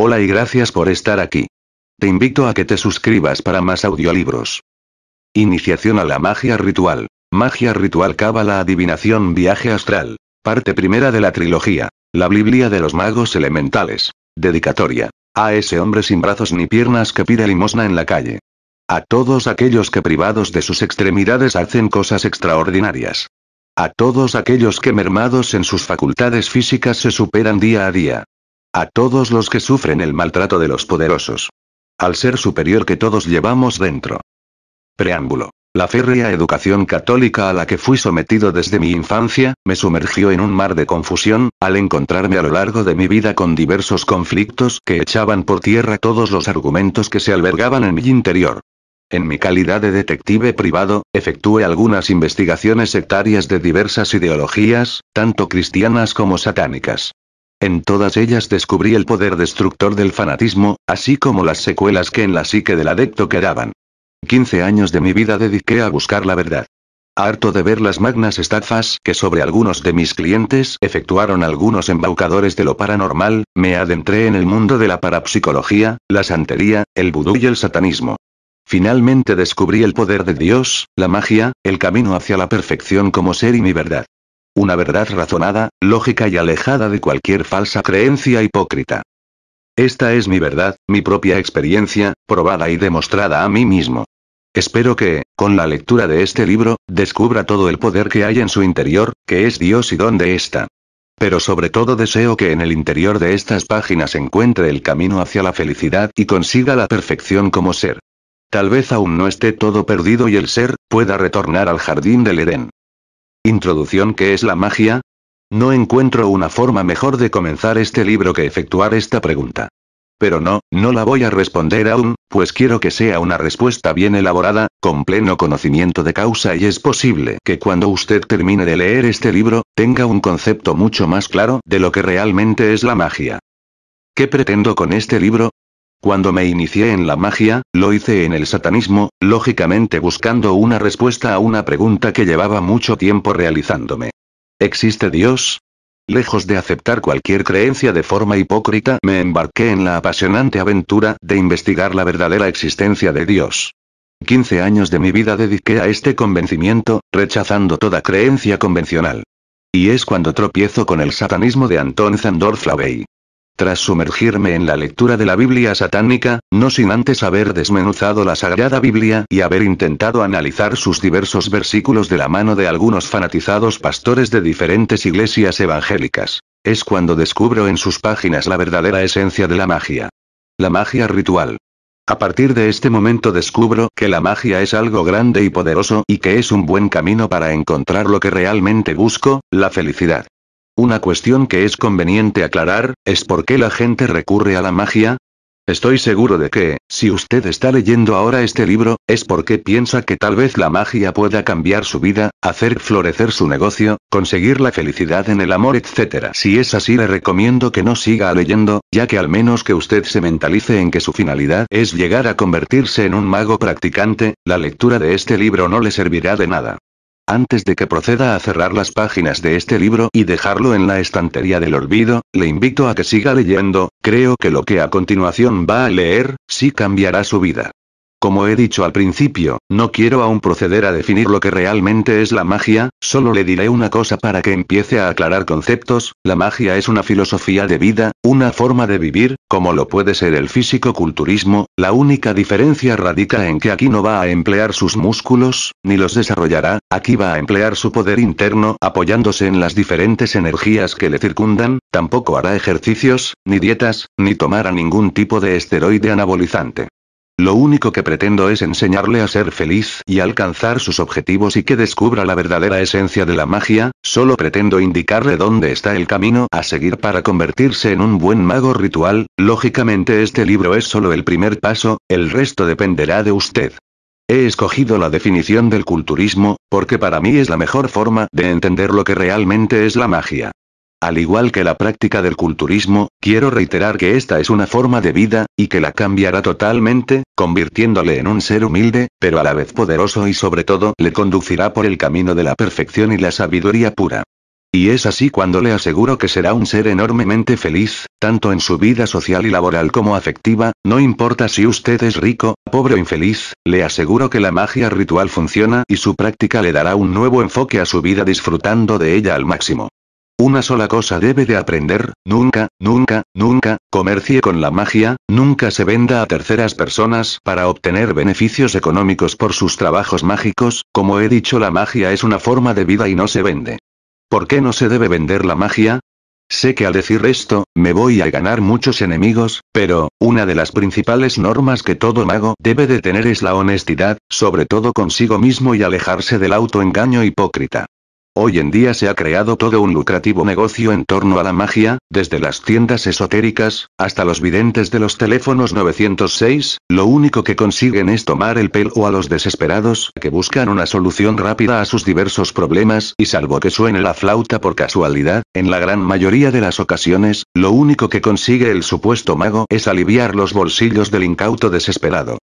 Hola y gracias por estar aquí. Te invito a que te suscribas para más audiolibros. Iniciación a la magia ritual. Magia ritual cábala, la adivinación viaje astral. Parte primera de la trilogía. La Biblia de los magos elementales. Dedicatoria. A ese hombre sin brazos ni piernas que pide limosna en la calle. A todos aquellos que privados de sus extremidades hacen cosas extraordinarias. A todos aquellos que mermados en sus facultades físicas se superan día a día, a todos los que sufren el maltrato de los poderosos. Al ser superior que todos llevamos dentro. Preámbulo. La férrea educación católica a la que fui sometido desde mi infancia, me sumergió en un mar de confusión, al encontrarme a lo largo de mi vida con diversos conflictos que echaban por tierra todos los argumentos que se albergaban en mi interior. En mi calidad de detective privado, efectué algunas investigaciones sectarias de diversas ideologías, tanto cristianas como satánicas. En todas ellas descubrí el poder destructor del fanatismo, así como las secuelas que en la psique del adepto quedaban. 15 años de mi vida dediqué a buscar la verdad. Harto de ver las magnas estafas que sobre algunos de mis clientes efectuaron algunos embaucadores de lo paranormal, me adentré en el mundo de la parapsicología, la santería, el vudú y el satanismo. Finalmente descubrí el poder de Dios, la magia, el camino hacia la perfección como ser y mi verdad. Una verdad razonada, lógica y alejada de cualquier falsa creencia hipócrita. Esta es mi verdad, mi propia experiencia, probada y demostrada a mí mismo. Espero que, con la lectura de este libro, descubra todo el poder que hay en su interior, que es Dios y dónde está. Pero sobre todo deseo que en el interior de estas páginas encuentre el camino hacia la felicidad y consiga la perfección como ser. Tal vez aún no esté todo perdido y el ser pueda retornar al jardín del Edén. Introducción ¿Qué es la magia? No encuentro una forma mejor de comenzar este libro que efectuar esta pregunta. Pero no, no la voy a responder aún, pues quiero que sea una respuesta bien elaborada, con pleno conocimiento de causa y es posible que cuando usted termine de leer este libro, tenga un concepto mucho más claro de lo que realmente es la magia. ¿Qué pretendo con este libro? Cuando me inicié en la magia, lo hice en el satanismo, lógicamente buscando una respuesta a una pregunta que llevaba mucho tiempo realizándome. ¿Existe Dios? Lejos de aceptar cualquier creencia de forma hipócrita, me embarqué en la apasionante aventura de investigar la verdadera existencia de Dios. 15 años de mi vida dediqué a este convencimiento, rechazando toda creencia convencional. Y es cuando tropiezo con el satanismo de Anton Zandorf Flavey tras sumergirme en la lectura de la Biblia satánica, no sin antes haber desmenuzado la Sagrada Biblia y haber intentado analizar sus diversos versículos de la mano de algunos fanatizados pastores de diferentes iglesias evangélicas. Es cuando descubro en sus páginas la verdadera esencia de la magia. La magia ritual. A partir de este momento descubro que la magia es algo grande y poderoso y que es un buen camino para encontrar lo que realmente busco, la felicidad. Una cuestión que es conveniente aclarar, es por qué la gente recurre a la magia, Estoy seguro de que, si usted está leyendo ahora este libro, es porque piensa que tal vez la magia pueda cambiar su vida, hacer florecer su negocio, conseguir la felicidad en el amor, etc. Si es así, le recomiendo que no siga leyendo, ya que al menos que usted se mentalice en que su finalidad es llegar a convertirse en un mago practicante, la lectura de este libro no le servirá de nada. Antes de que proceda a cerrar las páginas de este libro y dejarlo en la estantería del olvido, le invito a que siga leyendo, creo que lo que a continuación va a leer, sí cambiará su vida. Como he dicho al principio, no quiero aún proceder a definir lo que realmente es la magia, solo le diré una cosa para que empiece a aclarar conceptos, la magia es una filosofía de vida, una forma de vivir, como lo puede ser el físico-culturismo, la única diferencia radica en que aquí no va a emplear sus músculos, ni los desarrollará, aquí va a emplear su poder interno apoyándose en las diferentes energías que le circundan, tampoco hará ejercicios, ni dietas, ni tomará ningún tipo de esteroide anabolizante. Lo único que pretendo es enseñarle a ser feliz y alcanzar sus objetivos y que descubra la verdadera esencia de la magia, solo pretendo indicarle dónde está el camino a seguir para convertirse en un buen mago ritual, lógicamente este libro es solo el primer paso, el resto dependerá de usted. He escogido la definición del culturismo, porque para mí es la mejor forma de entender lo que realmente es la magia. Al igual que la práctica del culturismo, quiero reiterar que esta es una forma de vida, y que la cambiará totalmente, convirtiéndole en un ser humilde, pero a la vez poderoso y sobre todo le conducirá por el camino de la perfección y la sabiduría pura. Y es así cuando le aseguro que será un ser enormemente feliz, tanto en su vida social y laboral como afectiva, no importa si usted es rico, pobre o infeliz, le aseguro que la magia ritual funciona y su práctica le dará un nuevo enfoque a su vida disfrutando de ella al máximo. Una sola cosa debe de aprender, nunca, nunca, nunca, comercie con la magia, nunca se venda a terceras personas para obtener beneficios económicos por sus trabajos mágicos, como he dicho la magia es una forma de vida y no se vende. ¿Por qué no se debe vender la magia? Sé que al decir esto, me voy a ganar muchos enemigos, pero, una de las principales normas que todo mago debe de tener es la honestidad, sobre todo consigo mismo y alejarse del autoengaño hipócrita. Hoy en día se ha creado todo un lucrativo negocio en torno a la magia, desde las tiendas esotéricas, hasta los videntes de los teléfonos 906, lo único que consiguen es tomar el pelo a los desesperados que buscan una solución rápida a sus diversos problemas y salvo que suene la flauta por casualidad, en la gran mayoría de las ocasiones, lo único que consigue el supuesto mago es aliviar los bolsillos del incauto desesperado.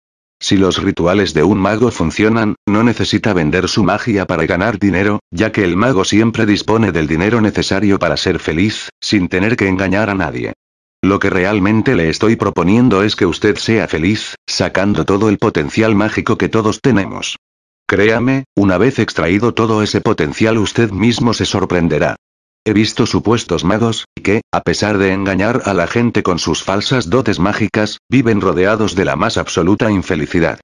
Si los rituales de un mago funcionan, no necesita vender su magia para ganar dinero, ya que el mago siempre dispone del dinero necesario para ser feliz, sin tener que engañar a nadie. Lo que realmente le estoy proponiendo es que usted sea feliz, sacando todo el potencial mágico que todos tenemos. Créame, una vez extraído todo ese potencial usted mismo se sorprenderá. He visto supuestos magos, que, a pesar de engañar a la gente con sus falsas dotes mágicas, viven rodeados de la más absoluta infelicidad.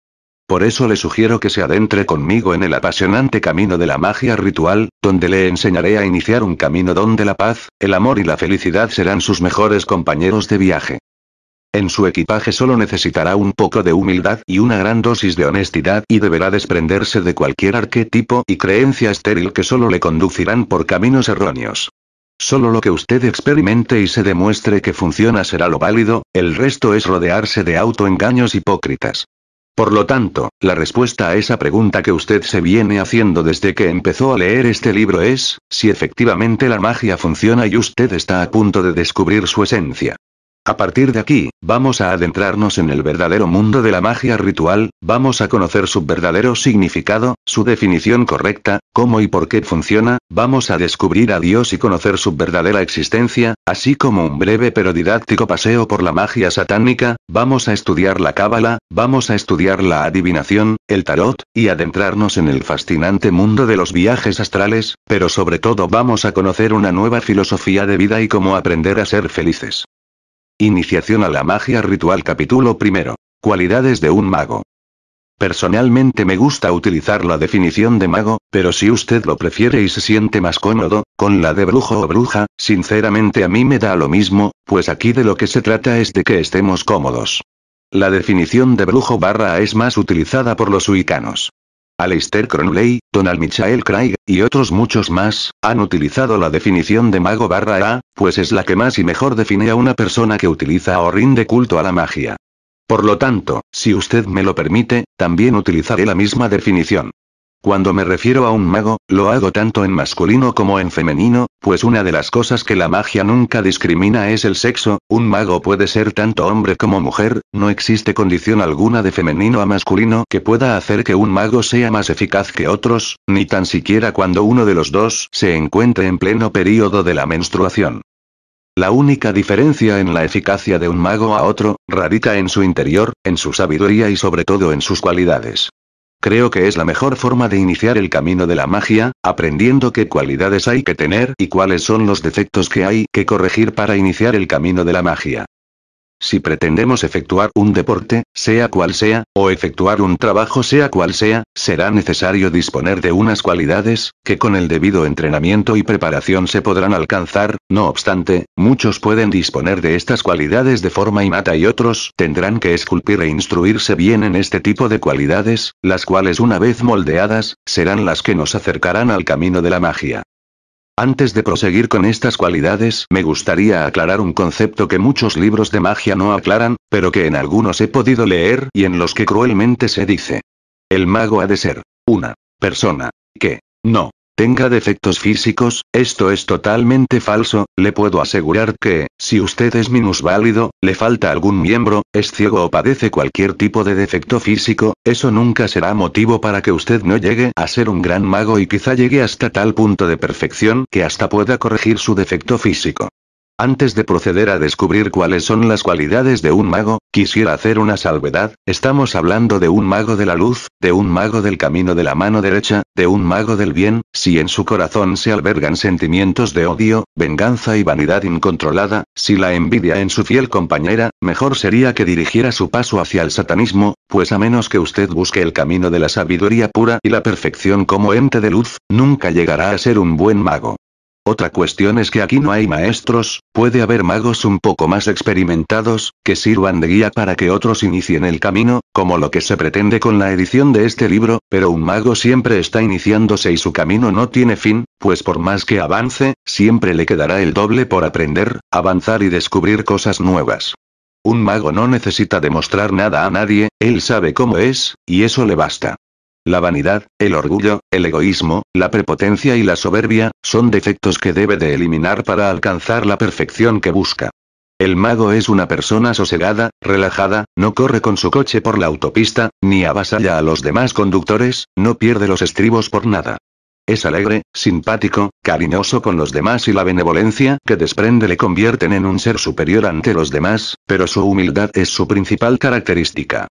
Por eso le sugiero que se adentre conmigo en el apasionante camino de la magia ritual, donde le enseñaré a iniciar un camino donde la paz, el amor y la felicidad serán sus mejores compañeros de viaje. En su equipaje solo necesitará un poco de humildad y una gran dosis de honestidad y deberá desprenderse de cualquier arquetipo y creencia estéril que solo le conducirán por caminos erróneos. Solo lo que usted experimente y se demuestre que funciona será lo válido, el resto es rodearse de autoengaños hipócritas. Por lo tanto, la respuesta a esa pregunta que usted se viene haciendo desde que empezó a leer este libro es, si efectivamente la magia funciona y usted está a punto de descubrir su esencia. A partir de aquí, vamos a adentrarnos en el verdadero mundo de la magia ritual, vamos a conocer su verdadero significado, su definición correcta, cómo y por qué funciona, vamos a descubrir a Dios y conocer su verdadera existencia, así como un breve pero didáctico paseo por la magia satánica, vamos a estudiar la cábala, vamos a estudiar la adivinación, el tarot, y adentrarnos en el fascinante mundo de los viajes astrales, pero sobre todo vamos a conocer una nueva filosofía de vida y cómo aprender a ser felices. Iniciación a la magia ritual capítulo primero. Cualidades de un mago. Personalmente me gusta utilizar la definición de mago, pero si usted lo prefiere y se siente más cómodo, con la de brujo o bruja, sinceramente a mí me da lo mismo, pues aquí de lo que se trata es de que estemos cómodos. La definición de brujo barra es más utilizada por los huicanos. Aleister Cronley, Donald Michael Craig, y otros muchos más, han utilizado la definición de mago barra A, pues es la que más y mejor define a una persona que utiliza o rinde culto a la magia. Por lo tanto, si usted me lo permite, también utilizaré la misma definición. Cuando me refiero a un mago, lo hago tanto en masculino como en femenino, pues una de las cosas que la magia nunca discrimina es el sexo, un mago puede ser tanto hombre como mujer, no existe condición alguna de femenino a masculino que pueda hacer que un mago sea más eficaz que otros, ni tan siquiera cuando uno de los dos se encuentre en pleno periodo de la menstruación. La única diferencia en la eficacia de un mago a otro, radica en su interior, en su sabiduría y sobre todo en sus cualidades. Creo que es la mejor forma de iniciar el camino de la magia, aprendiendo qué cualidades hay que tener y cuáles son los defectos que hay que corregir para iniciar el camino de la magia. Si pretendemos efectuar un deporte, sea cual sea, o efectuar un trabajo sea cual sea, será necesario disponer de unas cualidades, que con el debido entrenamiento y preparación se podrán alcanzar, no obstante, muchos pueden disponer de estas cualidades de forma mata, y otros tendrán que esculpir e instruirse bien en este tipo de cualidades, las cuales una vez moldeadas, serán las que nos acercarán al camino de la magia. Antes de proseguir con estas cualidades, me gustaría aclarar un concepto que muchos libros de magia no aclaran, pero que en algunos he podido leer y en los que cruelmente se dice. El mago ha de ser una persona que no tenga defectos físicos, esto es totalmente falso, le puedo asegurar que, si usted es minusválido, le falta algún miembro, es ciego o padece cualquier tipo de defecto físico, eso nunca será motivo para que usted no llegue a ser un gran mago y quizá llegue hasta tal punto de perfección que hasta pueda corregir su defecto físico. Antes de proceder a descubrir cuáles son las cualidades de un mago, quisiera hacer una salvedad, estamos hablando de un mago de la luz, de un mago del camino de la mano derecha, de un mago del bien, si en su corazón se albergan sentimientos de odio, venganza y vanidad incontrolada, si la envidia en su fiel compañera, mejor sería que dirigiera su paso hacia el satanismo, pues a menos que usted busque el camino de la sabiduría pura y la perfección como ente de luz, nunca llegará a ser un buen mago. Otra cuestión es que aquí no hay maestros, puede haber magos un poco más experimentados, que sirvan de guía para que otros inicien el camino, como lo que se pretende con la edición de este libro, pero un mago siempre está iniciándose y su camino no tiene fin, pues por más que avance, siempre le quedará el doble por aprender, avanzar y descubrir cosas nuevas. Un mago no necesita demostrar nada a nadie, él sabe cómo es, y eso le basta. La vanidad, el orgullo, el egoísmo, la prepotencia y la soberbia, son defectos que debe de eliminar para alcanzar la perfección que busca. El mago es una persona sosegada, relajada, no corre con su coche por la autopista, ni avasalla a los demás conductores, no pierde los estribos por nada. Es alegre, simpático, cariñoso con los demás y la benevolencia que desprende le convierten en un ser superior ante los demás, pero su humildad es su principal característica.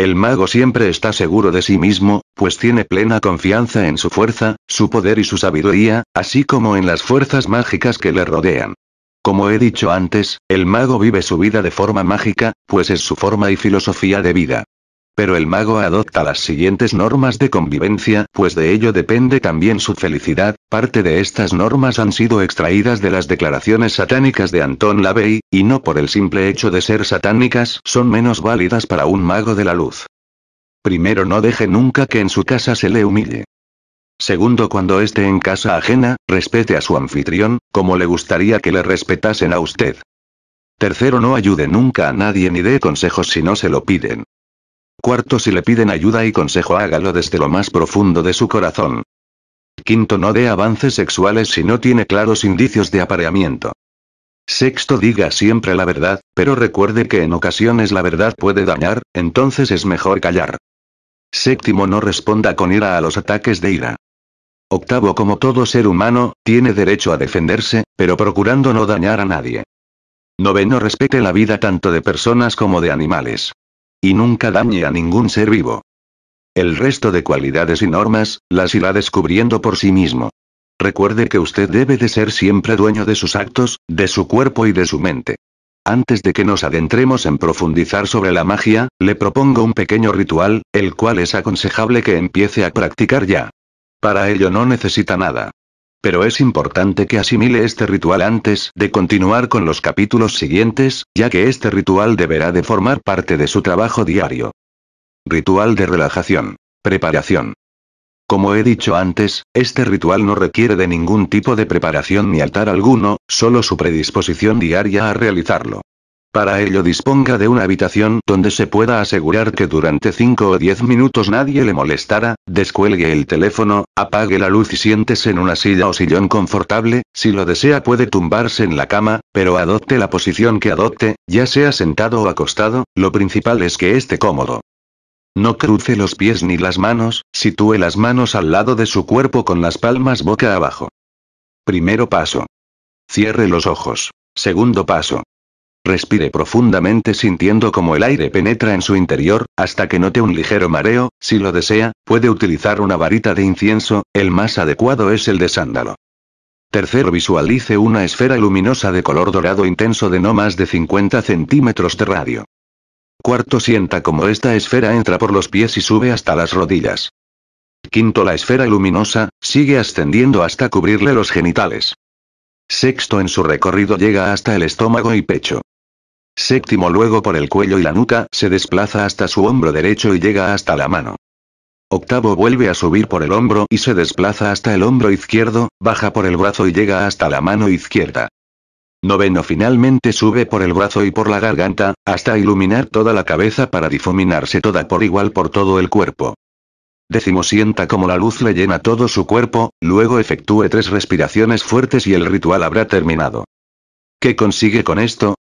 El mago siempre está seguro de sí mismo, pues tiene plena confianza en su fuerza, su poder y su sabiduría, así como en las fuerzas mágicas que le rodean. Como he dicho antes, el mago vive su vida de forma mágica, pues es su forma y filosofía de vida. Pero el mago adopta las siguientes normas de convivencia, pues de ello depende también su felicidad. Parte de estas normas han sido extraídas de las declaraciones satánicas de Anton Lavey, y no por el simple hecho de ser satánicas son menos válidas para un mago de la luz. Primero, no deje nunca que en su casa se le humille. Segundo, cuando esté en casa ajena, respete a su anfitrión, como le gustaría que le respetasen a usted. Tercero, no ayude nunca a nadie ni dé consejos si no se lo piden. Cuarto si le piden ayuda y consejo hágalo desde lo más profundo de su corazón. Quinto no dé avances sexuales si no tiene claros indicios de apareamiento. Sexto diga siempre la verdad, pero recuerde que en ocasiones la verdad puede dañar, entonces es mejor callar. Séptimo no responda con ira a los ataques de ira. Octavo como todo ser humano, tiene derecho a defenderse, pero procurando no dañar a nadie. Noveno respete la vida tanto de personas como de animales. Y nunca dañe a ningún ser vivo. El resto de cualidades y normas, las irá descubriendo por sí mismo. Recuerde que usted debe de ser siempre dueño de sus actos, de su cuerpo y de su mente. Antes de que nos adentremos en profundizar sobre la magia, le propongo un pequeño ritual, el cual es aconsejable que empiece a practicar ya. Para ello no necesita nada. Pero es importante que asimile este ritual antes de continuar con los capítulos siguientes, ya que este ritual deberá de formar parte de su trabajo diario. Ritual de relajación. Preparación. Como he dicho antes, este ritual no requiere de ningún tipo de preparación ni altar alguno, solo su predisposición diaria a realizarlo. Para ello disponga de una habitación donde se pueda asegurar que durante 5 o 10 minutos nadie le molestara, descuelgue el teléfono, apague la luz y siéntese en una silla o sillón confortable, si lo desea puede tumbarse en la cama, pero adopte la posición que adopte, ya sea sentado o acostado, lo principal es que esté cómodo. No cruce los pies ni las manos, sitúe las manos al lado de su cuerpo con las palmas boca abajo. Primero paso. Cierre los ojos. Segundo paso. Respire profundamente sintiendo como el aire penetra en su interior, hasta que note un ligero mareo, si lo desea, puede utilizar una varita de incienso, el más adecuado es el de sándalo. Tercero, visualice una esfera luminosa de color dorado intenso de no más de 50 centímetros de radio. Cuarto, sienta como esta esfera entra por los pies y sube hasta las rodillas. Quinto, la esfera luminosa, sigue ascendiendo hasta cubrirle los genitales. Sexto, en su recorrido llega hasta el estómago y pecho séptimo luego por el cuello y la nuca, se desplaza hasta su hombro derecho y llega hasta la mano. Octavo vuelve a subir por el hombro y se desplaza hasta el hombro izquierdo, baja por el brazo y llega hasta la mano izquierda. Noveno finalmente sube por el brazo y por la garganta, hasta iluminar toda la cabeza para difuminarse toda por igual por todo el cuerpo. Décimo sienta como la luz le llena todo su cuerpo, luego efectúe tres respiraciones fuertes y el ritual habrá terminado. ¿Qué consigue con esto?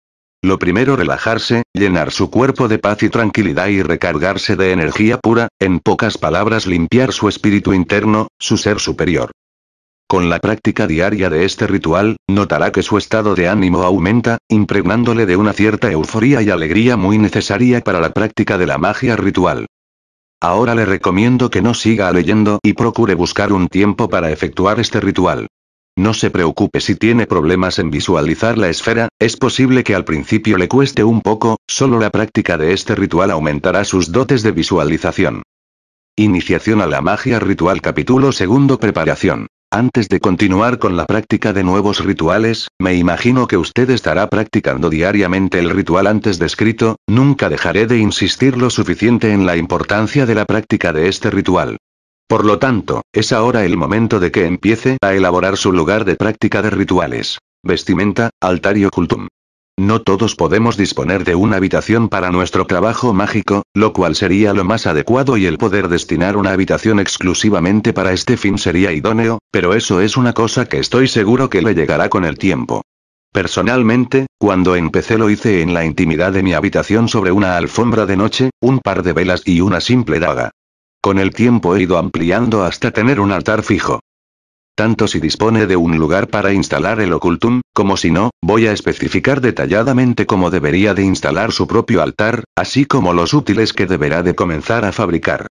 Lo primero relajarse, llenar su cuerpo de paz y tranquilidad y recargarse de energía pura, en pocas palabras limpiar su espíritu interno, su ser superior. Con la práctica diaria de este ritual, notará que su estado de ánimo aumenta, impregnándole de una cierta euforía y alegría muy necesaria para la práctica de la magia ritual. Ahora le recomiendo que no siga leyendo y procure buscar un tiempo para efectuar este ritual. No se preocupe si tiene problemas en visualizar la esfera, es posible que al principio le cueste un poco, solo la práctica de este ritual aumentará sus dotes de visualización. Iniciación a la magia ritual capítulo segundo preparación. Antes de continuar con la práctica de nuevos rituales, me imagino que usted estará practicando diariamente el ritual antes descrito, nunca dejaré de insistir lo suficiente en la importancia de la práctica de este ritual. Por lo tanto, es ahora el momento de que empiece a elaborar su lugar de práctica de rituales. Vestimenta, altar y ocultum. No todos podemos disponer de una habitación para nuestro trabajo mágico, lo cual sería lo más adecuado y el poder destinar una habitación exclusivamente para este fin sería idóneo, pero eso es una cosa que estoy seguro que le llegará con el tiempo. Personalmente, cuando empecé lo hice en la intimidad de mi habitación sobre una alfombra de noche, un par de velas y una simple daga. Con el tiempo he ido ampliando hasta tener un altar fijo. Tanto si dispone de un lugar para instalar el ocultum, como si no, voy a especificar detalladamente cómo debería de instalar su propio altar, así como los útiles que deberá de comenzar a fabricar.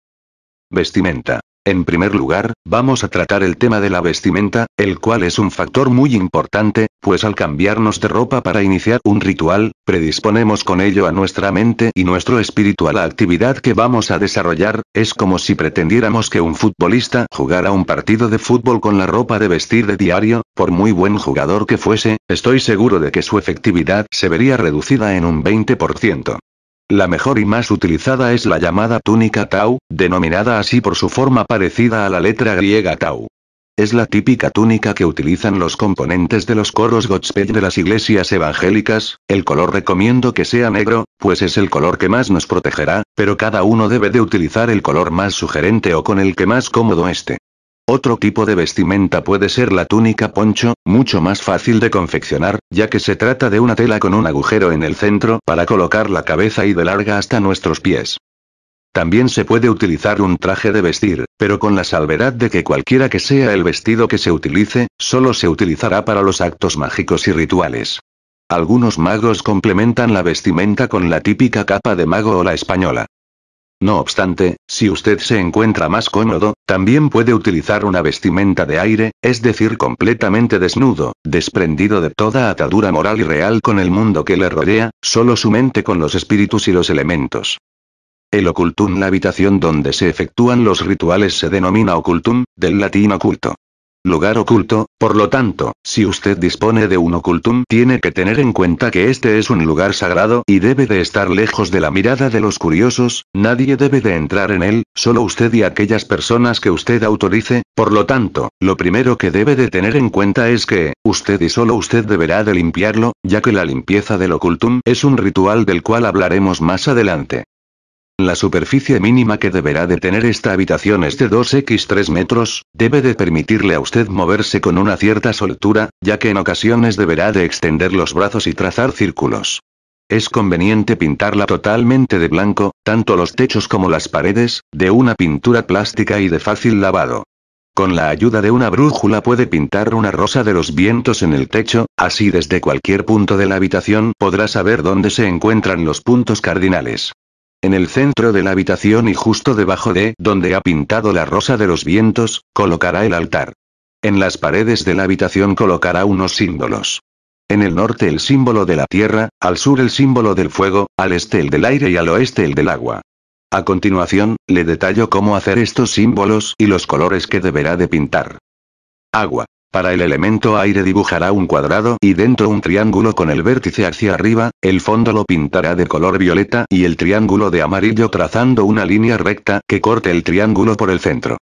Vestimenta. En primer lugar, vamos a tratar el tema de la vestimenta, el cual es un factor muy importante, pues al cambiarnos de ropa para iniciar un ritual, predisponemos con ello a nuestra mente y nuestro espíritu a la actividad que vamos a desarrollar, es como si pretendiéramos que un futbolista jugara un partido de fútbol con la ropa de vestir de diario, por muy buen jugador que fuese, estoy seguro de que su efectividad se vería reducida en un 20%. La mejor y más utilizada es la llamada túnica tau, denominada así por su forma parecida a la letra griega tau. Es la típica túnica que utilizan los componentes de los coros gospel de las iglesias evangélicas, el color recomiendo que sea negro, pues es el color que más nos protegerá, pero cada uno debe de utilizar el color más sugerente o con el que más cómodo esté. Otro tipo de vestimenta puede ser la túnica poncho, mucho más fácil de confeccionar, ya que se trata de una tela con un agujero en el centro para colocar la cabeza y de larga hasta nuestros pies. También se puede utilizar un traje de vestir, pero con la salvedad de que cualquiera que sea el vestido que se utilice, solo se utilizará para los actos mágicos y rituales. Algunos magos complementan la vestimenta con la típica capa de mago o la española. No obstante, si usted se encuentra más cómodo, también puede utilizar una vestimenta de aire, es decir, completamente desnudo, desprendido de toda atadura moral y real con el mundo que le rodea, solo su mente con los espíritus y los elementos. El ocultum, la habitación donde se efectúan los rituales, se denomina ocultum, del latín oculto lugar oculto, por lo tanto, si usted dispone de un ocultum tiene que tener en cuenta que este es un lugar sagrado y debe de estar lejos de la mirada de los curiosos, nadie debe de entrar en él, solo usted y aquellas personas que usted autorice, por lo tanto, lo primero que debe de tener en cuenta es que, usted y solo usted deberá de limpiarlo, ya que la limpieza del ocultum es un ritual del cual hablaremos más adelante. La superficie mínima que deberá de tener esta habitación es de 2x3 metros, debe de permitirle a usted moverse con una cierta soltura, ya que en ocasiones deberá de extender los brazos y trazar círculos. Es conveniente pintarla totalmente de blanco, tanto los techos como las paredes, de una pintura plástica y de fácil lavado. Con la ayuda de una brújula puede pintar una rosa de los vientos en el techo, así desde cualquier punto de la habitación podrá saber dónde se encuentran los puntos cardinales en el centro de la habitación y justo debajo de donde ha pintado la rosa de los vientos, colocará el altar. En las paredes de la habitación colocará unos símbolos. En el norte el símbolo de la tierra, al sur el símbolo del fuego, al este el del aire y al oeste el del agua. A continuación, le detallo cómo hacer estos símbolos y los colores que deberá de pintar. Agua. Para el elemento aire dibujará un cuadrado y dentro un triángulo con el vértice hacia arriba, el fondo lo pintará de color violeta y el triángulo de amarillo trazando una línea recta que corte el triángulo por el centro.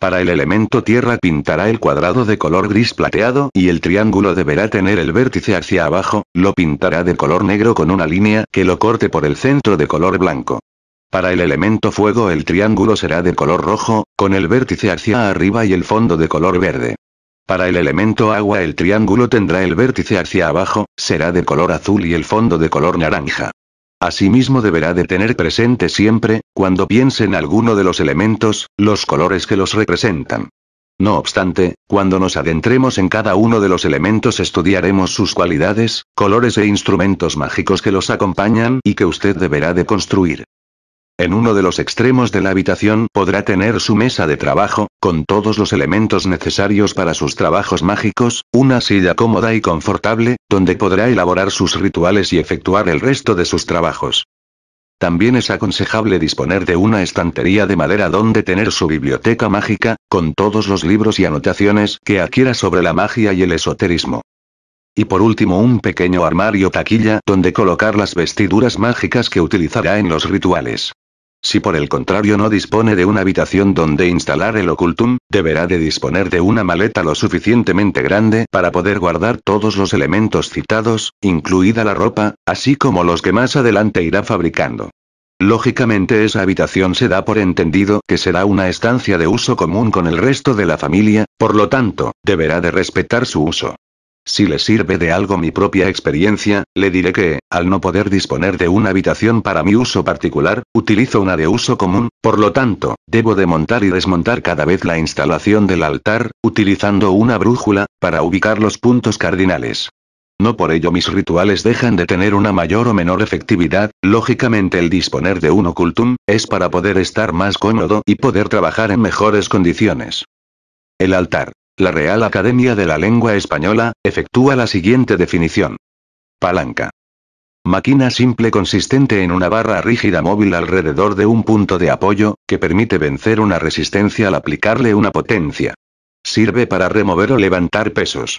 Para el elemento tierra pintará el cuadrado de color gris plateado y el triángulo deberá tener el vértice hacia abajo, lo pintará de color negro con una línea que lo corte por el centro de color blanco. Para el elemento fuego el triángulo será de color rojo, con el vértice hacia arriba y el fondo de color verde. Para el elemento agua el triángulo tendrá el vértice hacia abajo, será de color azul y el fondo de color naranja. Asimismo deberá de tener presente siempre, cuando piense en alguno de los elementos, los colores que los representan. No obstante, cuando nos adentremos en cada uno de los elementos estudiaremos sus cualidades, colores e instrumentos mágicos que los acompañan y que usted deberá de construir. En uno de los extremos de la habitación podrá tener su mesa de trabajo, con todos los elementos necesarios para sus trabajos mágicos, una silla cómoda y confortable, donde podrá elaborar sus rituales y efectuar el resto de sus trabajos. También es aconsejable disponer de una estantería de madera donde tener su biblioteca mágica, con todos los libros y anotaciones que adquiera sobre la magia y el esoterismo y por último un pequeño armario taquilla donde colocar las vestiduras mágicas que utilizará en los rituales. Si por el contrario no dispone de una habitación donde instalar el ocultum, deberá de disponer de una maleta lo suficientemente grande para poder guardar todos los elementos citados, incluida la ropa, así como los que más adelante irá fabricando. Lógicamente esa habitación se da por entendido que será una estancia de uso común con el resto de la familia, por lo tanto, deberá de respetar su uso. Si le sirve de algo mi propia experiencia, le diré que, al no poder disponer de una habitación para mi uso particular, utilizo una de uso común, por lo tanto, debo de montar y desmontar cada vez la instalación del altar, utilizando una brújula, para ubicar los puntos cardinales. No por ello mis rituales dejan de tener una mayor o menor efectividad, lógicamente el disponer de un ocultum, es para poder estar más cómodo y poder trabajar en mejores condiciones. El altar. La Real Academia de la Lengua Española, efectúa la siguiente definición. Palanca. Máquina simple consistente en una barra rígida móvil alrededor de un punto de apoyo, que permite vencer una resistencia al aplicarle una potencia. Sirve para remover o levantar pesos.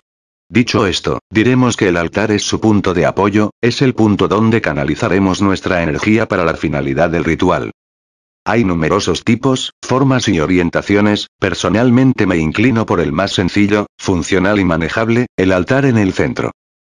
Dicho esto, diremos que el altar es su punto de apoyo, es el punto donde canalizaremos nuestra energía para la finalidad del ritual. Hay numerosos tipos, formas y orientaciones, personalmente me inclino por el más sencillo, funcional y manejable, el altar en el centro.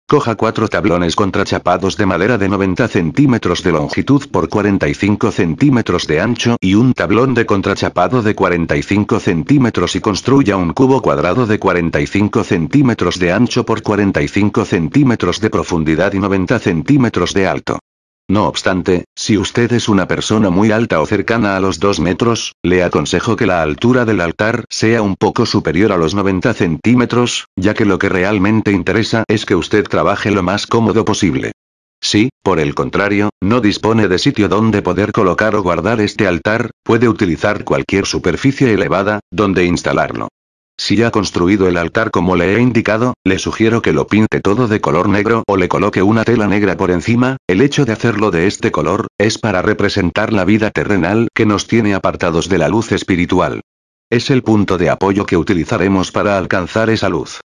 Coja cuatro tablones contrachapados de madera de 90 centímetros de longitud por 45 centímetros de ancho y un tablón de contrachapado de 45 centímetros y construya un cubo cuadrado de 45 centímetros de ancho por 45 centímetros de profundidad y 90 centímetros de alto. No obstante, si usted es una persona muy alta o cercana a los 2 metros, le aconsejo que la altura del altar sea un poco superior a los 90 centímetros, ya que lo que realmente interesa es que usted trabaje lo más cómodo posible. Si, por el contrario, no dispone de sitio donde poder colocar o guardar este altar, puede utilizar cualquier superficie elevada, donde instalarlo. Si ya ha construido el altar como le he indicado, le sugiero que lo pinte todo de color negro o le coloque una tela negra por encima, el hecho de hacerlo de este color, es para representar la vida terrenal que nos tiene apartados de la luz espiritual. Es el punto de apoyo que utilizaremos para alcanzar esa luz.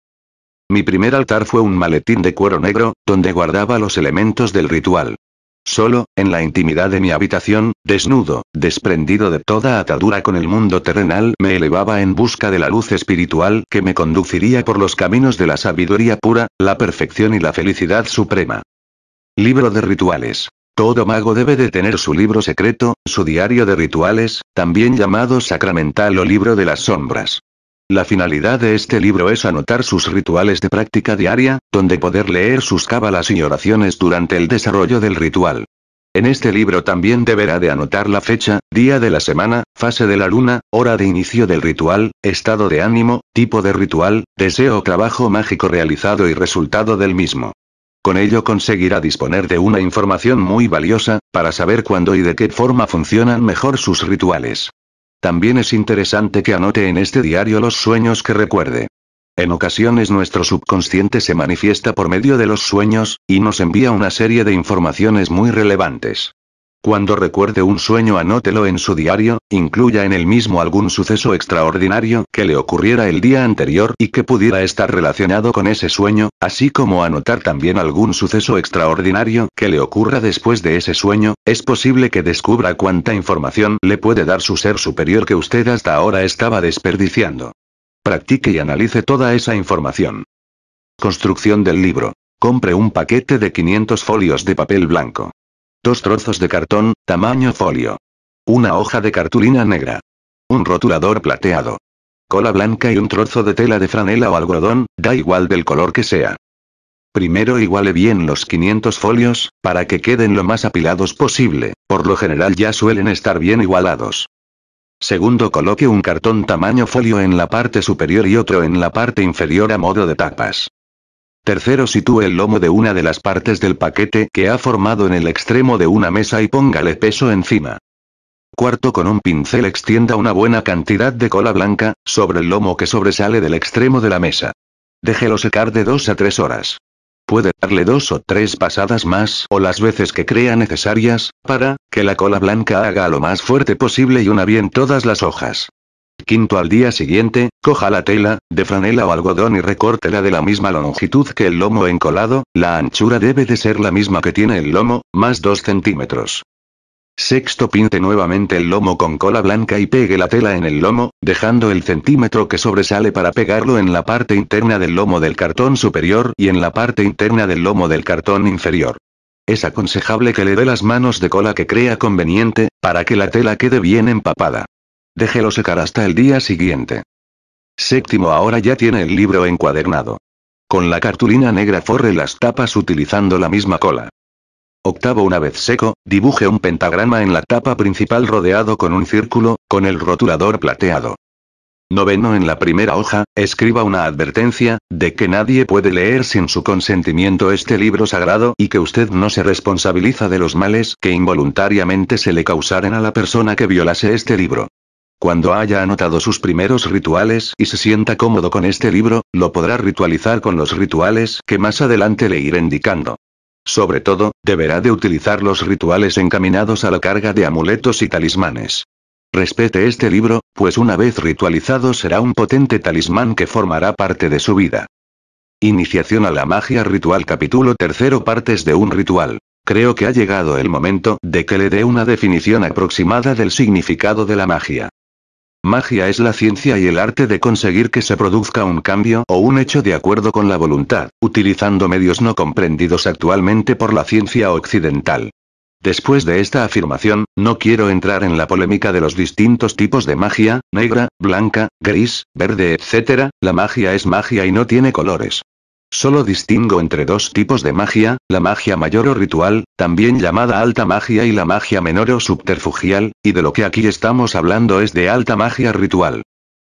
Mi primer altar fue un maletín de cuero negro, donde guardaba los elementos del ritual. Solo, en la intimidad de mi habitación, desnudo, desprendido de toda atadura con el mundo terrenal, me elevaba en busca de la luz espiritual que me conduciría por los caminos de la sabiduría pura, la perfección y la felicidad suprema. Libro de rituales. Todo mago debe de tener su libro secreto, su diario de rituales, también llamado sacramental o libro de las sombras. La finalidad de este libro es anotar sus rituales de práctica diaria, donde poder leer sus cábalas y oraciones durante el desarrollo del ritual. En este libro también deberá de anotar la fecha, día de la semana, fase de la luna, hora de inicio del ritual, estado de ánimo, tipo de ritual, deseo o trabajo mágico realizado y resultado del mismo. Con ello conseguirá disponer de una información muy valiosa, para saber cuándo y de qué forma funcionan mejor sus rituales. También es interesante que anote en este diario los sueños que recuerde. En ocasiones nuestro subconsciente se manifiesta por medio de los sueños, y nos envía una serie de informaciones muy relevantes. Cuando recuerde un sueño anótelo en su diario, incluya en el mismo algún suceso extraordinario que le ocurriera el día anterior y que pudiera estar relacionado con ese sueño, así como anotar también algún suceso extraordinario que le ocurra después de ese sueño, es posible que descubra cuánta información le puede dar su ser superior que usted hasta ahora estaba desperdiciando. Practique y analice toda esa información. Construcción del libro. Compre un paquete de 500 folios de papel blanco. Dos trozos de cartón, tamaño folio. Una hoja de cartulina negra. Un rotulador plateado. Cola blanca y un trozo de tela de franela o algodón, da igual del color que sea. Primero iguale bien los 500 folios, para que queden lo más apilados posible, por lo general ya suelen estar bien igualados. Segundo coloque un cartón tamaño folio en la parte superior y otro en la parte inferior a modo de tapas. Tercero sitúe el lomo de una de las partes del paquete que ha formado en el extremo de una mesa y póngale peso encima. Cuarto con un pincel extienda una buena cantidad de cola blanca, sobre el lomo que sobresale del extremo de la mesa. Déjelo secar de dos a tres horas. Puede darle dos o tres pasadas más o las veces que crea necesarias, para que la cola blanca haga lo más fuerte posible y una bien todas las hojas quinto al día siguiente, coja la tela, de franela o algodón y recórtela de la misma longitud que el lomo encolado, la anchura debe de ser la misma que tiene el lomo, más 2 centímetros. Sexto pinte nuevamente el lomo con cola blanca y pegue la tela en el lomo, dejando el centímetro que sobresale para pegarlo en la parte interna del lomo del cartón superior y en la parte interna del lomo del cartón inferior. Es aconsejable que le dé las manos de cola que crea conveniente, para que la tela quede bien empapada. Déjelo secar hasta el día siguiente. Séptimo ahora ya tiene el libro encuadernado. Con la cartulina negra forre las tapas utilizando la misma cola. Octavo una vez seco, dibuje un pentagrama en la tapa principal rodeado con un círculo, con el rotulador plateado. Noveno en la primera hoja, escriba una advertencia, de que nadie puede leer sin su consentimiento este libro sagrado y que usted no se responsabiliza de los males que involuntariamente se le causaren a la persona que violase este libro. Cuando haya anotado sus primeros rituales y se sienta cómodo con este libro, lo podrá ritualizar con los rituales que más adelante le iré indicando. Sobre todo, deberá de utilizar los rituales encaminados a la carga de amuletos y talismanes. Respete este libro, pues una vez ritualizado será un potente talismán que formará parte de su vida. Iniciación a la magia ritual capítulo tercero partes de un ritual. Creo que ha llegado el momento de que le dé una definición aproximada del significado de la magia. Magia es la ciencia y el arte de conseguir que se produzca un cambio o un hecho de acuerdo con la voluntad, utilizando medios no comprendidos actualmente por la ciencia occidental. Después de esta afirmación, no quiero entrar en la polémica de los distintos tipos de magia, negra, blanca, gris, verde, etc. La magia es magia y no tiene colores. Solo distingo entre dos tipos de magia, la magia mayor o ritual, también llamada alta magia y la magia menor o subterfugial, y de lo que aquí estamos hablando es de alta magia ritual.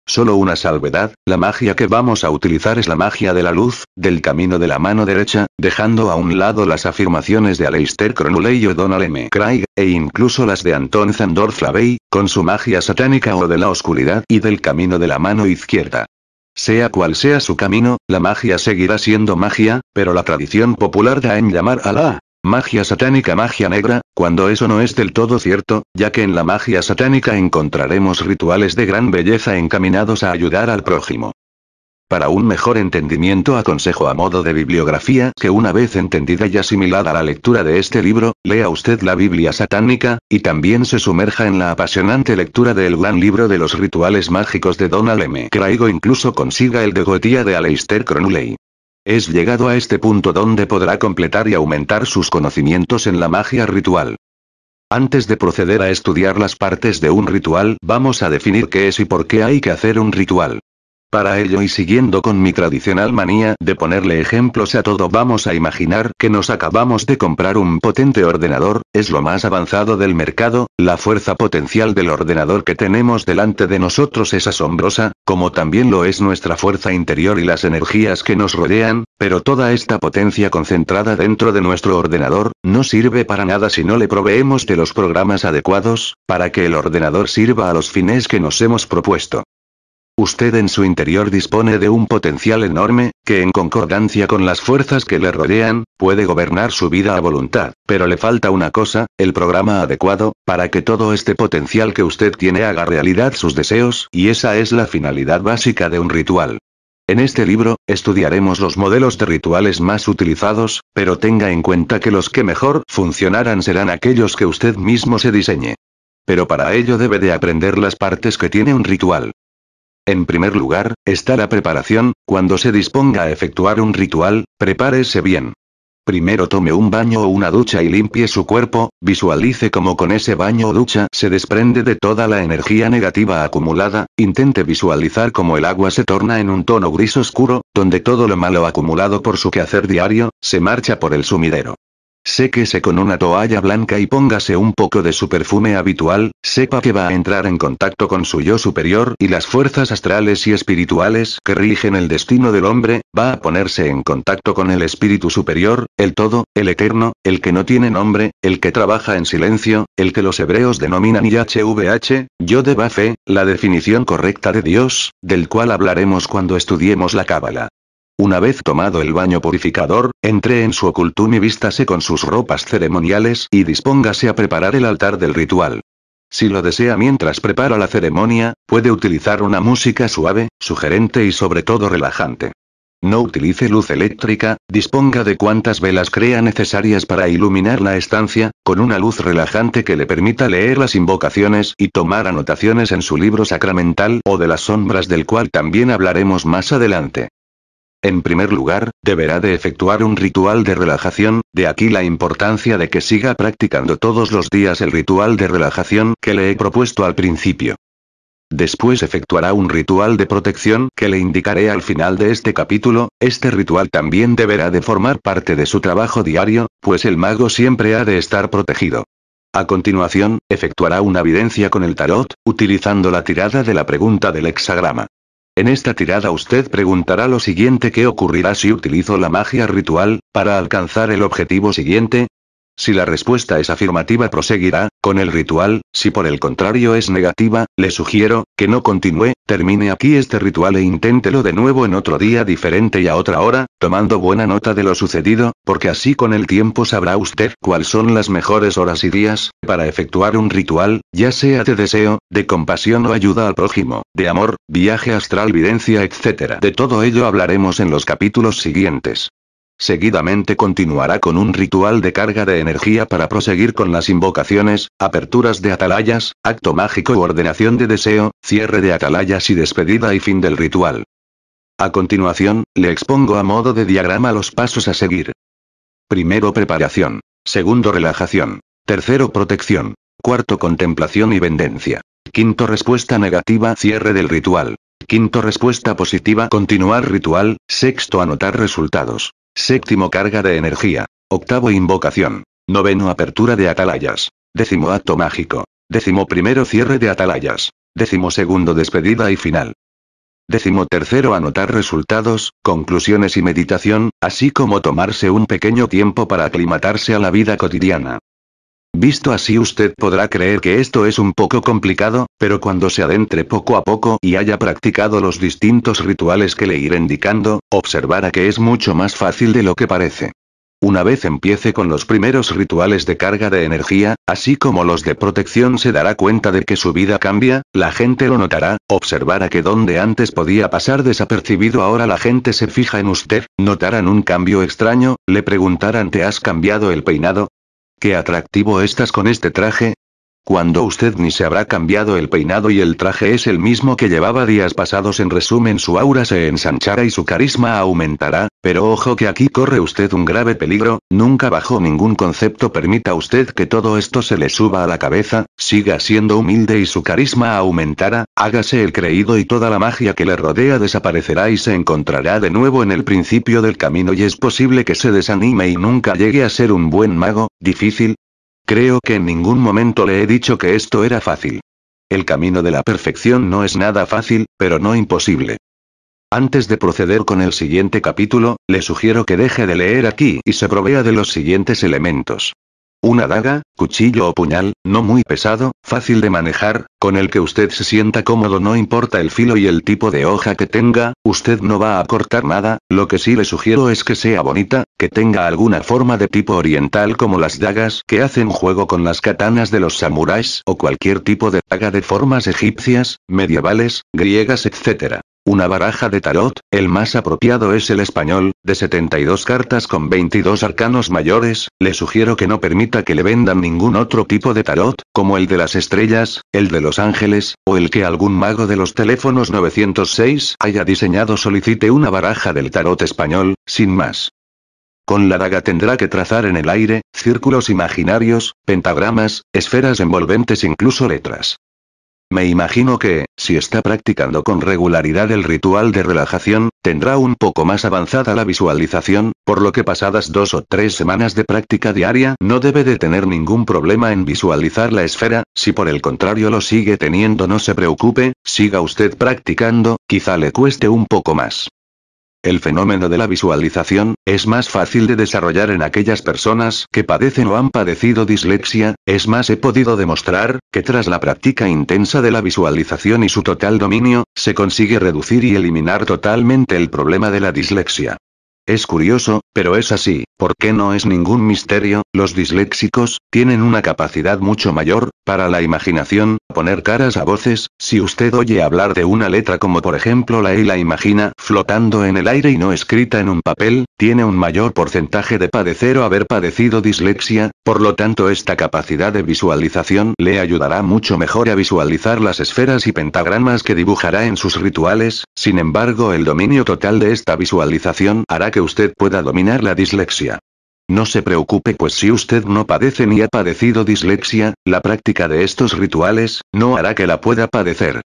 Solo una salvedad, la magia que vamos a utilizar es la magia de la luz, del camino de la mano derecha, dejando a un lado las afirmaciones de Aleister Crowley o Donald M. Craig, e incluso las de Anton Zandor Flavey, con su magia satánica o de la oscuridad y del camino de la mano izquierda. Sea cual sea su camino, la magia seguirá siendo magia, pero la tradición popular da en llamar a la magia satánica magia negra, cuando eso no es del todo cierto, ya que en la magia satánica encontraremos rituales de gran belleza encaminados a ayudar al prójimo. Para un mejor entendimiento aconsejo a modo de bibliografía que una vez entendida y asimilada la lectura de este libro, lea usted la Biblia satánica, y también se sumerja en la apasionante lectura del gran libro de los rituales mágicos de Donald M. Craigo incluso consiga el de Gotía de Aleister Crowley. Es llegado a este punto donde podrá completar y aumentar sus conocimientos en la magia ritual. Antes de proceder a estudiar las partes de un ritual, vamos a definir qué es y por qué hay que hacer un ritual. Para ello y siguiendo con mi tradicional manía de ponerle ejemplos a todo, vamos a imaginar que nos acabamos de comprar un potente ordenador, es lo más avanzado del mercado, la fuerza potencial del ordenador que tenemos delante de nosotros es asombrosa, como también lo es nuestra fuerza interior y las energías que nos rodean, pero toda esta potencia concentrada dentro de nuestro ordenador, no sirve para nada si no le proveemos de los programas adecuados, para que el ordenador sirva a los fines que nos hemos propuesto. Usted en su interior dispone de un potencial enorme, que en concordancia con las fuerzas que le rodean, puede gobernar su vida a voluntad, pero le falta una cosa, el programa adecuado, para que todo este potencial que usted tiene haga realidad sus deseos, y esa es la finalidad básica de un ritual. En este libro, estudiaremos los modelos de rituales más utilizados, pero tenga en cuenta que los que mejor funcionarán serán aquellos que usted mismo se diseñe. Pero para ello debe de aprender las partes que tiene un ritual. En primer lugar, está la preparación, cuando se disponga a efectuar un ritual, prepárese bien. Primero tome un baño o una ducha y limpie su cuerpo, visualice cómo con ese baño o ducha se desprende de toda la energía negativa acumulada, intente visualizar cómo el agua se torna en un tono gris oscuro, donde todo lo malo acumulado por su quehacer diario, se marcha por el sumidero. Séquese con una toalla blanca y póngase un poco de su perfume habitual, sepa que va a entrar en contacto con su yo superior y las fuerzas astrales y espirituales que rigen el destino del hombre, va a ponerse en contacto con el espíritu superior, el todo, el eterno, el que no tiene nombre, el que trabaja en silencio, el que los hebreos denominan YHVH, yo de fe, la definición correcta de Dios, del cual hablaremos cuando estudiemos la Cábala. Una vez tomado el baño purificador, entre en su ocultum y vístase con sus ropas ceremoniales y dispóngase a preparar el altar del ritual. Si lo desea mientras prepara la ceremonia, puede utilizar una música suave, sugerente y sobre todo relajante. No utilice luz eléctrica, disponga de cuantas velas crea necesarias para iluminar la estancia, con una luz relajante que le permita leer las invocaciones y tomar anotaciones en su libro sacramental o de las sombras del cual también hablaremos más adelante. En primer lugar, deberá de efectuar un ritual de relajación, de aquí la importancia de que siga practicando todos los días el ritual de relajación que le he propuesto al principio. Después efectuará un ritual de protección que le indicaré al final de este capítulo, este ritual también deberá de formar parte de su trabajo diario, pues el mago siempre ha de estar protegido. A continuación, efectuará una evidencia con el tarot, utilizando la tirada de la pregunta del hexagrama. En esta tirada usted preguntará lo siguiente ¿Qué ocurrirá si utilizo la magia ritual, para alcanzar el objetivo siguiente, si la respuesta es afirmativa proseguirá, con el ritual, si por el contrario es negativa, le sugiero, que no continúe, termine aquí este ritual e inténtelo de nuevo en otro día diferente y a otra hora, tomando buena nota de lo sucedido, porque así con el tiempo sabrá usted cuáles son las mejores horas y días, para efectuar un ritual, ya sea de deseo, de compasión o ayuda al prójimo, de amor, viaje astral, videncia, etc. De todo ello hablaremos en los capítulos siguientes. Seguidamente continuará con un ritual de carga de energía para proseguir con las invocaciones, aperturas de atalayas, acto mágico u ordenación de deseo, cierre de atalayas y despedida y fin del ritual. A continuación, le expongo a modo de diagrama los pasos a seguir. Primero preparación. Segundo relajación. Tercero protección. Cuarto contemplación y vendencia. Quinto respuesta negativa cierre del ritual. Quinto respuesta positiva continuar ritual. Sexto anotar resultados. Séptimo carga de energía. Octavo invocación. Noveno apertura de atalayas. Décimo acto mágico. Décimo primero cierre de atalayas. Décimo segundo despedida y final. Décimo tercero anotar resultados, conclusiones y meditación, así como tomarse un pequeño tiempo para aclimatarse a la vida cotidiana. Visto así usted podrá creer que esto es un poco complicado, pero cuando se adentre poco a poco y haya practicado los distintos rituales que le iré indicando, observará que es mucho más fácil de lo que parece. Una vez empiece con los primeros rituales de carga de energía, así como los de protección se dará cuenta de que su vida cambia, la gente lo notará, observará que donde antes podía pasar desapercibido ahora la gente se fija en usted, notarán un cambio extraño, le preguntarán ¿te has cambiado el peinado? Qué atractivo estás con este traje, cuando usted ni se habrá cambiado el peinado y el traje es el mismo que llevaba días pasados en resumen su aura se ensanchará y su carisma aumentará, pero ojo que aquí corre usted un grave peligro, nunca bajo ningún concepto permita usted que todo esto se le suba a la cabeza, siga siendo humilde y su carisma aumentará, hágase el creído y toda la magia que le rodea desaparecerá y se encontrará de nuevo en el principio del camino y es posible que se desanime y nunca llegue a ser un buen mago, difícil, Creo que en ningún momento le he dicho que esto era fácil. El camino de la perfección no es nada fácil, pero no imposible. Antes de proceder con el siguiente capítulo, le sugiero que deje de leer aquí y se provea de los siguientes elementos. Una daga, cuchillo o puñal, no muy pesado, fácil de manejar, con el que usted se sienta cómodo no importa el filo y el tipo de hoja que tenga, usted no va a cortar nada, lo que sí le sugiero es que sea bonita, que tenga alguna forma de tipo oriental como las dagas que hacen juego con las katanas de los samuráis o cualquier tipo de daga de formas egipcias, medievales, griegas etc. Una baraja de tarot, el más apropiado es el español, de 72 cartas con 22 arcanos mayores, le sugiero que no permita que le vendan ningún otro tipo de tarot, como el de las estrellas, el de los ángeles, o el que algún mago de los teléfonos 906 haya diseñado solicite una baraja del tarot español, sin más. Con la daga tendrá que trazar en el aire, círculos imaginarios, pentagramas, esferas envolventes incluso letras. Me imagino que, si está practicando con regularidad el ritual de relajación, tendrá un poco más avanzada la visualización, por lo que pasadas dos o tres semanas de práctica diaria no debe de tener ningún problema en visualizar la esfera, si por el contrario lo sigue teniendo no se preocupe, siga usted practicando, quizá le cueste un poco más. El fenómeno de la visualización, es más fácil de desarrollar en aquellas personas que padecen o han padecido dislexia, es más he podido demostrar, que tras la práctica intensa de la visualización y su total dominio, se consigue reducir y eliminar totalmente el problema de la dislexia. Es curioso, pero es así, porque no es ningún misterio, los disléxicos, tienen una capacidad mucho mayor, para la imaginación, poner caras a voces, si usted oye hablar de una letra como por ejemplo la E y la imagina flotando en el aire y no escrita en un papel, tiene un mayor porcentaje de padecer o haber padecido dislexia, por lo tanto esta capacidad de visualización le ayudará mucho mejor a visualizar las esferas y pentagramas que dibujará en sus rituales, sin embargo el dominio total de esta visualización hará que usted pueda dominar la dislexia. No se preocupe pues si usted no padece ni ha padecido dislexia, la práctica de estos rituales, no hará que la pueda padecer.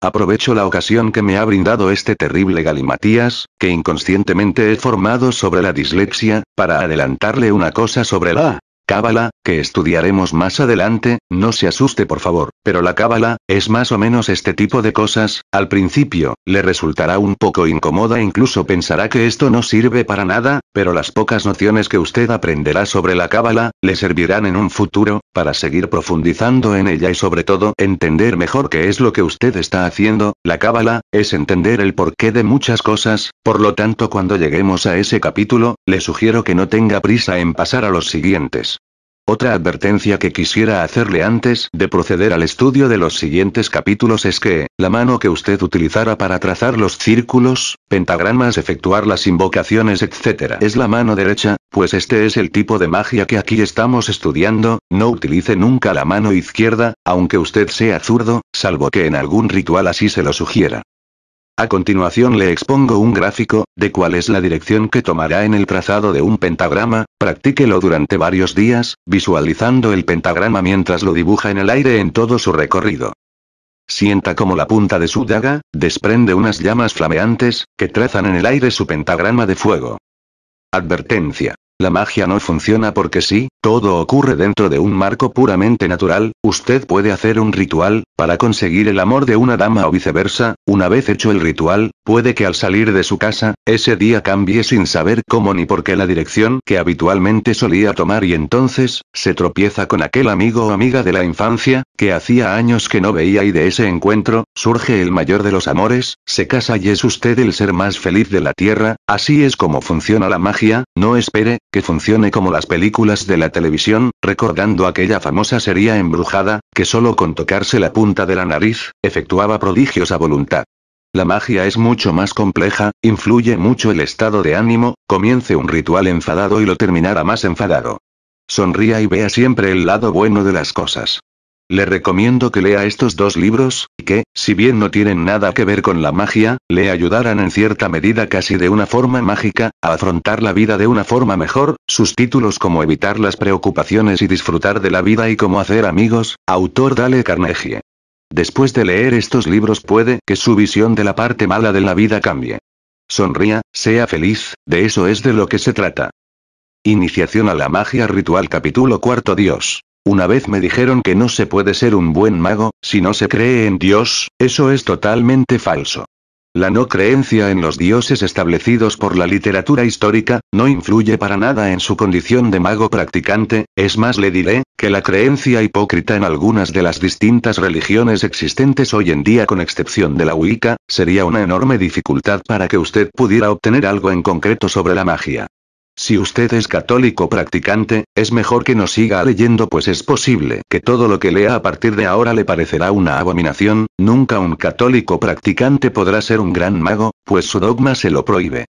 Aprovecho la ocasión que me ha brindado este terrible galimatías, que inconscientemente he formado sobre la dislexia, para adelantarle una cosa sobre la Cábala, que estudiaremos más adelante, no se asuste por favor, pero la cábala, es más o menos este tipo de cosas, al principio, le resultará un poco incómoda incluso pensará que esto no sirve para nada, pero las pocas nociones que usted aprenderá sobre la cábala, le servirán en un futuro, para seguir profundizando en ella y sobre todo entender mejor qué es lo que usted está haciendo, la cábala, es entender el porqué de muchas cosas, por lo tanto cuando lleguemos a ese capítulo, le sugiero que no tenga prisa en pasar a los siguientes. Otra advertencia que quisiera hacerle antes de proceder al estudio de los siguientes capítulos es que, la mano que usted utilizara para trazar los círculos, pentagramas, efectuar las invocaciones, etc., es la mano derecha, pues este es el tipo de magia que aquí estamos estudiando, no utilice nunca la mano izquierda, aunque usted sea zurdo, salvo que en algún ritual así se lo sugiera. A continuación le expongo un gráfico, de cuál es la dirección que tomará en el trazado de un pentagrama, practíquelo durante varios días, visualizando el pentagrama mientras lo dibuja en el aire en todo su recorrido. Sienta como la punta de su daga, desprende unas llamas flameantes, que trazan en el aire su pentagrama de fuego. Advertencia. La magia no funciona porque si, todo ocurre dentro de un marco puramente natural, usted puede hacer un ritual, para conseguir el amor de una dama o viceversa, una vez hecho el ritual, puede que al salir de su casa, ese día cambie sin saber cómo ni por qué la dirección que habitualmente solía tomar y entonces, se tropieza con aquel amigo o amiga de la infancia, que hacía años que no veía y de ese encuentro, surge el mayor de los amores, se casa y es usted el ser más feliz de la tierra, así es como funciona la magia, no espere, que funcione como las películas de la televisión, recordando aquella famosa serie embrujada, que solo con tocarse la punta de la nariz, efectuaba prodigiosa voluntad. La magia es mucho más compleja, influye mucho el estado de ánimo, comience un ritual enfadado y lo terminará más enfadado. Sonría y vea siempre el lado bueno de las cosas. Le recomiendo que lea estos dos libros, y que, si bien no tienen nada que ver con la magia, le ayudarán en cierta medida casi de una forma mágica, a afrontar la vida de una forma mejor, sus títulos como Evitar las preocupaciones y disfrutar de la vida y cómo hacer amigos, autor Dale Carnegie. Después de leer estos libros puede que su visión de la parte mala de la vida cambie. Sonría, sea feliz, de eso es de lo que se trata. Iniciación a la magia ritual capítulo cuarto Dios. Una vez me dijeron que no se puede ser un buen mago, si no se cree en Dios, eso es totalmente falso. La no creencia en los dioses establecidos por la literatura histórica, no influye para nada en su condición de mago practicante, es más le diré, que la creencia hipócrita en algunas de las distintas religiones existentes hoy en día con excepción de la Wicca, sería una enorme dificultad para que usted pudiera obtener algo en concreto sobre la magia. Si usted es católico practicante, es mejor que no siga leyendo pues es posible que todo lo que lea a partir de ahora le parecerá una abominación, nunca un católico practicante podrá ser un gran mago, pues su dogma se lo prohíbe.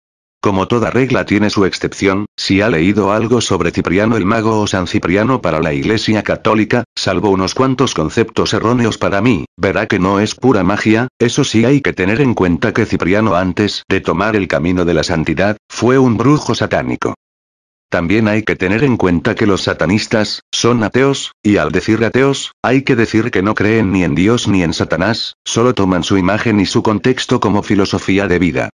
Como toda regla tiene su excepción, si ha leído algo sobre Cipriano el Mago o San Cipriano para la Iglesia Católica, salvo unos cuantos conceptos erróneos para mí, verá que no es pura magia, eso sí hay que tener en cuenta que Cipriano antes de tomar el camino de la santidad, fue un brujo satánico. También hay que tener en cuenta que los satanistas son ateos, y al decir ateos, hay que decir que no creen ni en Dios ni en Satanás, solo toman su imagen y su contexto como filosofía de vida.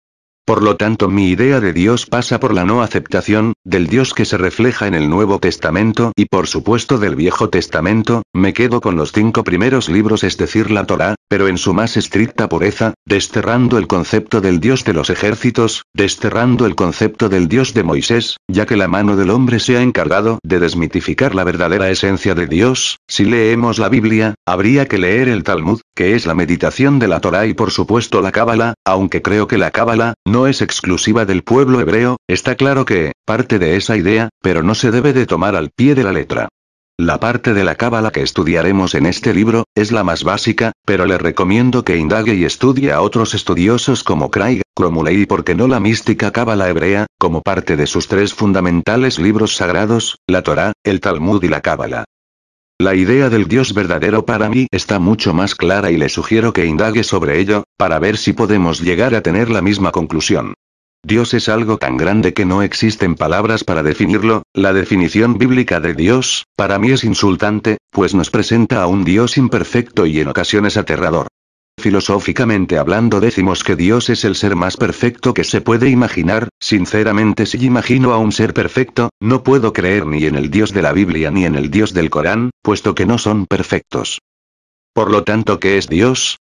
Por lo tanto mi idea de Dios pasa por la no aceptación, del Dios que se refleja en el Nuevo Testamento y por supuesto del Viejo Testamento, me quedo con los cinco primeros libros es decir la Torá, pero en su más estricta pureza, desterrando el concepto del Dios de los ejércitos, desterrando el concepto del Dios de Moisés, ya que la mano del hombre se ha encargado de desmitificar la verdadera esencia de Dios, si leemos la Biblia, habría que leer el Talmud, que es la meditación de la Torá y por supuesto la Cábala, aunque creo que la Cábala, no es exclusiva del pueblo hebreo, está claro que, parte de esa idea, pero no se debe de tomar al pie de la letra. La parte de la cábala que estudiaremos en este libro, es la más básica, pero le recomiendo que indague y estudie a otros estudiosos como Craig, Cromuley y por qué no la mística cábala hebrea, como parte de sus tres fundamentales libros sagrados, la Torá, el Talmud y la cábala. La idea del Dios verdadero para mí está mucho más clara y le sugiero que indague sobre ello, para ver si podemos llegar a tener la misma conclusión. Dios es algo tan grande que no existen palabras para definirlo, la definición bíblica de Dios, para mí es insultante, pues nos presenta a un Dios imperfecto y en ocasiones aterrador. Filosóficamente hablando decimos que Dios es el ser más perfecto que se puede imaginar, sinceramente si imagino a un ser perfecto, no puedo creer ni en el Dios de la Biblia ni en el Dios del Corán, puesto que no son perfectos. Por lo tanto, ¿qué es Dios?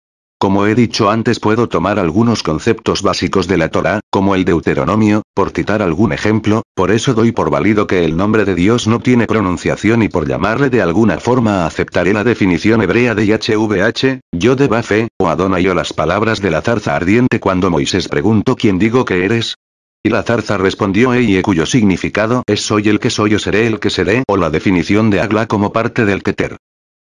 Como he dicho antes puedo tomar algunos conceptos básicos de la Torah, como el Deuteronomio, por citar algún ejemplo, por eso doy por válido que el nombre de Dios no tiene pronunciación y por llamarle de alguna forma aceptaré la definición hebrea de YHVH, yo de Bafe, o Adonai o las palabras de la zarza ardiente cuando Moisés preguntó quién digo que eres, y la zarza respondió Eye cuyo significado es soy el que soy o seré el que seré o la definición de Agla como parte del Keter.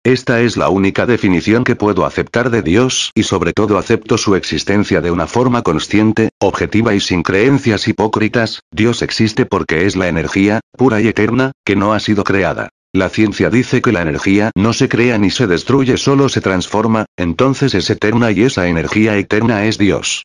Esta es la única definición que puedo aceptar de Dios y sobre todo acepto su existencia de una forma consciente, objetiva y sin creencias hipócritas, Dios existe porque es la energía, pura y eterna, que no ha sido creada. La ciencia dice que la energía no se crea ni se destruye, solo se transforma, entonces es eterna y esa energía eterna es Dios.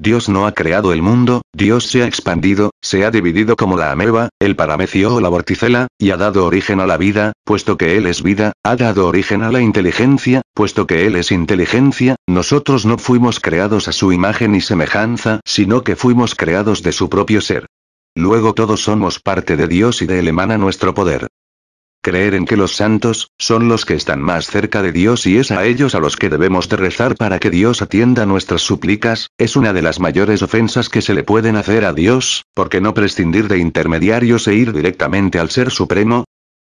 Dios no ha creado el mundo, Dios se ha expandido, se ha dividido como la ameba, el paramecio o la vorticela, y ha dado origen a la vida, puesto que Él es vida, ha dado origen a la inteligencia, puesto que Él es inteligencia, nosotros no fuimos creados a su imagen y semejanza, sino que fuimos creados de su propio ser. Luego todos somos parte de Dios y de Él emana nuestro poder. Creer en que los santos, son los que están más cerca de Dios y es a ellos a los que debemos de rezar para que Dios atienda nuestras súplicas, es una de las mayores ofensas que se le pueden hacer a Dios, porque no prescindir de intermediarios e ir directamente al Ser Supremo?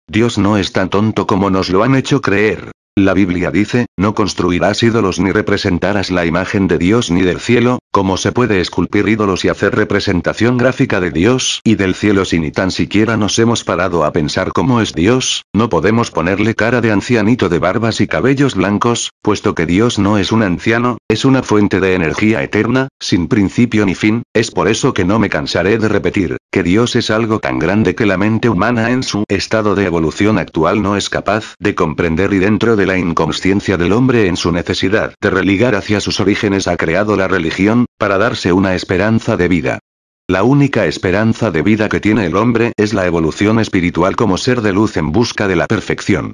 Dios no es tan tonto como nos lo han hecho creer, la Biblia dice, no construirás ídolos ni representarás la imagen de Dios ni del cielo, como se puede esculpir ídolos y hacer representación gráfica de Dios y del cielo si ni tan siquiera nos hemos parado a pensar cómo es Dios, no podemos ponerle cara de ancianito de barbas y cabellos blancos, puesto que Dios no es un anciano, es una fuente de energía eterna, sin principio ni fin, es por eso que no me cansaré de repetir, que Dios es algo tan grande que la mente humana en su estado de evolución actual no es capaz de comprender y dentro de la inconsciencia del hombre en su necesidad de religar hacia sus orígenes ha creado la religión, para darse una esperanza de vida. La única esperanza de vida que tiene el hombre es la evolución espiritual como ser de luz en busca de la perfección.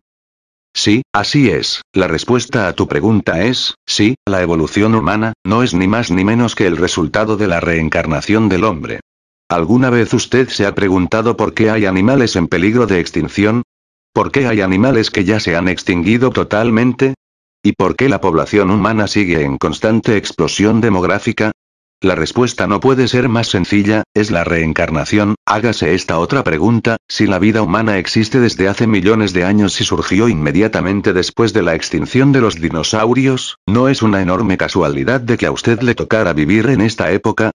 Sí, así es, la respuesta a tu pregunta es, sí, la evolución humana, no es ni más ni menos que el resultado de la reencarnación del hombre. ¿Alguna vez usted se ha preguntado por qué hay animales en peligro de extinción? ¿Por qué hay animales que ya se han extinguido totalmente? ¿Y por qué la población humana sigue en constante explosión demográfica? La respuesta no puede ser más sencilla, es la reencarnación. Hágase esta otra pregunta, si la vida humana existe desde hace millones de años y surgió inmediatamente después de la extinción de los dinosaurios, ¿no es una enorme casualidad de que a usted le tocara vivir en esta época?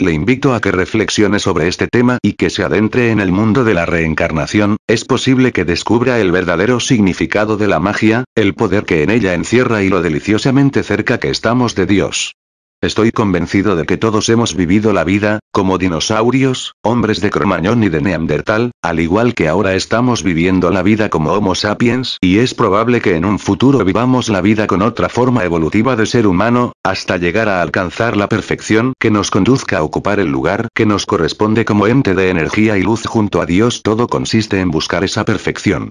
Le invito a que reflexione sobre este tema y que se adentre en el mundo de la reencarnación, es posible que descubra el verdadero significado de la magia, el poder que en ella encierra y lo deliciosamente cerca que estamos de Dios. Estoy convencido de que todos hemos vivido la vida, como dinosaurios, hombres de cromañón y de neandertal, al igual que ahora estamos viviendo la vida como Homo sapiens, y es probable que en un futuro vivamos la vida con otra forma evolutiva de ser humano, hasta llegar a alcanzar la perfección que nos conduzca a ocupar el lugar que nos corresponde como ente de energía y luz junto a Dios. Todo consiste en buscar esa perfección.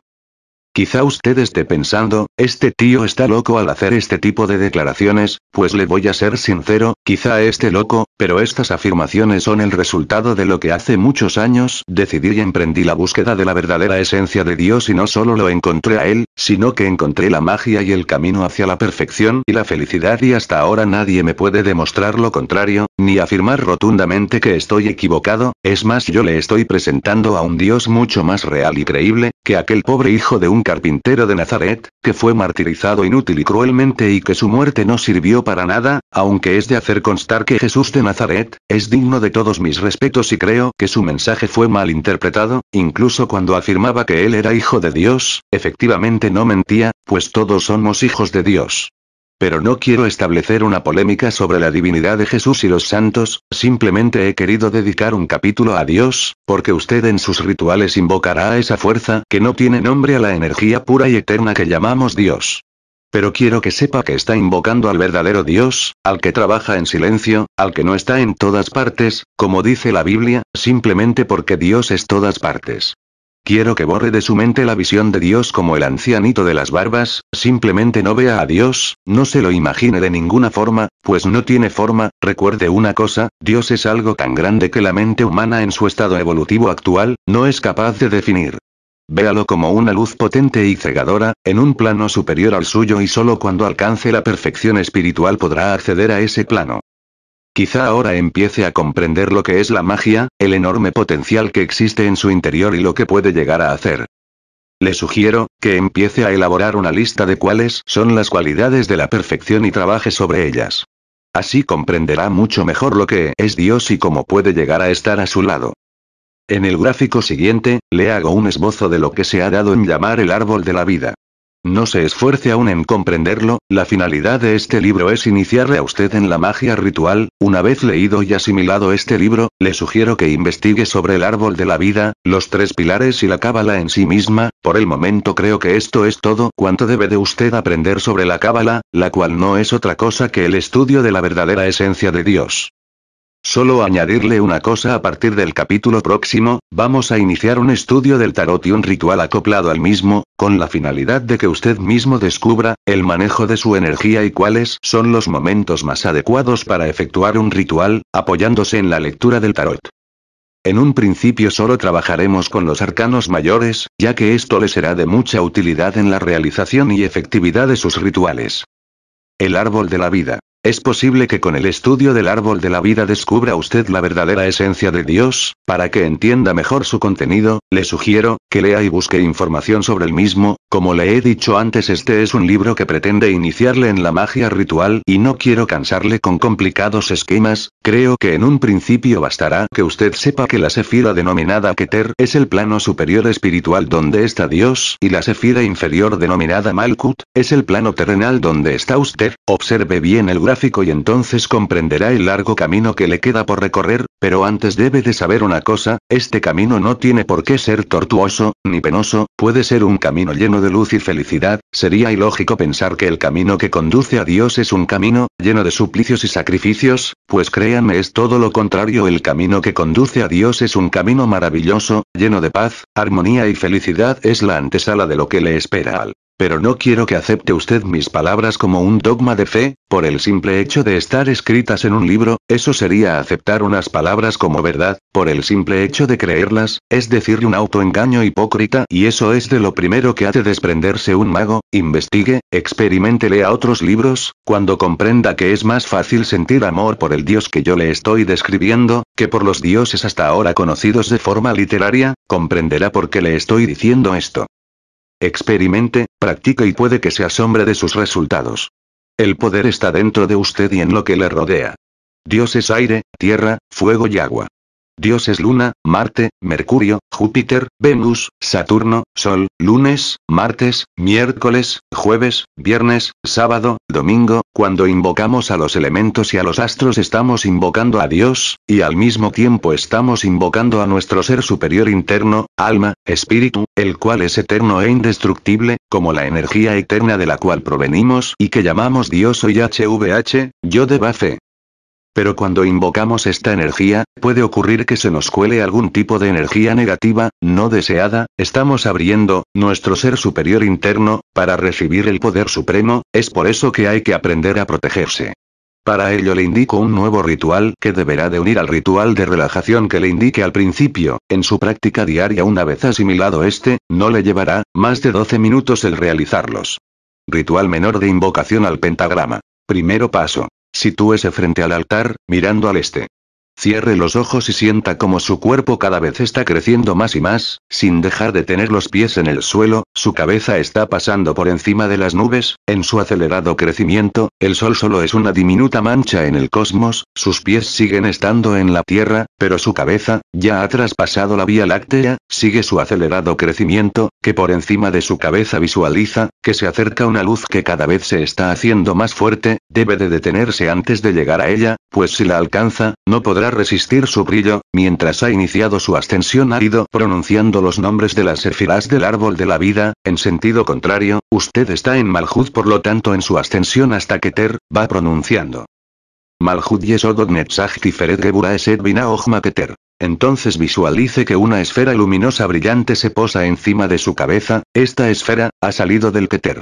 Quizá usted esté pensando, este tío está loco al hacer este tipo de declaraciones, pues le voy a ser sincero, quizá esté loco, pero estas afirmaciones son el resultado de lo que hace muchos años decidí y emprendí la búsqueda de la verdadera esencia de Dios y no solo lo encontré a él, sino que encontré la magia y el camino hacia la perfección y la felicidad y hasta ahora nadie me puede demostrar lo contrario, ni afirmar rotundamente que estoy equivocado, es más yo le estoy presentando a un Dios mucho más real y creíble, que aquel pobre hijo de un carpintero de Nazaret, que fue martirizado inútil y cruelmente y que su muerte no sirvió para nada, aunque es de hacer constar que Jesús de Nazaret, es digno de todos mis respetos y creo que su mensaje fue mal interpretado, incluso cuando afirmaba que él era hijo de Dios, efectivamente no mentía, pues todos somos hijos de Dios. Pero no quiero establecer una polémica sobre la divinidad de Jesús y los santos, simplemente he querido dedicar un capítulo a Dios, porque usted en sus rituales invocará a esa fuerza que no tiene nombre a la energía pura y eterna que llamamos Dios. Pero quiero que sepa que está invocando al verdadero Dios, al que trabaja en silencio, al que no está en todas partes, como dice la Biblia, simplemente porque Dios es todas partes. Quiero que borre de su mente la visión de Dios como el ancianito de las barbas, simplemente no vea a Dios, no se lo imagine de ninguna forma, pues no tiene forma, recuerde una cosa, Dios es algo tan grande que la mente humana en su estado evolutivo actual, no es capaz de definir. Véalo como una luz potente y cegadora, en un plano superior al suyo y solo cuando alcance la perfección espiritual podrá acceder a ese plano. Quizá ahora empiece a comprender lo que es la magia, el enorme potencial que existe en su interior y lo que puede llegar a hacer. Le sugiero, que empiece a elaborar una lista de cuáles son las cualidades de la perfección y trabaje sobre ellas. Así comprenderá mucho mejor lo que es Dios y cómo puede llegar a estar a su lado. En el gráfico siguiente, le hago un esbozo de lo que se ha dado en llamar el árbol de la vida. No se esfuerce aún en comprenderlo, la finalidad de este libro es iniciarle a usted en la magia ritual, una vez leído y asimilado este libro, le sugiero que investigue sobre el árbol de la vida, los tres pilares y la cábala en sí misma, por el momento creo que esto es todo cuanto debe de usted aprender sobre la cábala, la cual no es otra cosa que el estudio de la verdadera esencia de Dios. Solo añadirle una cosa a partir del capítulo próximo, vamos a iniciar un estudio del tarot y un ritual acoplado al mismo, con la finalidad de que usted mismo descubra, el manejo de su energía y cuáles son los momentos más adecuados para efectuar un ritual, apoyándose en la lectura del tarot. En un principio solo trabajaremos con los arcanos mayores, ya que esto le será de mucha utilidad en la realización y efectividad de sus rituales. El árbol de la vida. Es posible que con el estudio del árbol de la vida descubra usted la verdadera esencia de Dios, para que entienda mejor su contenido, le sugiero, que lea y busque información sobre el mismo, como le he dicho antes este es un libro que pretende iniciarle en la magia ritual y no quiero cansarle con complicados esquemas, Creo que en un principio bastará que usted sepa que la sefira denominada Keter es el plano superior espiritual donde está Dios y la sefira inferior denominada Malkut es el plano terrenal donde está usted. Observe bien el gráfico y entonces comprenderá el largo camino que le queda por recorrer, pero antes debe de saber una cosa, este camino no tiene por qué ser tortuoso, ni penoso, puede ser un camino lleno de luz y felicidad, sería ilógico pensar que el camino que conduce a Dios es un camino lleno de suplicios y sacrificios, pues crea es todo lo contrario el camino que conduce a Dios es un camino maravilloso, lleno de paz, armonía y felicidad es la antesala de lo que le espera al pero no quiero que acepte usted mis palabras como un dogma de fe, por el simple hecho de estar escritas en un libro, eso sería aceptar unas palabras como verdad, por el simple hecho de creerlas, es decir, un autoengaño hipócrita, y eso es de lo primero que hace desprenderse un mago, investigue, experimente, lea otros libros, cuando comprenda que es más fácil sentir amor por el Dios que yo le estoy describiendo, que por los dioses hasta ahora conocidos de forma literaria, comprenderá por qué le estoy diciendo esto. Experimente, practique y puede que se asombre de sus resultados. El poder está dentro de usted y en lo que le rodea. Dios es aire, tierra, fuego y agua. Dios es Luna, Marte, Mercurio, Júpiter, Venus, Saturno, Sol, lunes, martes, miércoles, jueves, viernes, sábado, domingo, cuando invocamos a los elementos y a los astros estamos invocando a Dios, y al mismo tiempo estamos invocando a nuestro ser superior interno, alma, espíritu, el cual es eterno e indestructible, como la energía eterna de la cual provenimos y que llamamos Dios o HVH, yo de pero cuando invocamos esta energía, puede ocurrir que se nos cuele algún tipo de energía negativa, no deseada, estamos abriendo, nuestro ser superior interno, para recibir el poder supremo, es por eso que hay que aprender a protegerse. Para ello le indico un nuevo ritual que deberá de unir al ritual de relajación que le indique al principio, en su práctica diaria una vez asimilado este, no le llevará, más de 12 minutos el realizarlos. Ritual menor de invocación al pentagrama. Primero paso. Sitúese frente al altar, mirando al este. Cierre los ojos y sienta como su cuerpo cada vez está creciendo más y más, sin dejar de tener los pies en el suelo, su cabeza está pasando por encima de las nubes, en su acelerado crecimiento, el sol solo es una diminuta mancha en el cosmos, sus pies siguen estando en la Tierra, pero su cabeza, ya ha traspasado la Vía Láctea, sigue su acelerado crecimiento, que por encima de su cabeza visualiza, que se acerca una luz que cada vez se está haciendo más fuerte, debe de detenerse antes de llegar a ella, pues si la alcanza, no podrá resistir su brillo, mientras ha iniciado su ascensión ha ido pronunciando los nombres de las sefirás del árbol de la vida, en sentido contrario, usted está en Malhud por lo tanto en su ascensión hasta Keter, va pronunciando. Malhud Yesodot Netzach Tiferet Gebura Eset Bina Keter. Entonces visualice que una esfera luminosa brillante se posa encima de su cabeza, esta esfera, ha salido del Keter.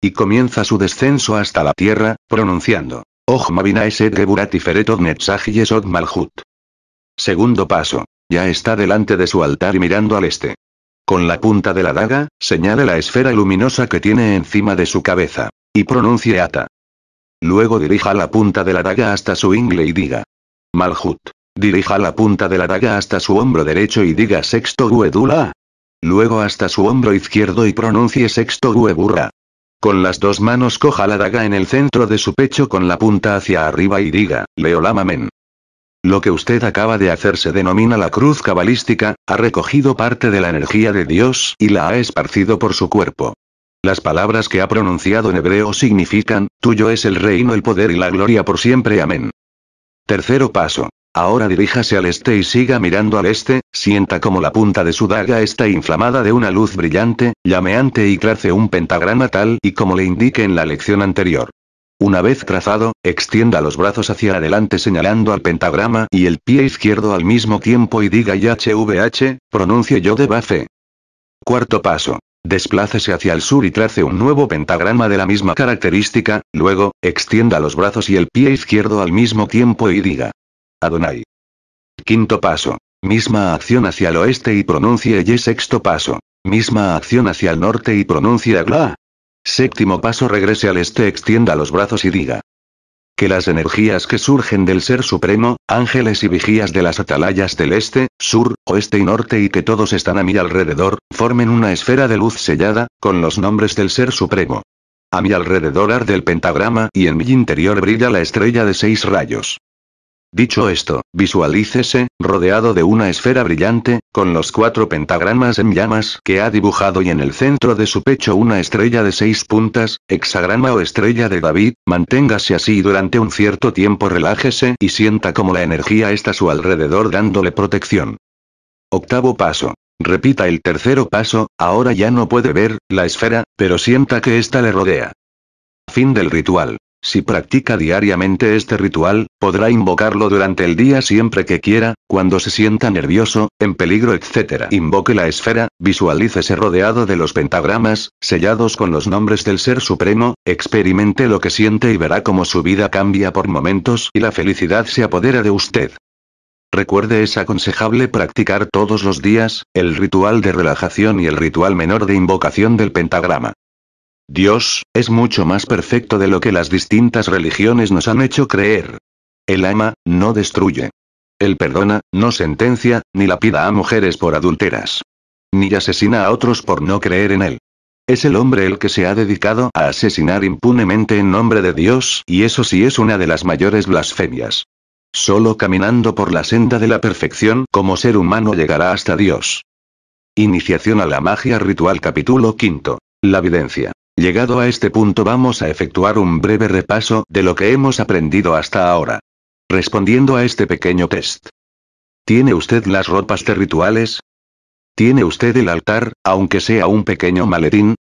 Y comienza su descenso hasta la tierra, pronunciando. OJMABINA Eset Geburat y Feretov Malhut. Segundo paso. Ya está delante de su altar y mirando al este. Con la punta de la daga, señale la esfera luminosa que tiene encima de su cabeza. Y pronuncie Ata. Luego dirija la punta de la daga hasta su ingle y diga. Malhut. Dirija la punta de la daga hasta su hombro derecho y diga sexto Uedula. Luego hasta su hombro izquierdo y pronuncie sexto BURRA. Con las dos manos coja la daga en el centro de su pecho con la punta hacia arriba y diga, Leolam amén. Lo que usted acaba de hacer se denomina la cruz cabalística, ha recogido parte de la energía de Dios y la ha esparcido por su cuerpo. Las palabras que ha pronunciado en hebreo significan, tuyo es el reino, el poder y la gloria por siempre. Amén. Tercero paso. Ahora diríjase al este y siga mirando al este, sienta como la punta de su daga está inflamada de una luz brillante, llameante y trace un pentagrama tal y como le indique en la lección anterior. Una vez trazado, extienda los brazos hacia adelante señalando al pentagrama y el pie izquierdo al mismo tiempo y diga YHVH, pronuncie yo de base. Cuarto paso. Desplácese hacia el sur y trace un nuevo pentagrama de la misma característica, luego, extienda los brazos y el pie izquierdo al mismo tiempo y diga, Adonai. Quinto paso. Misma acción hacia el oeste y pronuncia Y. Sexto paso. Misma acción hacia el norte y pronuncia Gla. Séptimo paso. Regrese al este, extienda los brazos y diga. Que las energías que surgen del Ser Supremo, ángeles y vigías de las atalayas del este, sur, oeste y norte y que todos están a mi alrededor, formen una esfera de luz sellada, con los nombres del Ser Supremo. A mi alrededor arde el pentagrama y en mi interior brilla la estrella de seis rayos. Dicho esto, visualícese, rodeado de una esfera brillante, con los cuatro pentagramas en llamas que ha dibujado y en el centro de su pecho una estrella de seis puntas, hexagrama o estrella de David, manténgase así durante un cierto tiempo relájese y sienta como la energía está a su alrededor dándole protección. Octavo paso. Repita el tercero paso, ahora ya no puede ver, la esfera, pero sienta que ésta le rodea. Fin del ritual. Si practica diariamente este ritual, podrá invocarlo durante el día siempre que quiera, cuando se sienta nervioso, en peligro, etc. Invoque la esfera, visualícese rodeado de los pentagramas, sellados con los nombres del Ser Supremo, experimente lo que siente y verá cómo su vida cambia por momentos y la felicidad se apodera de usted. Recuerde es aconsejable practicar todos los días, el ritual de relajación y el ritual menor de invocación del pentagrama. Dios, es mucho más perfecto de lo que las distintas religiones nos han hecho creer. El ama, no destruye. Él perdona, no sentencia, ni lapida a mujeres por adulteras. Ni asesina a otros por no creer en él. Es el hombre el que se ha dedicado a asesinar impunemente en nombre de Dios, y eso sí es una de las mayores blasfemias. Solo caminando por la senda de la perfección como ser humano llegará hasta Dios. Iniciación a la magia ritual capítulo 5. La evidencia. Llegado a este punto vamos a efectuar un breve repaso de lo que hemos aprendido hasta ahora. Respondiendo a este pequeño test. ¿Tiene usted las ropas de rituales? ¿Tiene usted el altar, aunque sea un pequeño maletín?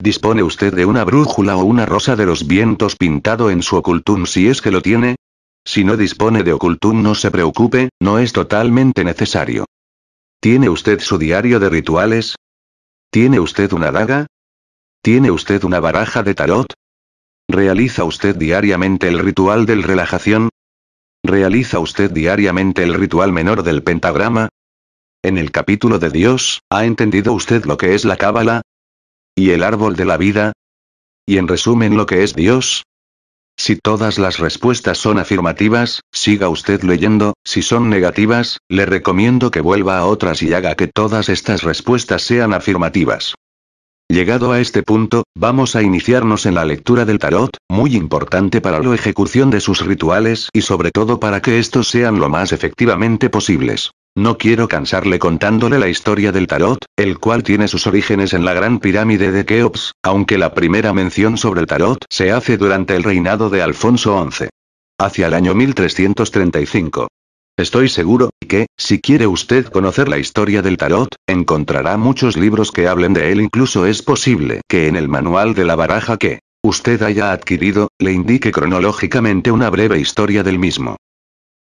¿Dispone usted de una brújula o una rosa de los vientos pintado en su ocultum si es que lo tiene? Si no dispone de ocultum no se preocupe, no es totalmente necesario. ¿Tiene usted su diario de rituales? ¿Tiene usted una daga? ¿Tiene usted una baraja de tarot? ¿Realiza usted diariamente el ritual del relajación? ¿Realiza usted diariamente el ritual menor del pentagrama? En el capítulo de Dios, ¿ha entendido usted lo que es la cábala? ¿Y el árbol de la vida? ¿Y en resumen lo que es Dios? Si todas las respuestas son afirmativas, siga usted leyendo, si son negativas, le recomiendo que vuelva a otras y haga que todas estas respuestas sean afirmativas. Llegado a este punto, vamos a iniciarnos en la lectura del tarot, muy importante para la ejecución de sus rituales y sobre todo para que estos sean lo más efectivamente posibles. No quiero cansarle contándole la historia del tarot, el cual tiene sus orígenes en la gran pirámide de Keops, aunque la primera mención sobre el tarot se hace durante el reinado de Alfonso XI. Hacia el año 1335. Estoy seguro que, si quiere usted conocer la historia del tarot, encontrará muchos libros que hablen de él. Incluso es posible que en el manual de la baraja que usted haya adquirido, le indique cronológicamente una breve historia del mismo.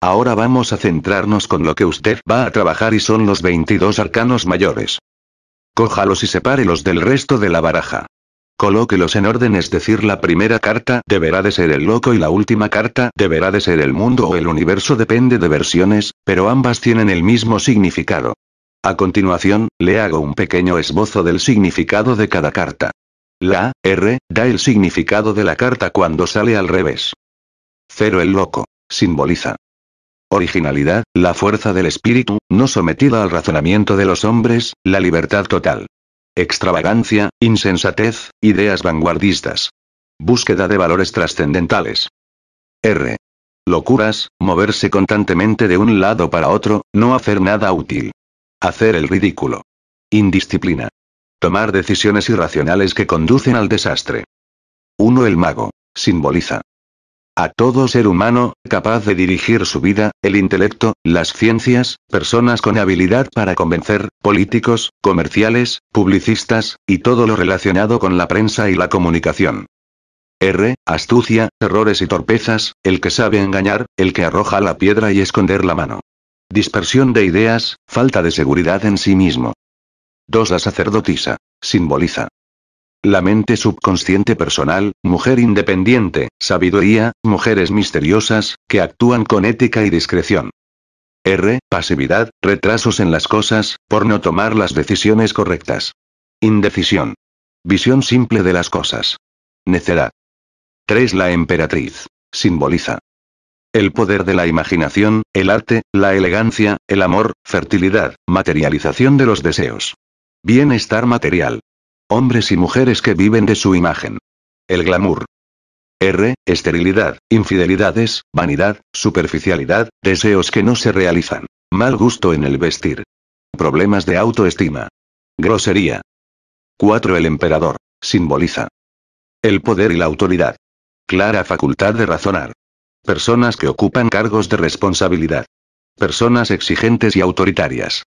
Ahora vamos a centrarnos con lo que usted va a trabajar y son los 22 arcanos mayores. Cójalos y sepárelos del resto de la baraja. Colóquelos en orden es decir la primera carta deberá de ser el loco y la última carta deberá de ser el mundo o el universo depende de versiones, pero ambas tienen el mismo significado. A continuación, le hago un pequeño esbozo del significado de cada carta. La R da el significado de la carta cuando sale al revés. Cero el loco. Simboliza. Originalidad, la fuerza del espíritu, no sometida al razonamiento de los hombres, la libertad total extravagancia, insensatez, ideas vanguardistas. Búsqueda de valores trascendentales. R. Locuras, moverse constantemente de un lado para otro, no hacer nada útil. Hacer el ridículo. Indisciplina. Tomar decisiones irracionales que conducen al desastre. 1. El mago. Simboliza a todo ser humano, capaz de dirigir su vida, el intelecto, las ciencias, personas con habilidad para convencer, políticos, comerciales, publicistas, y todo lo relacionado con la prensa y la comunicación. R. Astucia, errores y torpezas, el que sabe engañar, el que arroja la piedra y esconder la mano. Dispersión de ideas, falta de seguridad en sí mismo. 2. La sacerdotisa. Simboliza la mente subconsciente personal, mujer independiente, sabiduría, mujeres misteriosas, que actúan con ética y discreción. R. Pasividad, retrasos en las cosas, por no tomar las decisiones correctas. Indecisión. Visión simple de las cosas. Necedad. 3. La emperatriz. Simboliza. El poder de la imaginación, el arte, la elegancia, el amor, fertilidad, materialización de los deseos. Bienestar material. Hombres y mujeres que viven de su imagen. El glamour. R. Esterilidad, infidelidades, vanidad, superficialidad, deseos que no se realizan. Mal gusto en el vestir. Problemas de autoestima. Grosería. 4. El emperador. Simboliza. El poder y la autoridad. Clara facultad de razonar. Personas que ocupan cargos de responsabilidad. Personas exigentes y autoritarias.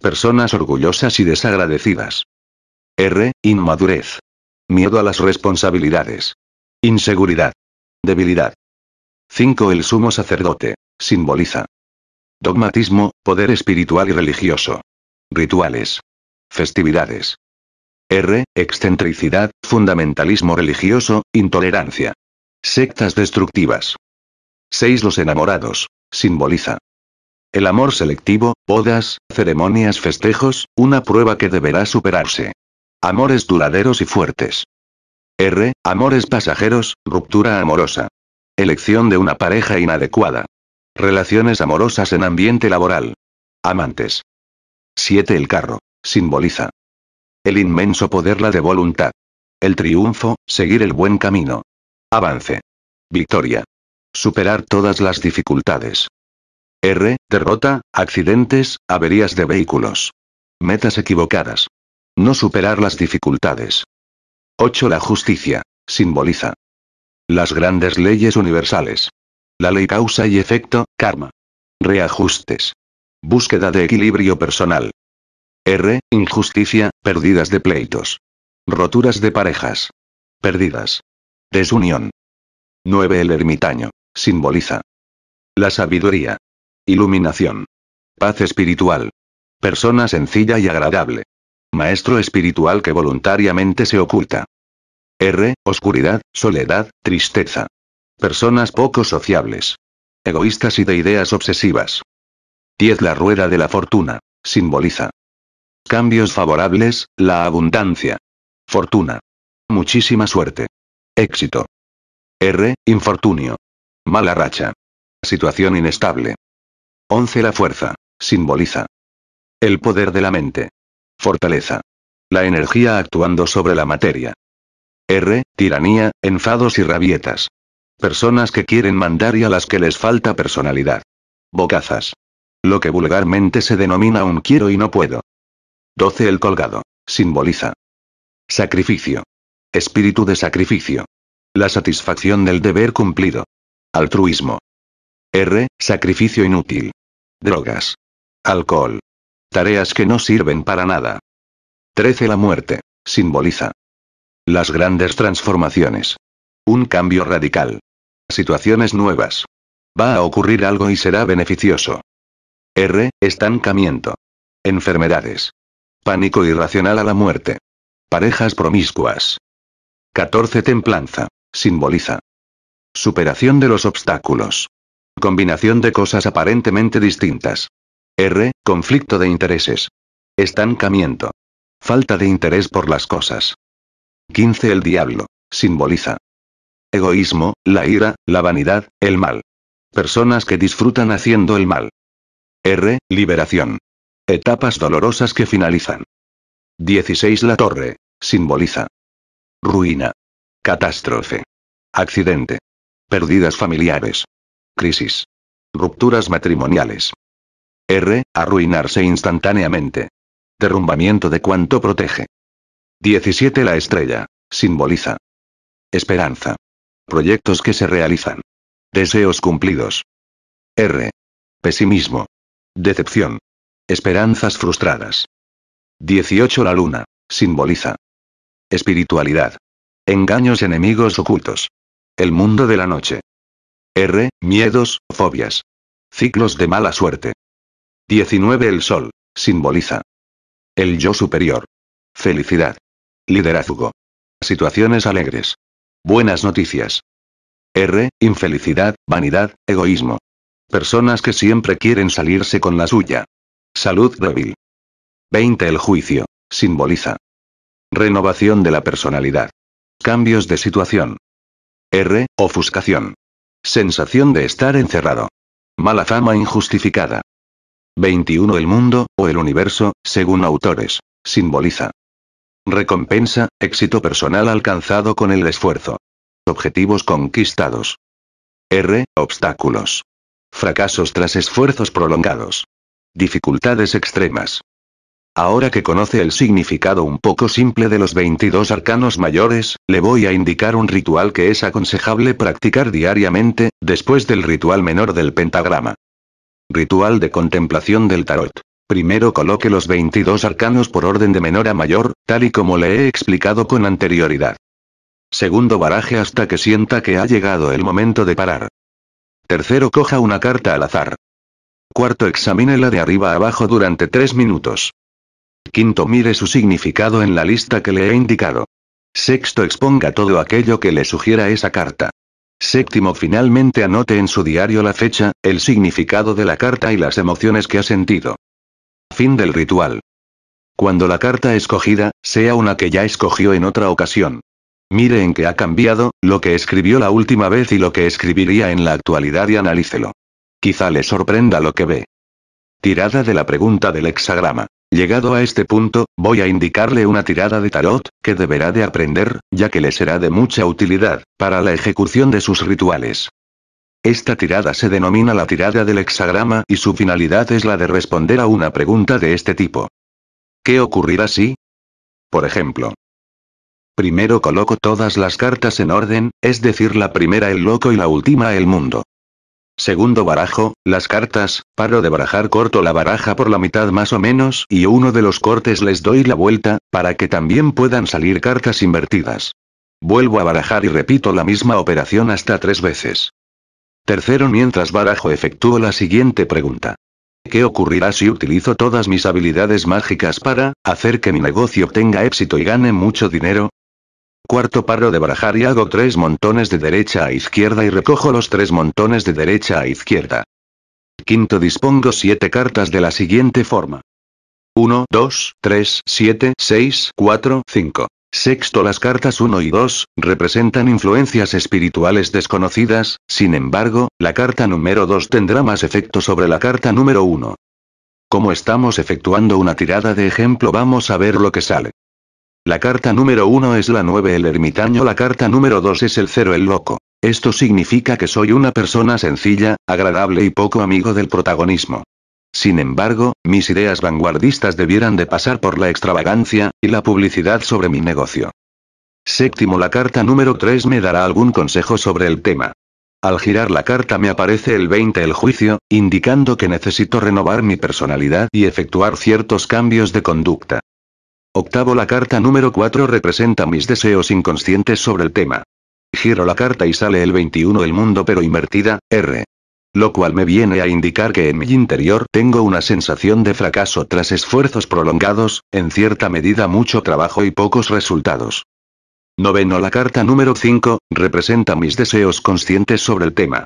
Personas orgullosas y desagradecidas. R. Inmadurez. Miedo a las responsabilidades. Inseguridad. Debilidad. 5. El sumo sacerdote. Simboliza. Dogmatismo, poder espiritual y religioso. Rituales. Festividades. R. Excentricidad, fundamentalismo religioso, intolerancia. Sectas destructivas. 6. Los enamorados. Simboliza. El amor selectivo, bodas, ceremonias, festejos, una prueba que deberá superarse. Amores duraderos y fuertes. R. Amores pasajeros, ruptura amorosa. Elección de una pareja inadecuada. Relaciones amorosas en ambiente laboral. Amantes. 7. El carro. Simboliza. El inmenso poder la de voluntad. El triunfo, seguir el buen camino. Avance. Victoria. Superar todas las dificultades. R. Derrota, accidentes, averías de vehículos. Metas equivocadas. No superar las dificultades. 8. La justicia. Simboliza. Las grandes leyes universales. La ley causa y efecto, karma. Reajustes. Búsqueda de equilibrio personal. R. Injusticia, perdidas de pleitos. Roturas de parejas. Perdidas. Desunión. 9. El ermitaño. Simboliza. La sabiduría. Iluminación. Paz espiritual. Persona sencilla y agradable maestro espiritual que voluntariamente se oculta. R. Oscuridad, soledad, tristeza. Personas poco sociables. Egoístas y de ideas obsesivas. 10. La rueda de la fortuna. Simboliza. Cambios favorables, la abundancia. Fortuna. Muchísima suerte. Éxito. R. Infortunio. Mala racha. Situación inestable. 11. La fuerza. Simboliza. El poder de la mente. Fortaleza. La energía actuando sobre la materia. R. Tiranía, enfados y rabietas. Personas que quieren mandar y a las que les falta personalidad. Bocazas. Lo que vulgarmente se denomina un quiero y no puedo. 12. El colgado. Simboliza. Sacrificio. Espíritu de sacrificio. La satisfacción del deber cumplido. Altruismo. R. Sacrificio inútil. Drogas. Alcohol. Tareas que no sirven para nada. 13. La muerte. Simboliza. Las grandes transformaciones. Un cambio radical. Situaciones nuevas. Va a ocurrir algo y será beneficioso. R. Estancamiento. Enfermedades. Pánico irracional a la muerte. Parejas promiscuas. 14. Templanza. Simboliza. Superación de los obstáculos. Combinación de cosas aparentemente distintas. R. Conflicto de intereses. Estancamiento. Falta de interés por las cosas. 15. El diablo. Simboliza. Egoísmo, la ira, la vanidad, el mal. Personas que disfrutan haciendo el mal. R. Liberación. Etapas dolorosas que finalizan. 16. La torre. Simboliza. Ruina. Catástrofe. Accidente. Pérdidas familiares. Crisis. Rupturas matrimoniales. R. Arruinarse instantáneamente. Derrumbamiento de cuanto protege. 17. La estrella. Simboliza. Esperanza. Proyectos que se realizan. Deseos cumplidos. R. Pesimismo. Decepción. Esperanzas frustradas. 18. La luna. Simboliza. Espiritualidad. Engaños enemigos ocultos. El mundo de la noche. R. Miedos, fobias. Ciclos de mala suerte. 19 El sol, simboliza. El yo superior. Felicidad. Liderazgo. Situaciones alegres. Buenas noticias. R, infelicidad, vanidad, egoísmo. Personas que siempre quieren salirse con la suya. Salud débil. 20 El juicio, simboliza. Renovación de la personalidad. Cambios de situación. R, ofuscación. Sensación de estar encerrado. Mala fama injustificada. 21 El mundo, o el universo, según autores, simboliza. Recompensa, éxito personal alcanzado con el esfuerzo. Objetivos conquistados. R. Obstáculos. Fracasos tras esfuerzos prolongados. Dificultades extremas. Ahora que conoce el significado un poco simple de los 22 arcanos mayores, le voy a indicar un ritual que es aconsejable practicar diariamente, después del ritual menor del pentagrama. Ritual de contemplación del tarot. Primero coloque los 22 arcanos por orden de menor a mayor, tal y como le he explicado con anterioridad. Segundo baraje hasta que sienta que ha llegado el momento de parar. Tercero coja una carta al azar. Cuarto examínela de arriba a abajo durante 3 minutos. Quinto mire su significado en la lista que le he indicado. Sexto exponga todo aquello que le sugiera esa carta. Séptimo finalmente anote en su diario la fecha, el significado de la carta y las emociones que ha sentido. Fin del ritual. Cuando la carta escogida, sea una que ya escogió en otra ocasión. Mire en qué ha cambiado, lo que escribió la última vez y lo que escribiría en la actualidad y analícelo. Quizá le sorprenda lo que ve. Tirada de la pregunta del hexagrama. Llegado a este punto, voy a indicarle una tirada de tarot, que deberá de aprender, ya que le será de mucha utilidad, para la ejecución de sus rituales. Esta tirada se denomina la tirada del hexagrama y su finalidad es la de responder a una pregunta de este tipo. ¿Qué ocurrirá si? Por ejemplo. Primero coloco todas las cartas en orden, es decir, la primera el loco y la última el mundo. Segundo barajo, las cartas, paro de barajar corto la baraja por la mitad más o menos y uno de los cortes les doy la vuelta, para que también puedan salir cartas invertidas. Vuelvo a barajar y repito la misma operación hasta tres veces. Tercero mientras barajo efectúo la siguiente pregunta. ¿Qué ocurrirá si utilizo todas mis habilidades mágicas para hacer que mi negocio tenga éxito y gane mucho dinero? Cuarto paro de barajar y hago tres montones de derecha a izquierda y recojo los tres montones de derecha a izquierda. Quinto dispongo siete cartas de la siguiente forma. 1, 2, 3, 7, 6, 4, 5. Sexto las cartas 1 y 2, representan influencias espirituales desconocidas, sin embargo, la carta número 2 tendrá más efecto sobre la carta número 1. Como estamos efectuando una tirada de ejemplo vamos a ver lo que sale. La carta número 1 es la 9 el ermitaño, la carta número 2 es el 0 el loco. Esto significa que soy una persona sencilla, agradable y poco amigo del protagonismo. Sin embargo, mis ideas vanguardistas debieran de pasar por la extravagancia, y la publicidad sobre mi negocio. Séptimo la carta número 3 me dará algún consejo sobre el tema. Al girar la carta me aparece el 20 el juicio, indicando que necesito renovar mi personalidad y efectuar ciertos cambios de conducta. Octavo la carta número 4 representa mis deseos inconscientes sobre el tema. Giro la carta y sale el 21 el mundo pero invertida, R. Lo cual me viene a indicar que en mi interior tengo una sensación de fracaso tras esfuerzos prolongados, en cierta medida mucho trabajo y pocos resultados. Noveno la carta número 5, representa mis deseos conscientes sobre el tema.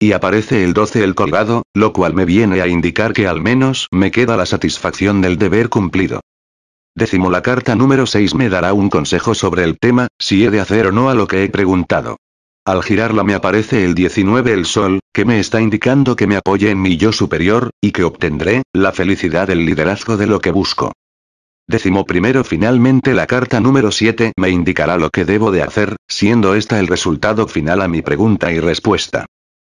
Y aparece el 12 el colgado, lo cual me viene a indicar que al menos me queda la satisfacción del deber cumplido. Décimo la carta número 6 me dará un consejo sobre el tema, si he de hacer o no a lo que he preguntado. Al girarla me aparece el 19 el sol, que me está indicando que me apoye en mi yo superior, y que obtendré, la felicidad del liderazgo de lo que busco. Décimo primero finalmente la carta número 7 me indicará lo que debo de hacer, siendo esta el resultado final a mi pregunta y respuesta.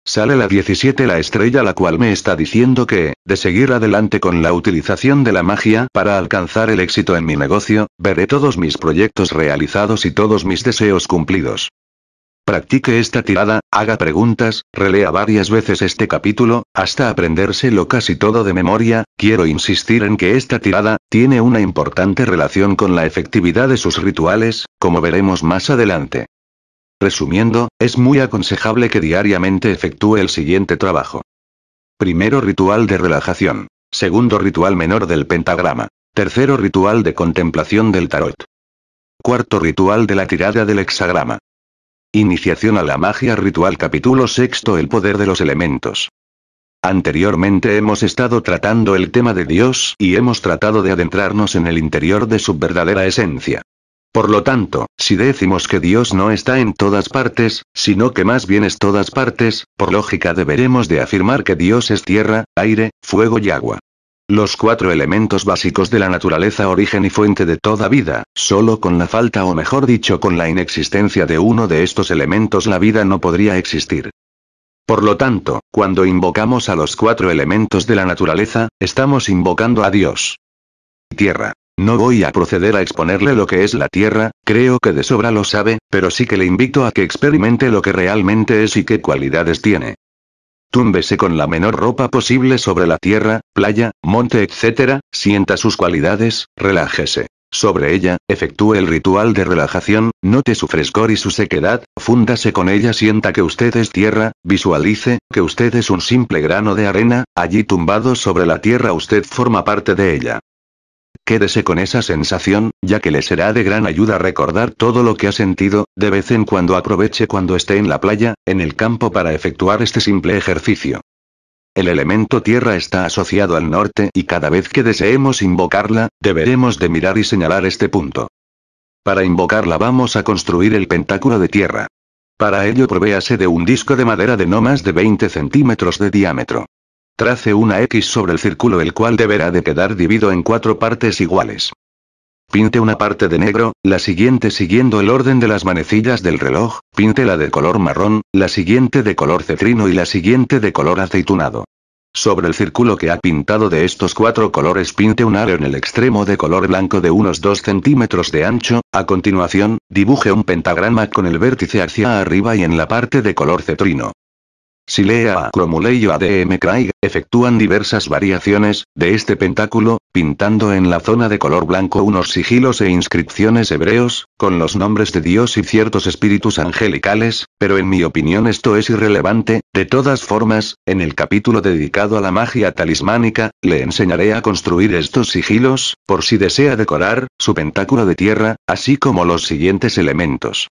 Sale la 17 la estrella la cual me está diciendo que, de seguir adelante con la utilización de la magia para alcanzar el éxito en mi negocio, veré todos mis proyectos realizados y todos mis deseos cumplidos. Practique esta tirada, haga preguntas, relea varias veces este capítulo, hasta aprendérselo casi todo de memoria, quiero insistir en que esta tirada, tiene una importante relación con la efectividad de sus rituales, como veremos más adelante. Resumiendo, es muy aconsejable que diariamente efectúe el siguiente trabajo. Primero ritual de relajación. Segundo ritual menor del pentagrama. Tercero ritual de contemplación del tarot. Cuarto ritual de la tirada del hexagrama. Iniciación a la magia ritual capítulo sexto El poder de los elementos. Anteriormente hemos estado tratando el tema de Dios y hemos tratado de adentrarnos en el interior de su verdadera esencia. Por lo tanto, si decimos que Dios no está en todas partes, sino que más bien es todas partes, por lógica deberemos de afirmar que Dios es tierra, aire, fuego y agua. Los cuatro elementos básicos de la naturaleza origen y fuente de toda vida, solo con la falta o mejor dicho con la inexistencia de uno de estos elementos la vida no podría existir. Por lo tanto, cuando invocamos a los cuatro elementos de la naturaleza, estamos invocando a Dios. Tierra, no voy a proceder a exponerle lo que es la Tierra, creo que de sobra lo sabe, pero sí que le invito a que experimente lo que realmente es y qué cualidades tiene. Túmbese con la menor ropa posible sobre la tierra, playa, monte, etc., sienta sus cualidades, relájese. Sobre ella, efectúe el ritual de relajación, note su frescor y su sequedad, fúndase con ella, sienta que usted es tierra, visualice que usted es un simple grano de arena, allí tumbado sobre la tierra usted forma parte de ella. Quédese con esa sensación, ya que le será de gran ayuda recordar todo lo que ha sentido, de vez en cuando aproveche cuando esté en la playa, en el campo para efectuar este simple ejercicio. El elemento tierra está asociado al norte y cada vez que deseemos invocarla, deberemos de mirar y señalar este punto. Para invocarla vamos a construir el pentáculo de tierra. Para ello provéase de un disco de madera de no más de 20 centímetros de diámetro. Trace una X sobre el círculo el cual deberá de quedar dividido en cuatro partes iguales. Pinte una parte de negro, la siguiente siguiendo el orden de las manecillas del reloj, pinte la de color marrón, la siguiente de color cetrino y la siguiente de color aceitunado. Sobre el círculo que ha pintado de estos cuatro colores pinte un aro en el extremo de color blanco de unos 2 centímetros de ancho, a continuación, dibuje un pentagrama con el vértice hacia arriba y en la parte de color cetrino, Silea y o ADM Craig, efectúan diversas variaciones, de este pentáculo, pintando en la zona de color blanco unos sigilos e inscripciones hebreos, con los nombres de Dios y ciertos espíritus angelicales, pero en mi opinión esto es irrelevante, de todas formas, en el capítulo dedicado a la magia talismánica, le enseñaré a construir estos sigilos, por si desea decorar, su pentáculo de tierra, así como los siguientes elementos.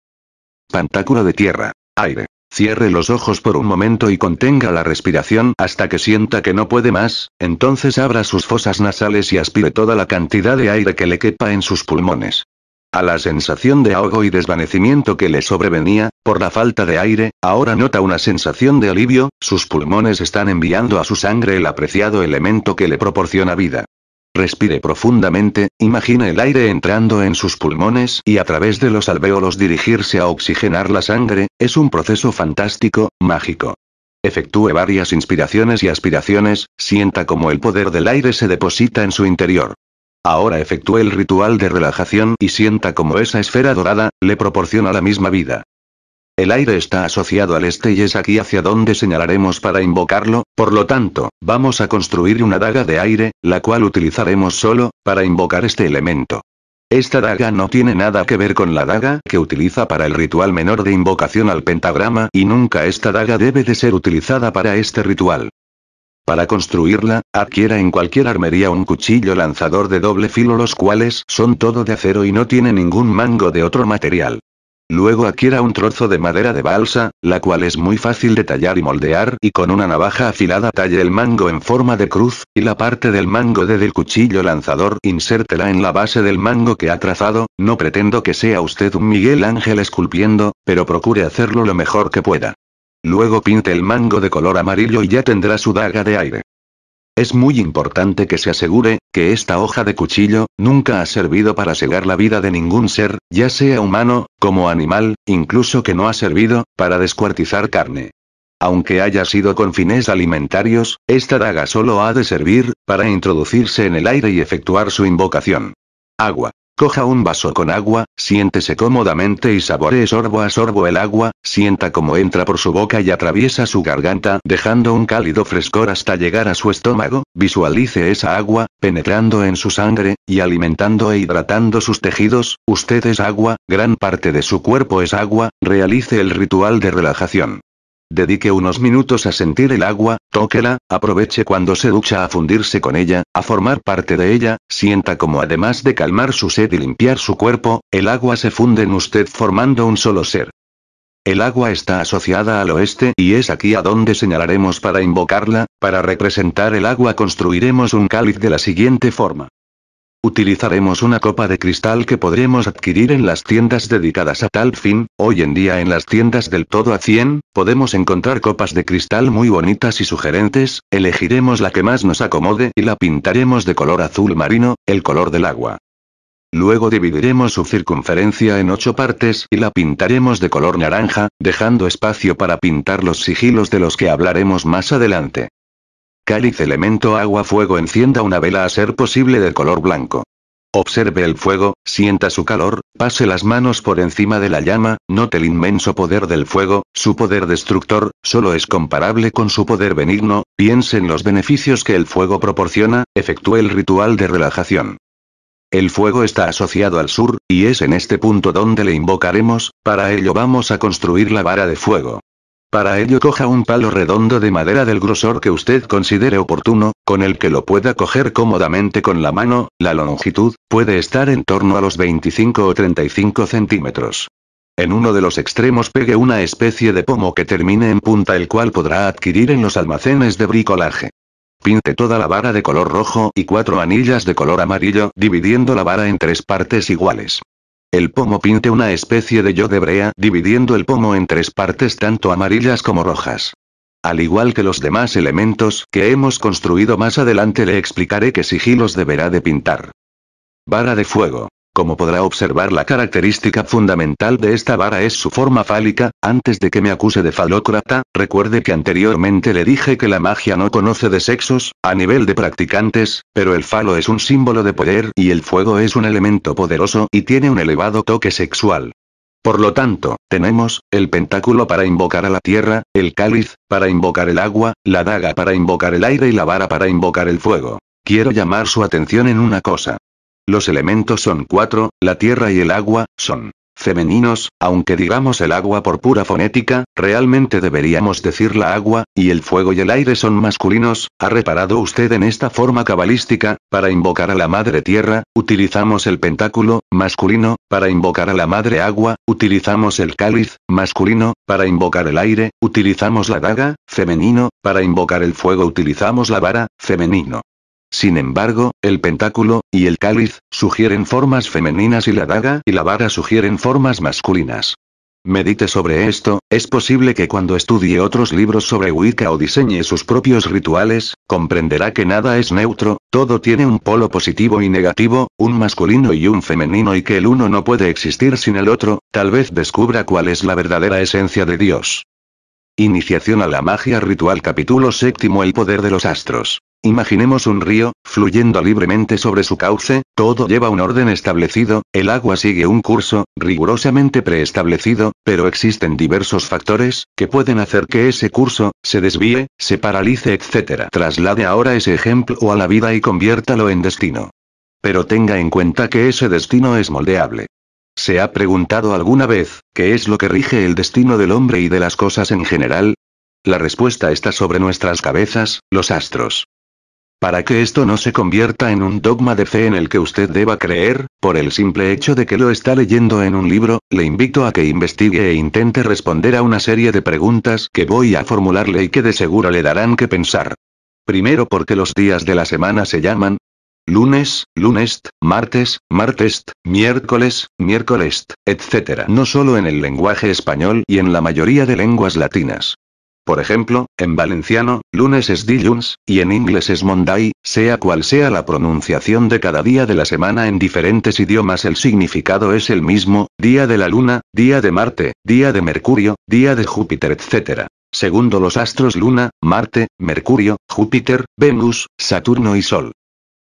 Pentáculo de tierra, aire, Cierre los ojos por un momento y contenga la respiración hasta que sienta que no puede más, entonces abra sus fosas nasales y aspire toda la cantidad de aire que le quepa en sus pulmones. A la sensación de ahogo y desvanecimiento que le sobrevenía, por la falta de aire, ahora nota una sensación de alivio, sus pulmones están enviando a su sangre el apreciado elemento que le proporciona vida. Respire profundamente, imagine el aire entrando en sus pulmones y a través de los alvéolos dirigirse a oxigenar la sangre, es un proceso fantástico, mágico. Efectúe varias inspiraciones y aspiraciones, sienta como el poder del aire se deposita en su interior. Ahora efectúe el ritual de relajación y sienta como esa esfera dorada, le proporciona la misma vida. El aire está asociado al este y es aquí hacia donde señalaremos para invocarlo, por lo tanto, vamos a construir una daga de aire, la cual utilizaremos solo, para invocar este elemento. Esta daga no tiene nada que ver con la daga que utiliza para el ritual menor de invocación al pentagrama y nunca esta daga debe de ser utilizada para este ritual. Para construirla, adquiera en cualquier armería un cuchillo lanzador de doble filo los cuales son todo de acero y no tiene ningún mango de otro material. Luego adquiera un trozo de madera de balsa, la cual es muy fácil de tallar y moldear y con una navaja afilada talle el mango en forma de cruz, y la parte del mango de del cuchillo lanzador insértela en la base del mango que ha trazado, no pretendo que sea usted un Miguel Ángel esculpiendo, pero procure hacerlo lo mejor que pueda. Luego pinte el mango de color amarillo y ya tendrá su daga de aire. Es muy importante que se asegure, que esta hoja de cuchillo, nunca ha servido para cegar la vida de ningún ser, ya sea humano, como animal, incluso que no ha servido, para descuartizar carne. Aunque haya sido con fines alimentarios, esta daga solo ha de servir, para introducirse en el aire y efectuar su invocación. Agua. Coja un vaso con agua, siéntese cómodamente y saboree sorbo a sorbo el agua, sienta como entra por su boca y atraviesa su garganta, dejando un cálido frescor hasta llegar a su estómago, visualice esa agua, penetrando en su sangre, y alimentando e hidratando sus tejidos, usted es agua, gran parte de su cuerpo es agua, realice el ritual de relajación. Dedique unos minutos a sentir el agua, tóquela, aproveche cuando se ducha a fundirse con ella, a formar parte de ella, sienta como además de calmar su sed y limpiar su cuerpo, el agua se funde en usted formando un solo ser. El agua está asociada al oeste y es aquí a donde señalaremos para invocarla, para representar el agua construiremos un cáliz de la siguiente forma. Utilizaremos una copa de cristal que podremos adquirir en las tiendas dedicadas a tal fin, hoy en día en las tiendas del todo a 100, podemos encontrar copas de cristal muy bonitas y sugerentes, elegiremos la que más nos acomode y la pintaremos de color azul marino, el color del agua. Luego dividiremos su circunferencia en 8 partes y la pintaremos de color naranja, dejando espacio para pintar los sigilos de los que hablaremos más adelante. Cáliz elemento agua fuego encienda una vela a ser posible de color blanco. Observe el fuego, sienta su calor, pase las manos por encima de la llama, note el inmenso poder del fuego, su poder destructor, solo es comparable con su poder benigno, piense en los beneficios que el fuego proporciona, efectúe el ritual de relajación. El fuego está asociado al sur, y es en este punto donde le invocaremos, para ello vamos a construir la vara de fuego. Para ello coja un palo redondo de madera del grosor que usted considere oportuno, con el que lo pueda coger cómodamente con la mano, la longitud, puede estar en torno a los 25 o 35 centímetros. En uno de los extremos pegue una especie de pomo que termine en punta el cual podrá adquirir en los almacenes de bricolaje. Pinte toda la vara de color rojo y cuatro anillas de color amarillo, dividiendo la vara en tres partes iguales. El pomo pinte una especie de yo de brea dividiendo el pomo en tres partes tanto amarillas como rojas. Al igual que los demás elementos que hemos construido más adelante le explicaré que sigilos deberá de pintar. Vara de fuego. Como podrá observar la característica fundamental de esta vara es su forma fálica, antes de que me acuse de falócrata, recuerde que anteriormente le dije que la magia no conoce de sexos, a nivel de practicantes, pero el falo es un símbolo de poder y el fuego es un elemento poderoso y tiene un elevado toque sexual. Por lo tanto, tenemos, el pentáculo para invocar a la tierra, el cáliz, para invocar el agua, la daga para invocar el aire y la vara para invocar el fuego. Quiero llamar su atención en una cosa. Los elementos son cuatro, la tierra y el agua, son femeninos, aunque digamos el agua por pura fonética, realmente deberíamos decir la agua, y el fuego y el aire son masculinos, ¿ha reparado usted en esta forma cabalística? Para invocar a la madre tierra, utilizamos el pentáculo, masculino, para invocar a la madre agua, utilizamos el cáliz, masculino, para invocar el aire, utilizamos la daga, femenino, para invocar el fuego utilizamos la vara, femenino. Sin embargo, el pentáculo, y el cáliz, sugieren formas femeninas y la daga y la vara sugieren formas masculinas. Medite sobre esto, es posible que cuando estudie otros libros sobre Wicca o diseñe sus propios rituales, comprenderá que nada es neutro, todo tiene un polo positivo y negativo, un masculino y un femenino y que el uno no puede existir sin el otro, tal vez descubra cuál es la verdadera esencia de Dios. Iniciación a la magia ritual capítulo séptimo El poder de los astros. Imaginemos un río, fluyendo libremente sobre su cauce, todo lleva un orden establecido, el agua sigue un curso, rigurosamente preestablecido, pero existen diversos factores, que pueden hacer que ese curso, se desvíe, se paralice, etc. Traslade ahora ese ejemplo a la vida y conviértalo en destino. Pero tenga en cuenta que ese destino es moldeable. ¿Se ha preguntado alguna vez, qué es lo que rige el destino del hombre y de las cosas en general? La respuesta está sobre nuestras cabezas, los astros. Para que esto no se convierta en un dogma de fe en el que usted deba creer, por el simple hecho de que lo está leyendo en un libro, le invito a que investigue e intente responder a una serie de preguntas que voy a formularle y que de seguro le darán que pensar. Primero porque los días de la semana se llaman, lunes, lunes, martes, martes, miércoles, miércoles, etc. No solo en el lenguaje español y en la mayoría de lenguas latinas. Por ejemplo, en valenciano, lunes es dilluns, y en inglés es monday, sea cual sea la pronunciación de cada día de la semana en diferentes idiomas el significado es el mismo, día de la luna, día de Marte, día de Mercurio, día de Júpiter, etc. Segundo los astros luna, Marte, Mercurio, Júpiter, Venus, Saturno y Sol.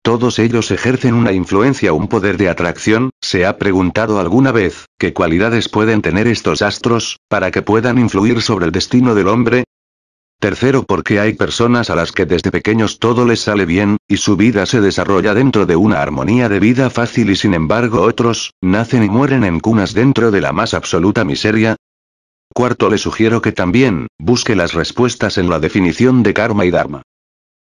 Todos ellos ejercen una influencia, un poder de atracción, ¿se ha preguntado alguna vez, qué cualidades pueden tener estos astros, para que puedan influir sobre el destino del hombre? Tercero, porque hay personas a las que desde pequeños todo les sale bien, y su vida se desarrolla dentro de una armonía de vida fácil y sin embargo otros, nacen y mueren en cunas dentro de la más absoluta miseria. Cuarto, le sugiero que también, busque las respuestas en la definición de karma y dharma.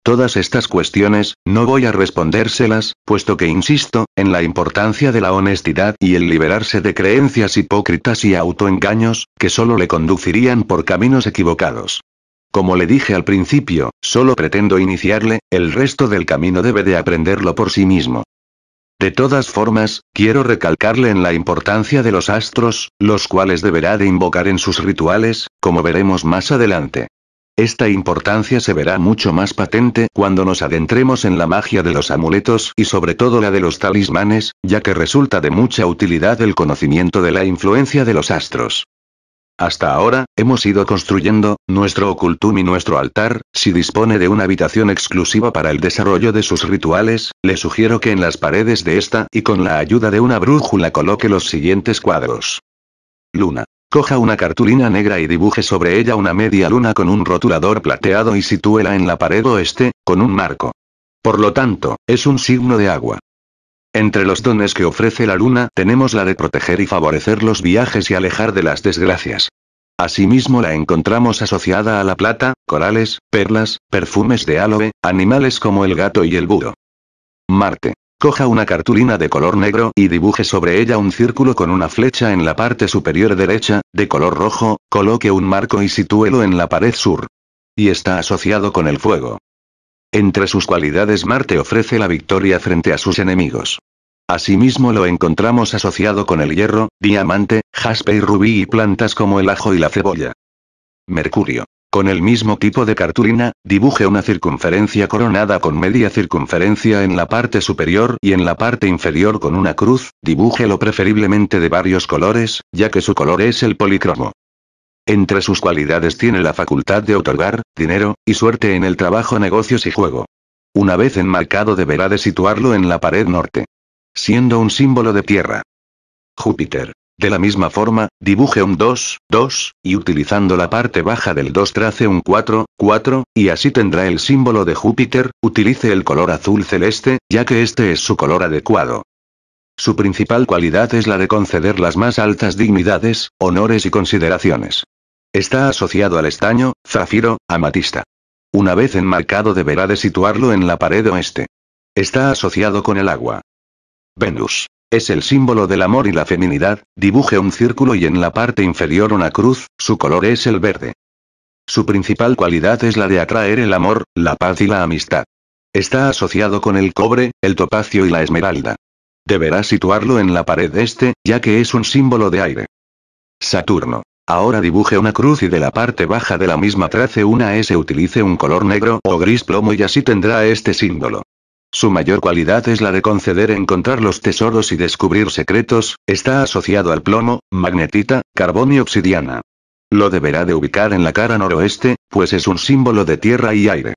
Todas estas cuestiones, no voy a respondérselas, puesto que insisto, en la importancia de la honestidad y el liberarse de creencias hipócritas y autoengaños, que solo le conducirían por caminos equivocados. Como le dije al principio, solo pretendo iniciarle, el resto del camino debe de aprenderlo por sí mismo. De todas formas, quiero recalcarle en la importancia de los astros, los cuales deberá de invocar en sus rituales, como veremos más adelante. Esta importancia se verá mucho más patente cuando nos adentremos en la magia de los amuletos y sobre todo la de los talismanes, ya que resulta de mucha utilidad el conocimiento de la influencia de los astros. Hasta ahora, hemos ido construyendo nuestro ocultum y nuestro altar. Si dispone de una habitación exclusiva para el desarrollo de sus rituales, le sugiero que en las paredes de esta y con la ayuda de una brújula coloque los siguientes cuadros. Luna. Coja una cartulina negra y dibuje sobre ella una media luna con un rotulador plateado y sitúela en la pared oeste, con un marco. Por lo tanto, es un signo de agua. Entre los dones que ofrece la luna tenemos la de proteger y favorecer los viajes y alejar de las desgracias. Asimismo la encontramos asociada a la plata, corales, perlas, perfumes de aloe, animales como el gato y el burro. Marte. Coja una cartulina de color negro y dibuje sobre ella un círculo con una flecha en la parte superior derecha, de color rojo, coloque un marco y sitúelo en la pared sur. Y está asociado con el fuego. Entre sus cualidades Marte ofrece la victoria frente a sus enemigos. Asimismo lo encontramos asociado con el hierro, diamante, jaspe y rubí y plantas como el ajo y la cebolla. Mercurio. Con el mismo tipo de cartulina, dibuje una circunferencia coronada con media circunferencia en la parte superior y en la parte inferior con una cruz, dibújelo preferiblemente de varios colores, ya que su color es el policromo. Entre sus cualidades tiene la facultad de otorgar, dinero, y suerte en el trabajo, negocios y juego. Una vez enmarcado deberá de situarlo en la pared norte. Siendo un símbolo de tierra. Júpiter, de la misma forma, dibuje un 2, 2, y utilizando la parte baja del 2 trace un 4, 4, y así tendrá el símbolo de Júpiter, utilice el color azul celeste, ya que este es su color adecuado. Su principal cualidad es la de conceder las más altas dignidades, honores y consideraciones. Está asociado al estaño, zafiro, amatista. Una vez enmarcado deberá de situarlo en la pared oeste. Está asociado con el agua. Venus. Es el símbolo del amor y la feminidad, dibuje un círculo y en la parte inferior una cruz, su color es el verde. Su principal cualidad es la de atraer el amor, la paz y la amistad. Está asociado con el cobre, el topacio y la esmeralda. Deberá situarlo en la pared este, ya que es un símbolo de aire. Saturno. Ahora dibuje una cruz y de la parte baja de la misma trace una S utilice un color negro o gris plomo y así tendrá este símbolo. Su mayor cualidad es la de conceder encontrar los tesoros y descubrir secretos, está asociado al plomo, magnetita, carbón y obsidiana. Lo deberá de ubicar en la cara noroeste, pues es un símbolo de tierra y aire.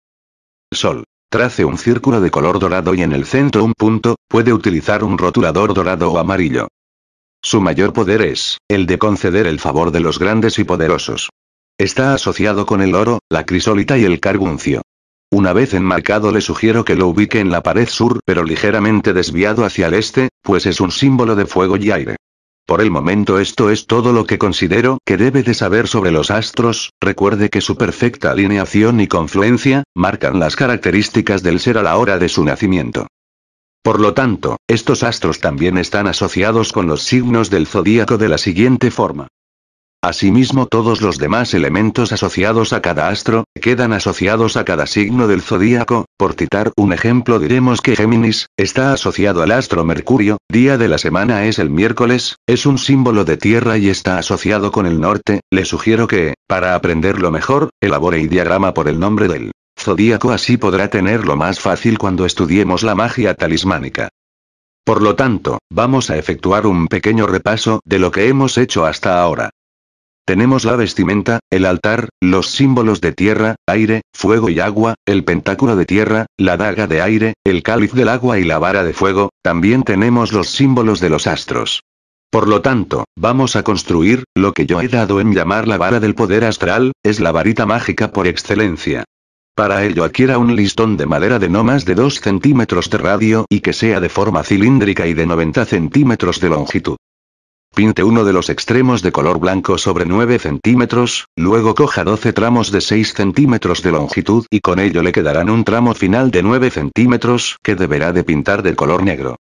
Sol. Trace un círculo de color dorado y en el centro un punto, puede utilizar un rotulador dorado o amarillo. Su mayor poder es, el de conceder el favor de los grandes y poderosos. Está asociado con el oro, la crisólita y el carbuncio. Una vez enmarcado le sugiero que lo ubique en la pared sur pero ligeramente desviado hacia el este, pues es un símbolo de fuego y aire. Por el momento esto es todo lo que considero que debe de saber sobre los astros, recuerde que su perfecta alineación y confluencia, marcan las características del ser a la hora de su nacimiento. Por lo tanto, estos astros también están asociados con los signos del zodíaco de la siguiente forma. Asimismo todos los demás elementos asociados a cada astro, quedan asociados a cada signo del zodíaco, por citar un ejemplo diremos que Géminis, está asociado al astro Mercurio, día de la semana es el miércoles, es un símbolo de tierra y está asociado con el norte, le sugiero que, para aprenderlo mejor, elabore y diagrama por el nombre del zodíaco así podrá tenerlo más fácil cuando estudiemos la magia talismánica. Por lo tanto, vamos a efectuar un pequeño repaso de lo que hemos hecho hasta ahora. Tenemos la vestimenta, el altar, los símbolos de tierra, aire, fuego y agua, el pentáculo de tierra, la daga de aire, el cáliz del agua y la vara de fuego, también tenemos los símbolos de los astros. Por lo tanto, vamos a construir, lo que yo he dado en llamar la vara del poder astral, es la varita mágica por excelencia. Para ello adquiera un listón de madera de no más de 2 centímetros de radio y que sea de forma cilíndrica y de 90 centímetros de longitud. Pinte uno de los extremos de color blanco sobre 9 centímetros, luego coja 12 tramos de 6 centímetros de longitud y con ello le quedarán un tramo final de 9 centímetros que deberá de pintar de color negro.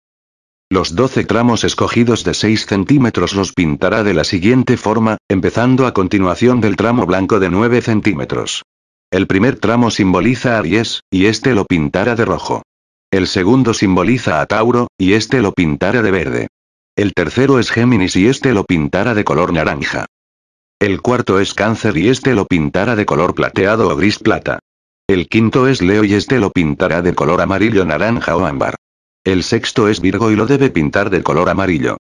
Los 12 tramos escogidos de 6 centímetros los pintará de la siguiente forma, empezando a continuación del tramo blanco de 9 centímetros. El primer tramo simboliza a Aries, y este lo pintará de rojo. El segundo simboliza a Tauro, y este lo pintará de verde. El tercero es Géminis y este lo pintará de color naranja. El cuarto es Cáncer y este lo pintará de color plateado o gris plata. El quinto es Leo y este lo pintará de color amarillo naranja o ámbar. El sexto es Virgo y lo debe pintar de color amarillo.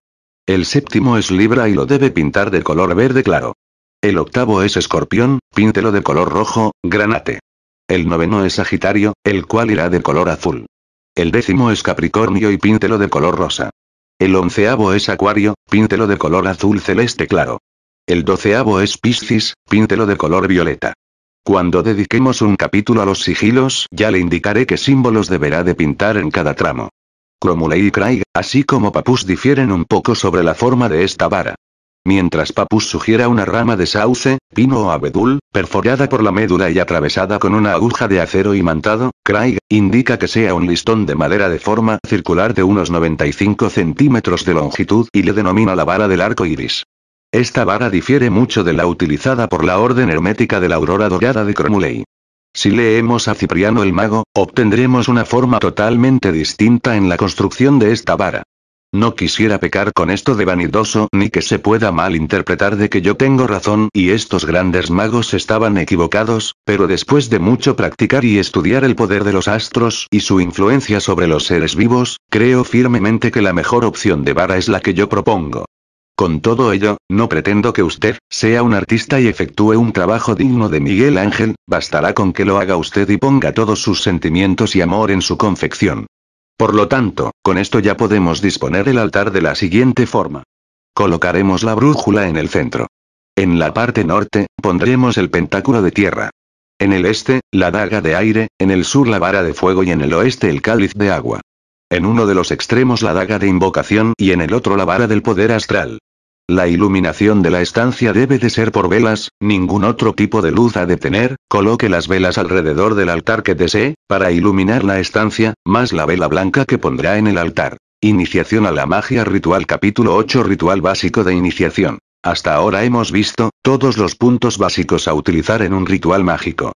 El séptimo es Libra y lo debe pintar de color verde claro. El octavo es Escorpión, píntelo de color rojo, granate. El noveno es Sagitario, el cual irá de color azul. El décimo es Capricornio y píntelo de color rosa. El onceavo es Acuario, píntelo de color azul celeste claro. El doceavo es Piscis, píntelo de color violeta. Cuando dediquemos un capítulo a los sigilos, ya le indicaré qué símbolos deberá de pintar en cada tramo. Cromuley y Craig, así como Papus difieren un poco sobre la forma de esta vara mientras Papus sugiera una rama de sauce, pino o abedul, perforada por la médula y atravesada con una aguja de acero imantado, Craig, indica que sea un listón de madera de forma circular de unos 95 centímetros de longitud y le denomina la vara del arco iris. Esta vara difiere mucho de la utilizada por la Orden Hermética de la Aurora Dorada de Cromuley. Si leemos a Cipriano el Mago, obtendremos una forma totalmente distinta en la construcción de esta vara. No quisiera pecar con esto de vanidoso ni que se pueda malinterpretar de que yo tengo razón y estos grandes magos estaban equivocados, pero después de mucho practicar y estudiar el poder de los astros y su influencia sobre los seres vivos, creo firmemente que la mejor opción de vara es la que yo propongo. Con todo ello, no pretendo que usted sea un artista y efectúe un trabajo digno de Miguel Ángel, bastará con que lo haga usted y ponga todos sus sentimientos y amor en su confección. Por lo tanto, con esto ya podemos disponer el altar de la siguiente forma. Colocaremos la brújula en el centro. En la parte norte, pondremos el pentáculo de tierra. En el este, la daga de aire, en el sur la vara de fuego y en el oeste el cáliz de agua. En uno de los extremos la daga de invocación y en el otro la vara del poder astral. La iluminación de la estancia debe de ser por velas, ningún otro tipo de luz ha de tener, coloque las velas alrededor del altar que desee, para iluminar la estancia, más la vela blanca que pondrá en el altar. Iniciación a la magia ritual capítulo 8 Ritual básico de iniciación. Hasta ahora hemos visto, todos los puntos básicos a utilizar en un ritual mágico.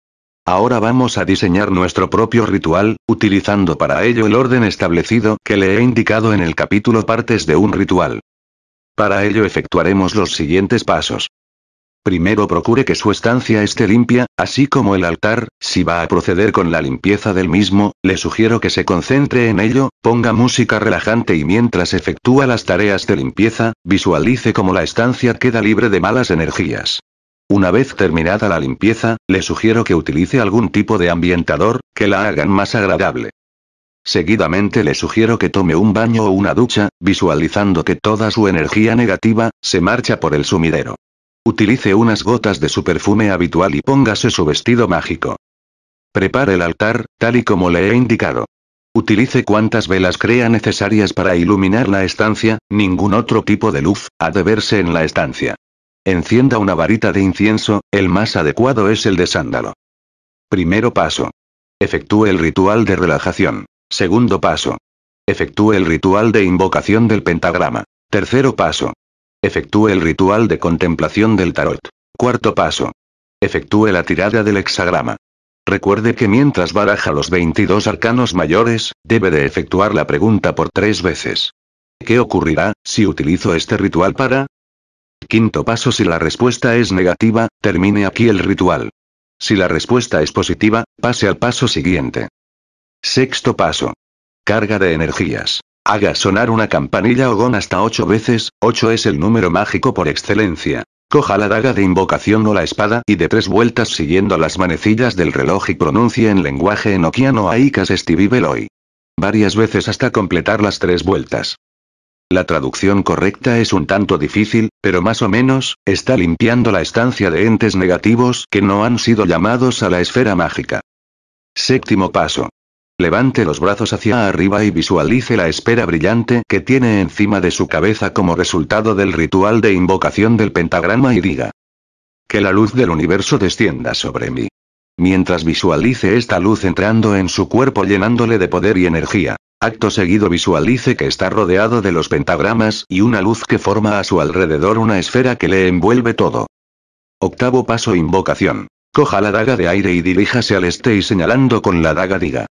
Ahora vamos a diseñar nuestro propio ritual, utilizando para ello el orden establecido que le he indicado en el capítulo Partes de un ritual. Para ello efectuaremos los siguientes pasos. Primero procure que su estancia esté limpia, así como el altar, si va a proceder con la limpieza del mismo, le sugiero que se concentre en ello, ponga música relajante y mientras efectúa las tareas de limpieza, visualice cómo la estancia queda libre de malas energías. Una vez terminada la limpieza, le sugiero que utilice algún tipo de ambientador, que la hagan más agradable. Seguidamente le sugiero que tome un baño o una ducha, visualizando que toda su energía negativa, se marcha por el sumidero. Utilice unas gotas de su perfume habitual y póngase su vestido mágico. Prepare el altar, tal y como le he indicado. Utilice cuantas velas crea necesarias para iluminar la estancia, ningún otro tipo de luz, ha de verse en la estancia. Encienda una varita de incienso, el más adecuado es el de sándalo. Primero paso. Efectúe el ritual de relajación. Segundo paso. Efectúe el ritual de invocación del pentagrama. Tercero paso. Efectúe el ritual de contemplación del tarot. Cuarto paso. Efectúe la tirada del hexagrama. Recuerde que mientras baraja los 22 arcanos mayores, debe de efectuar la pregunta por tres veces. ¿Qué ocurrirá si utilizo este ritual para? Quinto paso si la respuesta es negativa, termine aquí el ritual. Si la respuesta es positiva, pase al paso siguiente. Sexto paso. Carga de energías. Haga sonar una campanilla o gong hasta ocho veces, ocho es el número mágico por excelencia. Coja la daga de invocación o la espada y de tres vueltas siguiendo las manecillas del reloj y pronuncie en lenguaje enoquiano Aikas Beloi. Varias veces hasta completar las tres vueltas. La traducción correcta es un tanto difícil, pero más o menos, está limpiando la estancia de entes negativos que no han sido llamados a la esfera mágica. Séptimo paso. Levante los brazos hacia arriba y visualice la espera brillante que tiene encima de su cabeza como resultado del ritual de invocación del pentagrama y diga. Que la luz del universo descienda sobre mí. Mientras visualice esta luz entrando en su cuerpo llenándole de poder y energía. Acto seguido visualice que está rodeado de los pentagramas y una luz que forma a su alrededor una esfera que le envuelve todo. Octavo paso invocación. Coja la daga de aire y diríjase al este y señalando con la daga diga.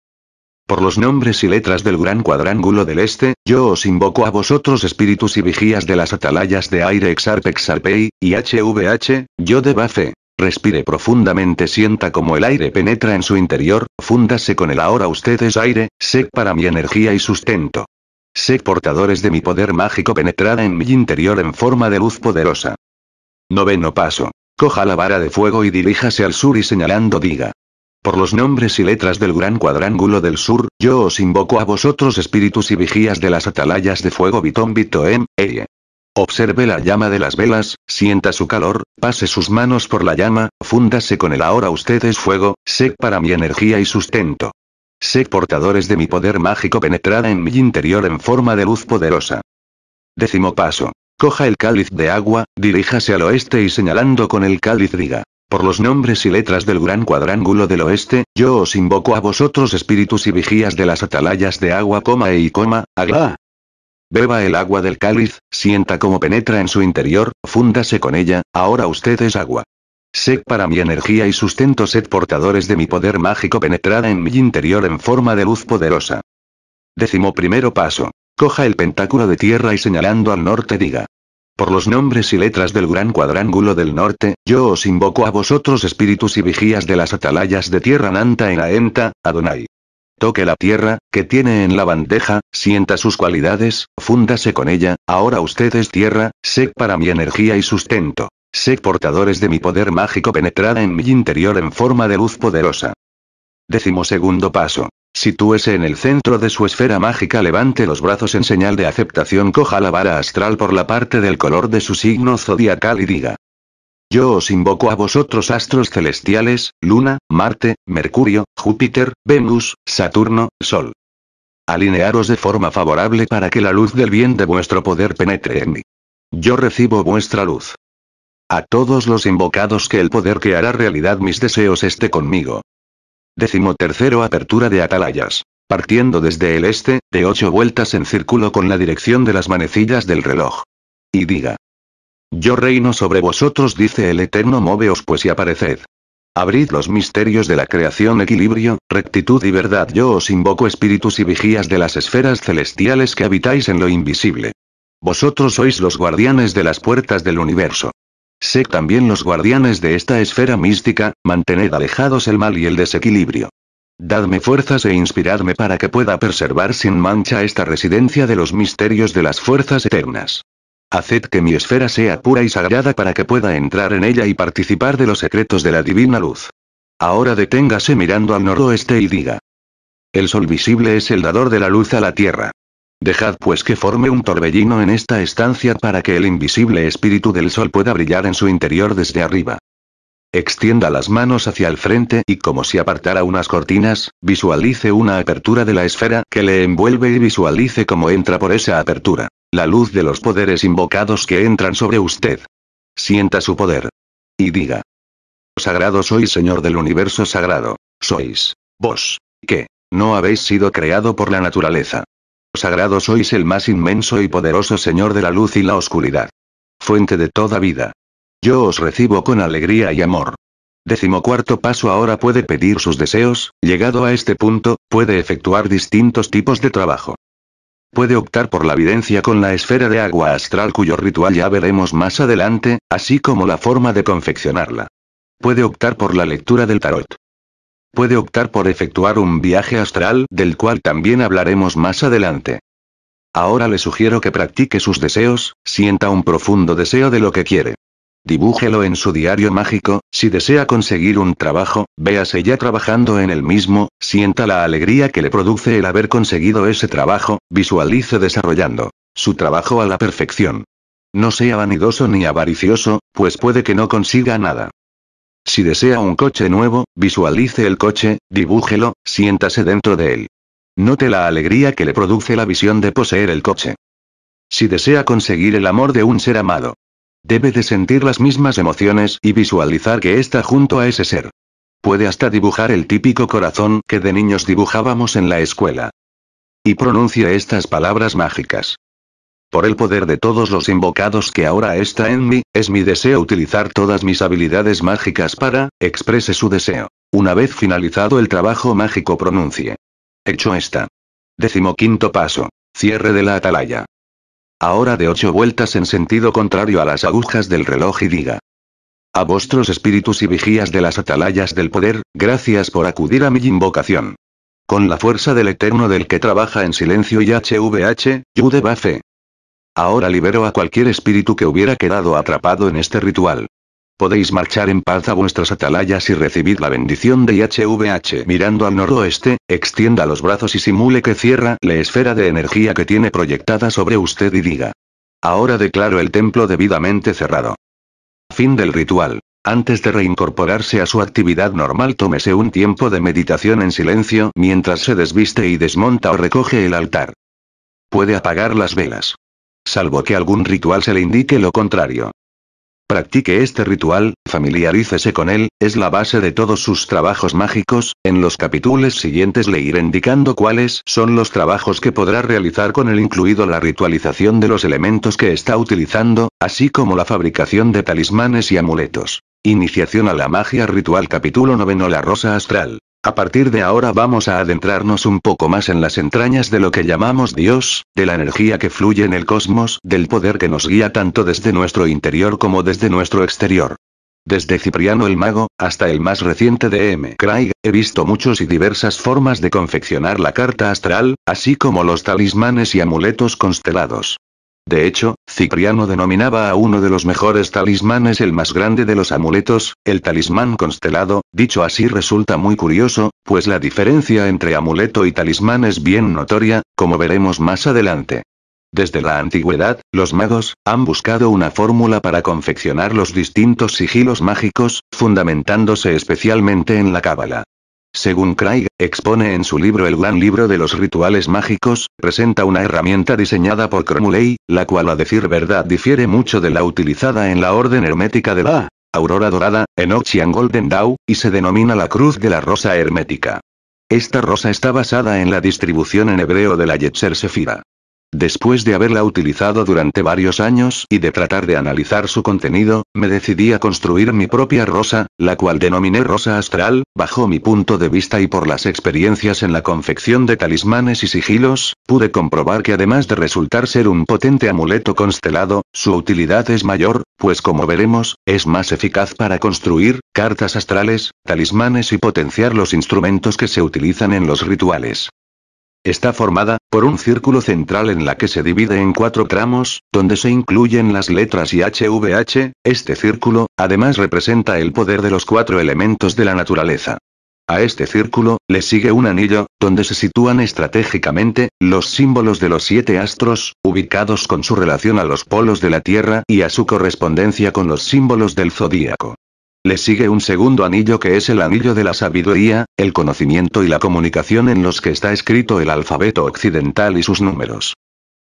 Por los nombres y letras del gran cuadrángulo del este, yo os invoco a vosotros espíritus y vigías de las atalayas de aire Exarpexarpei y HVH, yo de Bafe. Respire profundamente, sienta como el aire penetra en su interior, fúndase con el ahora ustedes aire, sé para mi energía y sustento. Sé portadores de mi poder mágico penetrada en mi interior en forma de luz poderosa. Noveno paso. Coja la vara de fuego y diríjase al sur y señalando diga, por los nombres y letras del gran cuadrángulo del sur, yo os invoco a vosotros espíritus y vigías de las atalayas de fuego Bitón Bitoem, Eye. Observe la llama de las velas, sienta su calor, pase sus manos por la llama, fúndase con el ahora usted es fuego, sé para mi energía y sustento. Sé portadores de mi poder mágico penetrada en mi interior en forma de luz poderosa. Décimo paso. Coja el cáliz de agua, diríjase al oeste y señalando con el cáliz diga, por los nombres y letras del gran cuadrángulo del oeste, yo os invoco a vosotros espíritus y vigías de las atalayas de agua, coma e y coma, agla. Beba el agua del cáliz, sienta cómo penetra en su interior, fúndase con ella, ahora usted es agua. Sed para mi energía y sustento, sed portadores de mi poder mágico penetrada en mi interior en forma de luz poderosa. Décimo primero paso. Coja el pentáculo de tierra y señalando al norte diga. Por los nombres y letras del gran cuadrángulo del norte, yo os invoco a vosotros espíritus y vigías de las atalayas de tierra Nanta en Aenta, Adonai. Toque la tierra, que tiene en la bandeja, sienta sus cualidades, fúndase con ella, ahora ustedes tierra, sé para mi energía y sustento. sé portadores de mi poder mágico penetrada en mi interior en forma de luz poderosa. Décimo segundo paso. Sitúese en el centro de su esfera mágica, levante los brazos en señal de aceptación, coja la vara astral por la parte del color de su signo zodiacal y diga. Yo os invoco a vosotros astros celestiales, Luna, Marte, Mercurio, Júpiter, Venus, Saturno, Sol. Alinearos de forma favorable para que la luz del bien de vuestro poder penetre en mí. Yo recibo vuestra luz. A todos los invocados que el poder que hará realidad mis deseos esté conmigo tercero apertura de atalayas. Partiendo desde el este, de ocho vueltas en círculo con la dirección de las manecillas del reloj. Y diga. Yo reino sobre vosotros, dice el Eterno, moveos pues y apareced. Abrid los misterios de la creación, equilibrio, rectitud y verdad. Yo os invoco espíritus y vigías de las esferas celestiales que habitáis en lo invisible. Vosotros sois los guardianes de las puertas del universo. Sé también los guardianes de esta esfera mística, mantened alejados el mal y el desequilibrio. Dadme fuerzas e inspiradme para que pueda preservar sin mancha esta residencia de los misterios de las fuerzas eternas. Haced que mi esfera sea pura y sagrada para que pueda entrar en ella y participar de los secretos de la divina luz. Ahora deténgase mirando al noroeste y diga. El sol visible es el dador de la luz a la tierra. Dejad pues que forme un torbellino en esta estancia para que el invisible espíritu del sol pueda brillar en su interior desde arriba. Extienda las manos hacia el frente y como si apartara unas cortinas, visualice una apertura de la esfera que le envuelve y visualice cómo entra por esa apertura. La luz de los poderes invocados que entran sobre usted. Sienta su poder. Y diga. Sagrado soy Señor del universo sagrado. Sois. Vos. Que. No habéis sido creado por la naturaleza sagrado sois el más inmenso y poderoso Señor de la luz y la oscuridad. Fuente de toda vida. Yo os recibo con alegría y amor. Décimo cuarto paso ahora puede pedir sus deseos, llegado a este punto, puede efectuar distintos tipos de trabajo. Puede optar por la evidencia con la esfera de agua astral cuyo ritual ya veremos más adelante, así como la forma de confeccionarla. Puede optar por la lectura del tarot puede optar por efectuar un viaje astral del cual también hablaremos más adelante. Ahora le sugiero que practique sus deseos, sienta un profundo deseo de lo que quiere. Dibújelo en su diario mágico, si desea conseguir un trabajo, véase ya trabajando en el mismo, sienta la alegría que le produce el haber conseguido ese trabajo, visualice desarrollando su trabajo a la perfección. No sea vanidoso ni avaricioso, pues puede que no consiga nada. Si desea un coche nuevo, visualice el coche, dibújelo, siéntase dentro de él. Note la alegría que le produce la visión de poseer el coche. Si desea conseguir el amor de un ser amado, debe de sentir las mismas emociones y visualizar que está junto a ese ser. Puede hasta dibujar el típico corazón que de niños dibujábamos en la escuela. Y pronuncie estas palabras mágicas. Por el poder de todos los invocados que ahora está en mí, es mi deseo utilizar todas mis habilidades mágicas para, exprese su deseo. Una vez finalizado el trabajo mágico pronuncie. Hecho está. Décimo quinto paso. Cierre de la atalaya. Ahora de ocho vueltas en sentido contrario a las agujas del reloj y diga. A vuestros espíritus y vigías de las atalayas del poder, gracias por acudir a mi invocación. Con la fuerza del Eterno del que trabaja en silencio y HVH, Yude fe. Ahora libero a cualquier espíritu que hubiera quedado atrapado en este ritual. Podéis marchar en paz a vuestras atalayas y recibid la bendición de IHVH. Mirando al noroeste, extienda los brazos y simule que cierra la esfera de energía que tiene proyectada sobre usted y diga. Ahora declaro el templo debidamente cerrado. Fin del ritual. Antes de reincorporarse a su actividad normal, tómese un tiempo de meditación en silencio mientras se desviste y desmonta o recoge el altar. Puede apagar las velas salvo que algún ritual se le indique lo contrario. Practique este ritual, familiarícese con él, es la base de todos sus trabajos mágicos, en los capítulos siguientes le iré indicando cuáles son los trabajos que podrá realizar con él incluido la ritualización de los elementos que está utilizando, así como la fabricación de talismanes y amuletos. Iniciación a la magia ritual capítulo 9 La rosa astral. A partir de ahora vamos a adentrarnos un poco más en las entrañas de lo que llamamos Dios, de la energía que fluye en el cosmos, del poder que nos guía tanto desde nuestro interior como desde nuestro exterior. Desde Cipriano el Mago, hasta el más reciente de M. Craig, he visto muchos y diversas formas de confeccionar la carta astral, así como los talismanes y amuletos constelados. De hecho, Cipriano denominaba a uno de los mejores talismanes el más grande de los amuletos, el talismán constelado, dicho así resulta muy curioso, pues la diferencia entre amuleto y talismán es bien notoria, como veremos más adelante. Desde la antigüedad, los magos han buscado una fórmula para confeccionar los distintos sigilos mágicos, fundamentándose especialmente en la cábala. Según Craig, expone en su libro El Gran Libro de los Rituales Mágicos, presenta una herramienta diseñada por Cromuley, la cual a decir verdad difiere mucho de la utilizada en la Orden Hermética de la Aurora Dorada, en Ocean Golden Dawn, y se denomina la Cruz de la Rosa Hermética. Esta rosa está basada en la distribución en hebreo de la Yetzer Sefira. Después de haberla utilizado durante varios años y de tratar de analizar su contenido, me decidí a construir mi propia rosa, la cual denominé rosa astral, bajo mi punto de vista y por las experiencias en la confección de talismanes y sigilos, pude comprobar que además de resultar ser un potente amuleto constelado, su utilidad es mayor, pues como veremos, es más eficaz para construir, cartas astrales, talismanes y potenciar los instrumentos que se utilizan en los rituales. Está formada, por un círculo central en la que se divide en cuatro tramos, donde se incluyen las letras IHVH, este círculo, además representa el poder de los cuatro elementos de la naturaleza. A este círculo, le sigue un anillo, donde se sitúan estratégicamente, los símbolos de los siete astros, ubicados con su relación a los polos de la Tierra y a su correspondencia con los símbolos del zodíaco. Le sigue un segundo anillo que es el anillo de la sabiduría, el conocimiento y la comunicación en los que está escrito el alfabeto occidental y sus números.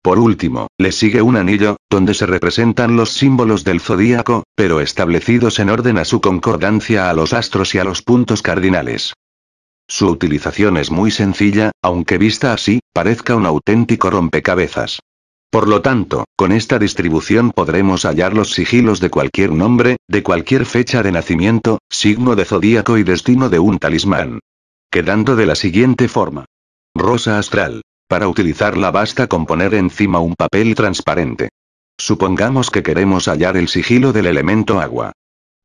Por último, le sigue un anillo, donde se representan los símbolos del zodíaco, pero establecidos en orden a su concordancia a los astros y a los puntos cardinales. Su utilización es muy sencilla, aunque vista así, parezca un auténtico rompecabezas. Por lo tanto, con esta distribución podremos hallar los sigilos de cualquier nombre, de cualquier fecha de nacimiento, signo de zodíaco y destino de un talismán. Quedando de la siguiente forma. Rosa astral. Para utilizarla basta con poner encima un papel transparente. Supongamos que queremos hallar el sigilo del elemento agua.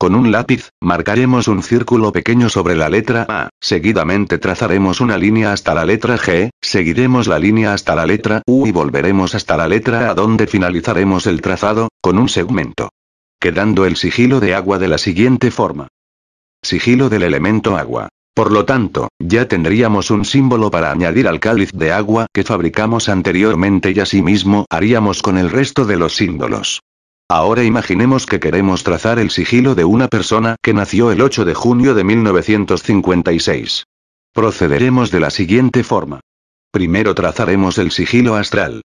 Con un lápiz, marcaremos un círculo pequeño sobre la letra A, seguidamente trazaremos una línea hasta la letra G, seguiremos la línea hasta la letra U y volveremos hasta la letra A donde finalizaremos el trazado, con un segmento. Quedando el sigilo de agua de la siguiente forma. Sigilo del elemento agua. Por lo tanto, ya tendríamos un símbolo para añadir al cáliz de agua que fabricamos anteriormente y asimismo haríamos con el resto de los símbolos. Ahora imaginemos que queremos trazar el sigilo de una persona que nació el 8 de junio de 1956. Procederemos de la siguiente forma. Primero trazaremos el sigilo astral.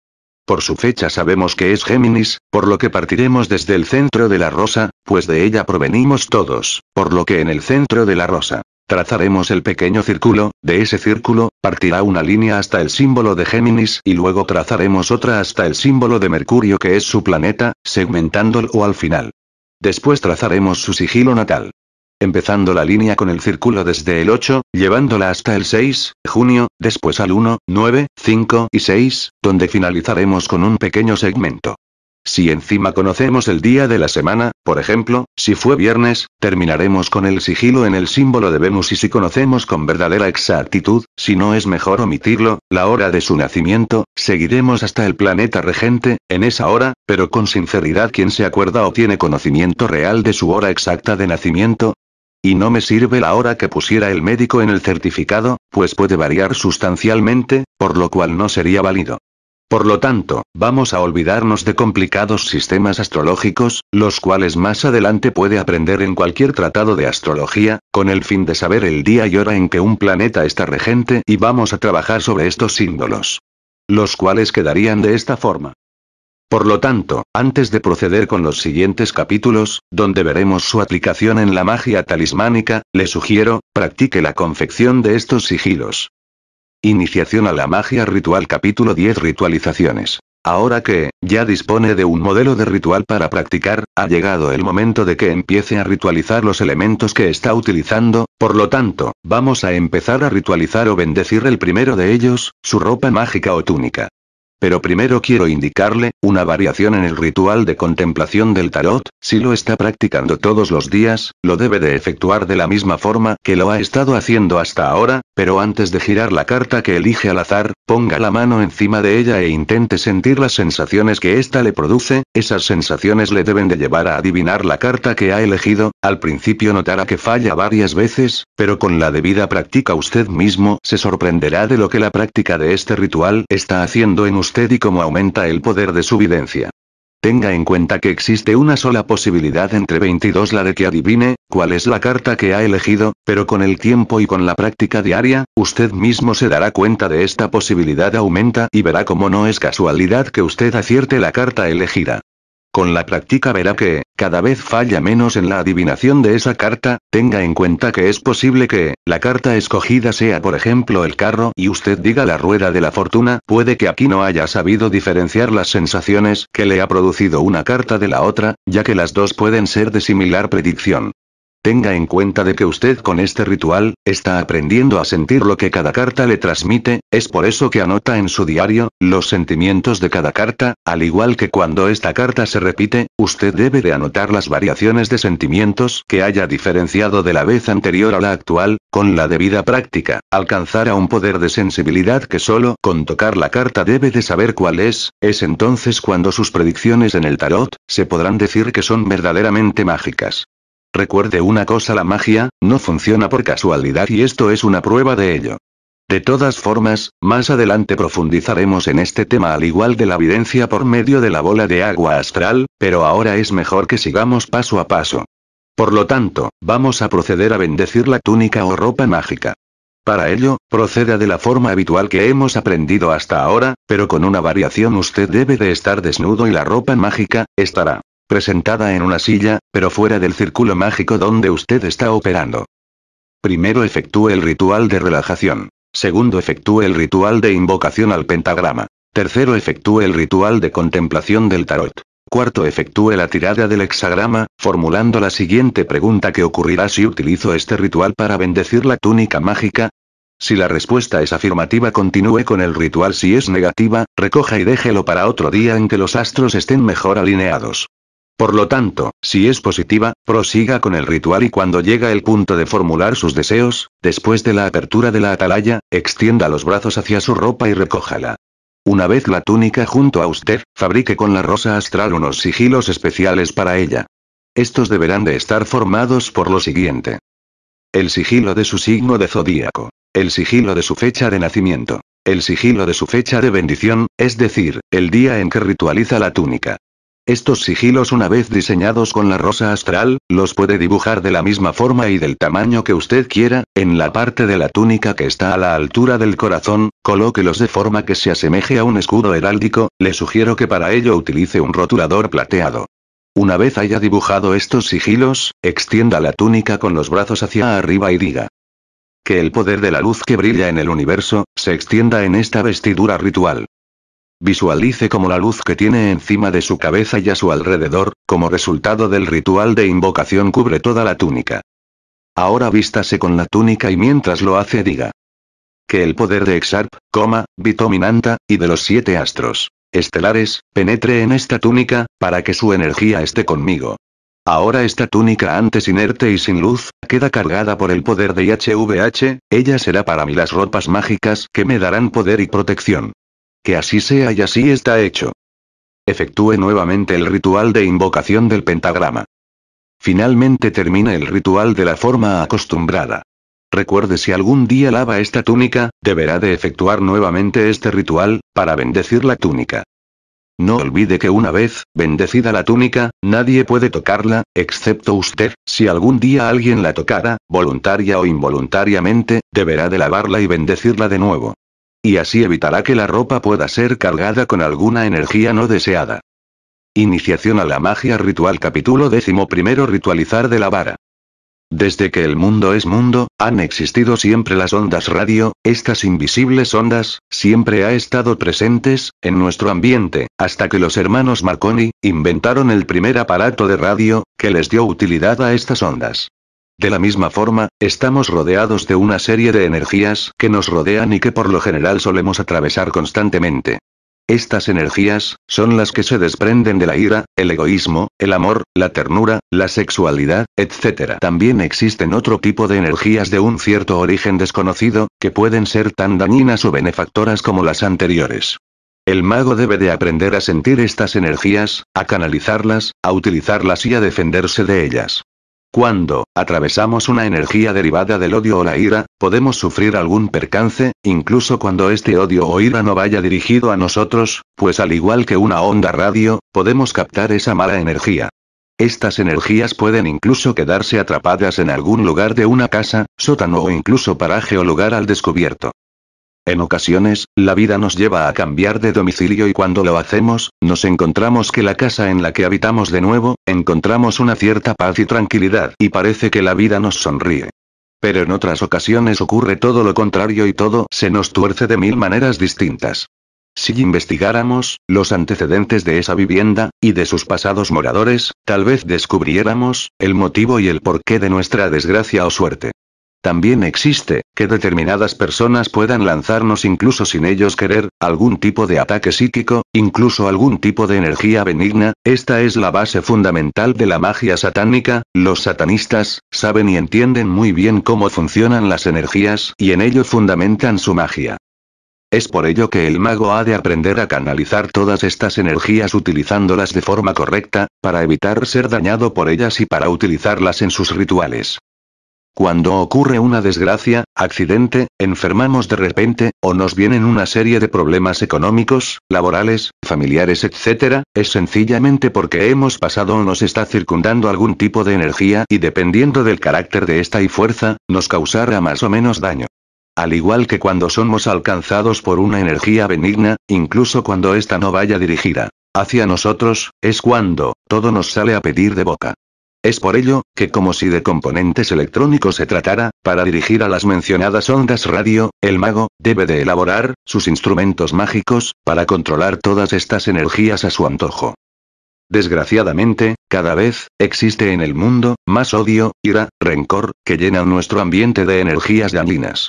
Por su fecha sabemos que es Géminis, por lo que partiremos desde el centro de la rosa, pues de ella provenimos todos, por lo que en el centro de la rosa Trazaremos el pequeño círculo, de ese círculo, partirá una línea hasta el símbolo de Géminis y luego trazaremos otra hasta el símbolo de Mercurio que es su planeta, segmentándolo al final. Después trazaremos su sigilo natal. Empezando la línea con el círculo desde el 8, llevándola hasta el 6, junio, después al 1, 9, 5 y 6, donde finalizaremos con un pequeño segmento. Si encima conocemos el día de la semana, por ejemplo, si fue viernes, terminaremos con el sigilo en el símbolo de Venus y si conocemos con verdadera exactitud, si no es mejor omitirlo, la hora de su nacimiento, seguiremos hasta el planeta regente, en esa hora, pero con sinceridad quien se acuerda o tiene conocimiento real de su hora exacta de nacimiento, y no me sirve la hora que pusiera el médico en el certificado, pues puede variar sustancialmente, por lo cual no sería válido. Por lo tanto, vamos a olvidarnos de complicados sistemas astrológicos, los cuales más adelante puede aprender en cualquier tratado de astrología, con el fin de saber el día y hora en que un planeta está regente y vamos a trabajar sobre estos símbolos. Los cuales quedarían de esta forma. Por lo tanto, antes de proceder con los siguientes capítulos, donde veremos su aplicación en la magia talismánica, le sugiero, practique la confección de estos sigilos. Iniciación a la magia ritual capítulo 10 Ritualizaciones. Ahora que, ya dispone de un modelo de ritual para practicar, ha llegado el momento de que empiece a ritualizar los elementos que está utilizando, por lo tanto, vamos a empezar a ritualizar o bendecir el primero de ellos, su ropa mágica o túnica pero primero quiero indicarle, una variación en el ritual de contemplación del tarot, si lo está practicando todos los días, lo debe de efectuar de la misma forma que lo ha estado haciendo hasta ahora, pero antes de girar la carta que elige al azar, ponga la mano encima de ella e intente sentir las sensaciones que ésta le produce, esas sensaciones le deben de llevar a adivinar la carta que ha elegido, al principio notará que falla varias veces, pero con la debida práctica usted mismo se sorprenderá de lo que la práctica de este ritual está haciendo en usted y cómo aumenta el poder de su videncia. Tenga en cuenta que existe una sola posibilidad entre 22 la de que adivine cuál es la carta que ha elegido, pero con el tiempo y con la práctica diaria, usted mismo se dará cuenta de esta posibilidad aumenta y verá cómo no es casualidad que usted acierte la carta elegida. Con la práctica verá que, cada vez falla menos en la adivinación de esa carta, tenga en cuenta que es posible que, la carta escogida sea por ejemplo el carro y usted diga la rueda de la fortuna, puede que aquí no haya sabido diferenciar las sensaciones que le ha producido una carta de la otra, ya que las dos pueden ser de similar predicción. Tenga en cuenta de que usted con este ritual, está aprendiendo a sentir lo que cada carta le transmite, es por eso que anota en su diario, los sentimientos de cada carta, al igual que cuando esta carta se repite, usted debe de anotar las variaciones de sentimientos que haya diferenciado de la vez anterior a la actual, con la debida práctica, alcanzar a un poder de sensibilidad que solo con tocar la carta debe de saber cuál es, es entonces cuando sus predicciones en el tarot, se podrán decir que son verdaderamente mágicas. Recuerde una cosa, la magia, no funciona por casualidad y esto es una prueba de ello. De todas formas, más adelante profundizaremos en este tema al igual de la evidencia por medio de la bola de agua astral, pero ahora es mejor que sigamos paso a paso. Por lo tanto, vamos a proceder a bendecir la túnica o ropa mágica. Para ello, proceda de la forma habitual que hemos aprendido hasta ahora, pero con una variación usted debe de estar desnudo y la ropa mágica, estará presentada en una silla, pero fuera del círculo mágico donde usted está operando. Primero efectúe el ritual de relajación. Segundo efectúe el ritual de invocación al pentagrama. Tercero efectúe el ritual de contemplación del tarot. Cuarto efectúe la tirada del hexagrama, formulando la siguiente pregunta que ocurrirá si utilizo este ritual para bendecir la túnica mágica. Si la respuesta es afirmativa continúe con el ritual si es negativa, recoja y déjelo para otro día en que los astros estén mejor alineados. Por lo tanto, si es positiva, prosiga con el ritual y cuando llega el punto de formular sus deseos, después de la apertura de la atalaya, extienda los brazos hacia su ropa y recójala. Una vez la túnica junto a usted, fabrique con la rosa astral unos sigilos especiales para ella. Estos deberán de estar formados por lo siguiente. El sigilo de su signo de zodíaco. El sigilo de su fecha de nacimiento. El sigilo de su fecha de bendición, es decir, el día en que ritualiza la túnica. Estos sigilos una vez diseñados con la rosa astral, los puede dibujar de la misma forma y del tamaño que usted quiera, en la parte de la túnica que está a la altura del corazón, colóquelos de forma que se asemeje a un escudo heráldico, le sugiero que para ello utilice un rotulador plateado. Una vez haya dibujado estos sigilos, extienda la túnica con los brazos hacia arriba y diga. Que el poder de la luz que brilla en el universo, se extienda en esta vestidura ritual. Visualice como la luz que tiene encima de su cabeza y a su alrededor, como resultado del ritual de invocación cubre toda la túnica. Ahora vístase con la túnica y mientras lo hace diga. Que el poder de Exarp, coma, Vitominanta, y de los siete astros estelares, penetre en esta túnica, para que su energía esté conmigo. Ahora esta túnica antes inerte y sin luz, queda cargada por el poder de HVH. ella será para mí las ropas mágicas que me darán poder y protección. Que así sea y así está hecho. Efectúe nuevamente el ritual de invocación del pentagrama. Finalmente termina el ritual de la forma acostumbrada. Recuerde si algún día lava esta túnica, deberá de efectuar nuevamente este ritual, para bendecir la túnica. No olvide que una vez, bendecida la túnica, nadie puede tocarla, excepto usted, si algún día alguien la tocara, voluntaria o involuntariamente, deberá de lavarla y bendecirla de nuevo y así evitará que la ropa pueda ser cargada con alguna energía no deseada. Iniciación a la magia ritual capítulo décimo primero ritualizar de la vara. Desde que el mundo es mundo, han existido siempre las ondas radio, estas invisibles ondas, siempre ha estado presentes, en nuestro ambiente, hasta que los hermanos Marconi, inventaron el primer aparato de radio, que les dio utilidad a estas ondas. De la misma forma, estamos rodeados de una serie de energías que nos rodean y que por lo general solemos atravesar constantemente. Estas energías, son las que se desprenden de la ira, el egoísmo, el amor, la ternura, la sexualidad, etc. También existen otro tipo de energías de un cierto origen desconocido, que pueden ser tan dañinas o benefactoras como las anteriores. El mago debe de aprender a sentir estas energías, a canalizarlas, a utilizarlas y a defenderse de ellas. Cuando, atravesamos una energía derivada del odio o la ira, podemos sufrir algún percance, incluso cuando este odio o ira no vaya dirigido a nosotros, pues al igual que una onda radio, podemos captar esa mala energía. Estas energías pueden incluso quedarse atrapadas en algún lugar de una casa, sótano o incluso paraje o lugar al descubierto. En ocasiones, la vida nos lleva a cambiar de domicilio y cuando lo hacemos, nos encontramos que la casa en la que habitamos de nuevo, encontramos una cierta paz y tranquilidad y parece que la vida nos sonríe. Pero en otras ocasiones ocurre todo lo contrario y todo se nos tuerce de mil maneras distintas. Si investigáramos los antecedentes de esa vivienda, y de sus pasados moradores, tal vez descubriéramos el motivo y el porqué de nuestra desgracia o suerte. También existe, que determinadas personas puedan lanzarnos incluso sin ellos querer, algún tipo de ataque psíquico, incluso algún tipo de energía benigna, esta es la base fundamental de la magia satánica, los satanistas, saben y entienden muy bien cómo funcionan las energías y en ello fundamentan su magia. Es por ello que el mago ha de aprender a canalizar todas estas energías utilizándolas de forma correcta, para evitar ser dañado por ellas y para utilizarlas en sus rituales. Cuando ocurre una desgracia, accidente, enfermamos de repente, o nos vienen una serie de problemas económicos, laborales, familiares, etc., es sencillamente porque hemos pasado o nos está circundando algún tipo de energía y dependiendo del carácter de esta y fuerza, nos causará más o menos daño. Al igual que cuando somos alcanzados por una energía benigna, incluso cuando esta no vaya dirigida hacia nosotros, es cuando, todo nos sale a pedir de boca. Es por ello, que como si de componentes electrónicos se tratara, para dirigir a las mencionadas ondas radio, el mago, debe de elaborar, sus instrumentos mágicos, para controlar todas estas energías a su antojo. Desgraciadamente, cada vez, existe en el mundo, más odio, ira, rencor, que llenan nuestro ambiente de energías dañinas.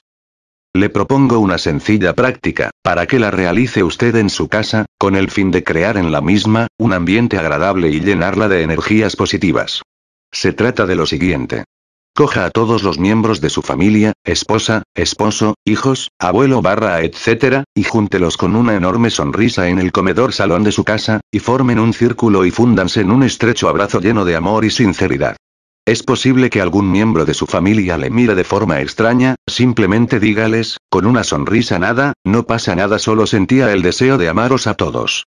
Le propongo una sencilla práctica, para que la realice usted en su casa, con el fin de crear en la misma, un ambiente agradable y llenarla de energías positivas. Se trata de lo siguiente. Coja a todos los miembros de su familia, esposa, esposo, hijos, abuelo barra etc., y júntelos con una enorme sonrisa en el comedor salón de su casa, y formen un círculo y fúndanse en un estrecho abrazo lleno de amor y sinceridad. Es posible que algún miembro de su familia le mire de forma extraña, simplemente dígales, con una sonrisa nada, no pasa nada, solo sentía el deseo de amaros a todos.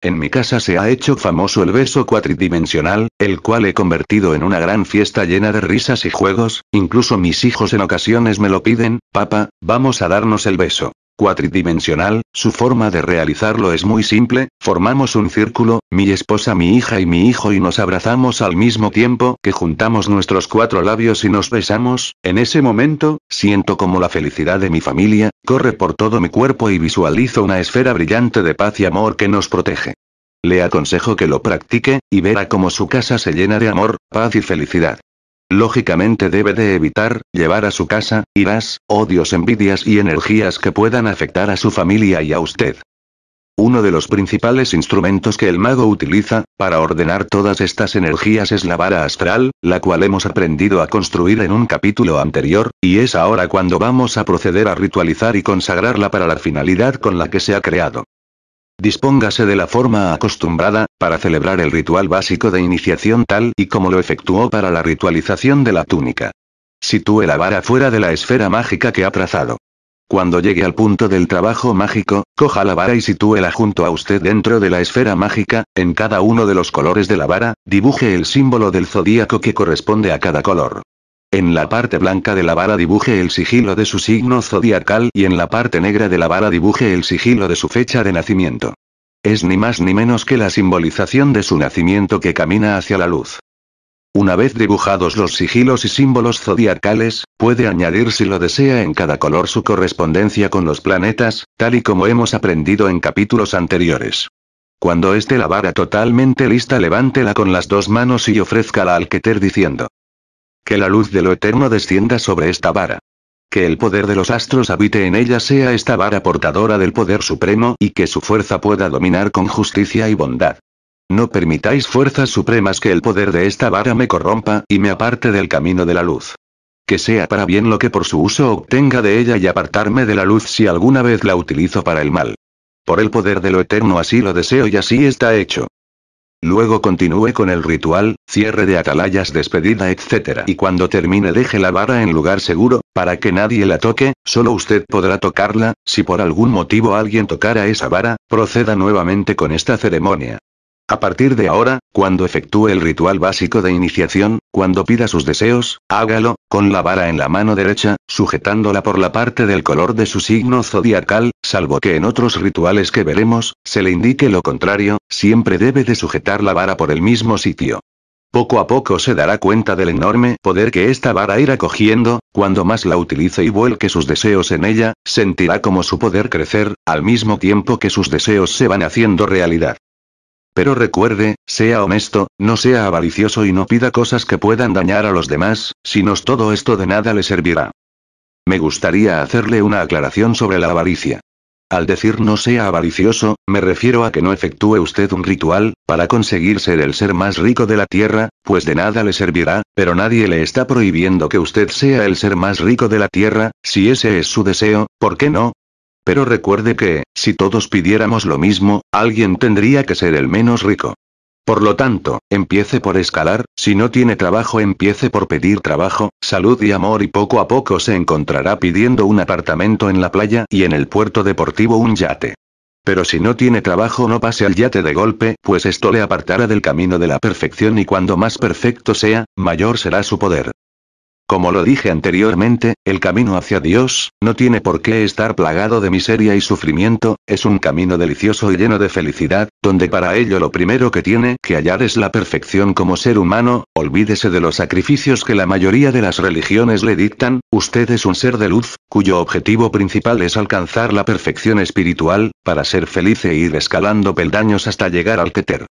En mi casa se ha hecho famoso el beso cuatridimensional, el cual he convertido en una gran fiesta llena de risas y juegos, incluso mis hijos en ocasiones me lo piden, papá, vamos a darnos el beso cuatridimensional, su forma de realizarlo es muy simple, formamos un círculo, mi esposa, mi hija y mi hijo y nos abrazamos al mismo tiempo que juntamos nuestros cuatro labios y nos besamos, en ese momento, siento como la felicidad de mi familia, corre por todo mi cuerpo y visualizo una esfera brillante de paz y amor que nos protege. Le aconsejo que lo practique, y verá cómo su casa se llena de amor, paz y felicidad. Lógicamente debe de evitar, llevar a su casa, iras, odios, envidias y energías que puedan afectar a su familia y a usted. Uno de los principales instrumentos que el mago utiliza, para ordenar todas estas energías es la vara astral, la cual hemos aprendido a construir en un capítulo anterior, y es ahora cuando vamos a proceder a ritualizar y consagrarla para la finalidad con la que se ha creado. Dispóngase de la forma acostumbrada, para celebrar el ritual básico de iniciación tal y como lo efectuó para la ritualización de la túnica. Sitúe la vara fuera de la esfera mágica que ha trazado. Cuando llegue al punto del trabajo mágico, coja la vara y sitúela junto a usted dentro de la esfera mágica, en cada uno de los colores de la vara, dibuje el símbolo del zodíaco que corresponde a cada color. En la parte blanca de la vara dibuje el sigilo de su signo zodiacal y en la parte negra de la vara dibuje el sigilo de su fecha de nacimiento. Es ni más ni menos que la simbolización de su nacimiento que camina hacia la luz. Una vez dibujados los sigilos y símbolos zodiacales, puede añadir si lo desea en cada color su correspondencia con los planetas, tal y como hemos aprendido en capítulos anteriores. Cuando esté la vara totalmente lista, levántela con las dos manos y ofrézcala al alqueter diciendo: que la luz de lo eterno descienda sobre esta vara. Que el poder de los astros habite en ella sea esta vara portadora del poder supremo y que su fuerza pueda dominar con justicia y bondad. No permitáis fuerzas supremas que el poder de esta vara me corrompa y me aparte del camino de la luz. Que sea para bien lo que por su uso obtenga de ella y apartarme de la luz si alguna vez la utilizo para el mal. Por el poder de lo eterno así lo deseo y así está hecho. Luego continúe con el ritual, cierre de atalayas, despedida, etc. Y cuando termine deje la vara en lugar seguro, para que nadie la toque, solo usted podrá tocarla, si por algún motivo alguien tocara esa vara, proceda nuevamente con esta ceremonia. A partir de ahora, cuando efectúe el ritual básico de iniciación, cuando pida sus deseos, hágalo, con la vara en la mano derecha, sujetándola por la parte del color de su signo zodiacal, salvo que en otros rituales que veremos, se le indique lo contrario, siempre debe de sujetar la vara por el mismo sitio. Poco a poco se dará cuenta del enorme poder que esta vara irá cogiendo, cuando más la utilice y vuelque sus deseos en ella, sentirá como su poder crecer, al mismo tiempo que sus deseos se van haciendo realidad. Pero recuerde, sea honesto, no sea avaricioso y no pida cosas que puedan dañar a los demás, si no todo esto de nada le servirá. Me gustaría hacerle una aclaración sobre la avaricia. Al decir no sea avaricioso, me refiero a que no efectúe usted un ritual, para conseguir ser el ser más rico de la Tierra, pues de nada le servirá, pero nadie le está prohibiendo que usted sea el ser más rico de la Tierra, si ese es su deseo, ¿por qué no? Pero recuerde que, si todos pidiéramos lo mismo, alguien tendría que ser el menos rico. Por lo tanto, empiece por escalar, si no tiene trabajo empiece por pedir trabajo, salud y amor y poco a poco se encontrará pidiendo un apartamento en la playa y en el puerto deportivo un yate. Pero si no tiene trabajo no pase al yate de golpe, pues esto le apartará del camino de la perfección y cuando más perfecto sea, mayor será su poder. Como lo dije anteriormente, el camino hacia Dios, no tiene por qué estar plagado de miseria y sufrimiento, es un camino delicioso y lleno de felicidad, donde para ello lo primero que tiene que hallar es la perfección como ser humano, olvídese de los sacrificios que la mayoría de las religiones le dictan, usted es un ser de luz, cuyo objetivo principal es alcanzar la perfección espiritual, para ser feliz e ir escalando peldaños hasta llegar al Keter.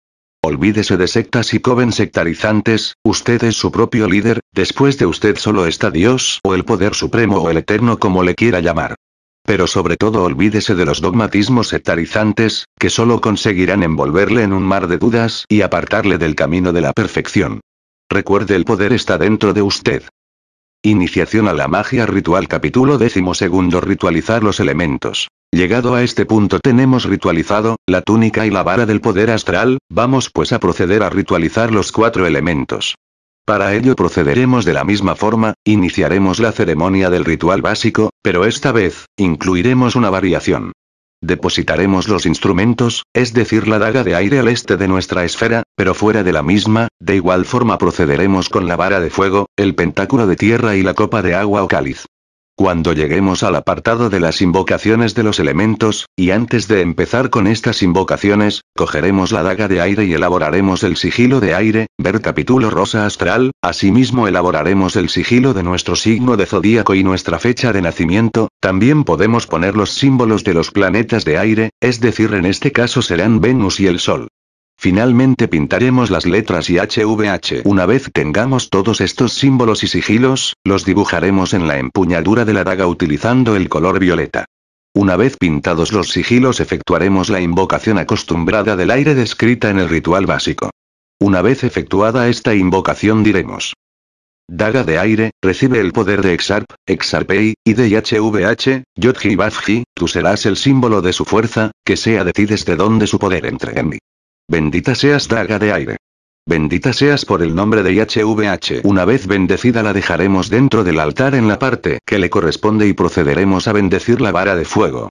Olvídese de sectas y coven sectarizantes, usted es su propio líder, después de usted solo está Dios o el poder supremo o el eterno como le quiera llamar. Pero sobre todo olvídese de los dogmatismos sectarizantes, que solo conseguirán envolverle en un mar de dudas y apartarle del camino de la perfección. Recuerde el poder está dentro de usted. Iniciación a la magia ritual capítulo décimo segundo ritualizar los elementos. Llegado a este punto tenemos ritualizado, la túnica y la vara del poder astral, vamos pues a proceder a ritualizar los cuatro elementos. Para ello procederemos de la misma forma, iniciaremos la ceremonia del ritual básico, pero esta vez, incluiremos una variación. Depositaremos los instrumentos, es decir la daga de aire al este de nuestra esfera, pero fuera de la misma, de igual forma procederemos con la vara de fuego, el pentáculo de tierra y la copa de agua o cáliz. Cuando lleguemos al apartado de las invocaciones de los elementos, y antes de empezar con estas invocaciones, cogeremos la daga de aire y elaboraremos el sigilo de aire, ver capítulo rosa astral, asimismo elaboraremos el sigilo de nuestro signo de zodíaco y nuestra fecha de nacimiento, también podemos poner los símbolos de los planetas de aire, es decir en este caso serán Venus y el Sol. Finalmente pintaremos las letras y HVH. Una vez tengamos todos estos símbolos y sigilos, los dibujaremos en la empuñadura de la daga utilizando el color violeta. Una vez pintados los sigilos efectuaremos la invocación acostumbrada del aire descrita en el ritual básico. Una vez efectuada esta invocación diremos. Daga de aire, recibe el poder de Exarp, Exarpei, y de HVH, y Bafji, tú serás el símbolo de su fuerza, que sea decides de dónde su poder entre en mí. Bendita seas daga de aire. Bendita seas por el nombre de IHVH. Una vez bendecida la dejaremos dentro del altar en la parte que le corresponde y procederemos a bendecir la vara de fuego.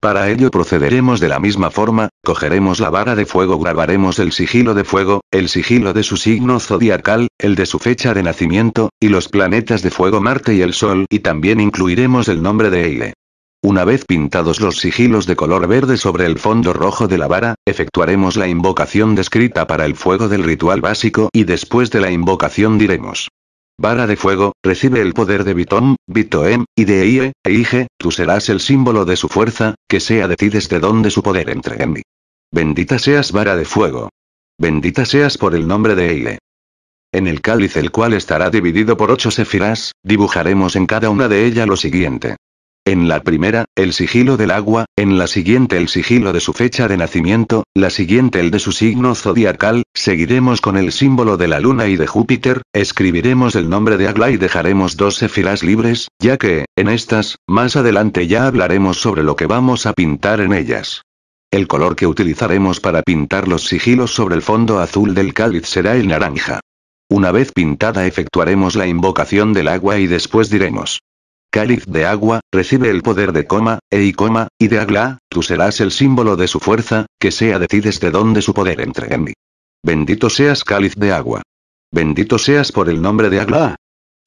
Para ello procederemos de la misma forma, cogeremos la vara de fuego, grabaremos el sigilo de fuego, el sigilo de su signo zodiacal, el de su fecha de nacimiento, y los planetas de fuego Marte y el Sol, y también incluiremos el nombre de Eile. Una vez pintados los sigilos de color verde sobre el fondo rojo de la vara, efectuaremos la invocación descrita para el fuego del ritual básico y después de la invocación diremos. Vara de fuego, recibe el poder de Bitom, Bitoem, y de Eie, Eige, tú serás el símbolo de su fuerza, que sea de ti desde donde su poder entre en mí. Bendita seas vara de fuego. Bendita seas por el nombre de Eile. En el cáliz el cual estará dividido por ocho sefirás, dibujaremos en cada una de ellas lo siguiente. En la primera, el sigilo del agua, en la siguiente el sigilo de su fecha de nacimiento, la siguiente el de su signo zodiacal, seguiremos con el símbolo de la luna y de Júpiter, escribiremos el nombre de Agla y dejaremos dos filas libres, ya que, en estas, más adelante ya hablaremos sobre lo que vamos a pintar en ellas. El color que utilizaremos para pintar los sigilos sobre el fondo azul del cáliz será el naranja. Una vez pintada efectuaremos la invocación del agua y después diremos, cáliz de agua, recibe el poder de Coma, e y Coma, y de Agla, tú serás el símbolo de su fuerza, que sea de ti desde donde su poder entre en mí. Bendito seas cáliz de agua. Bendito seas por el nombre de Agla.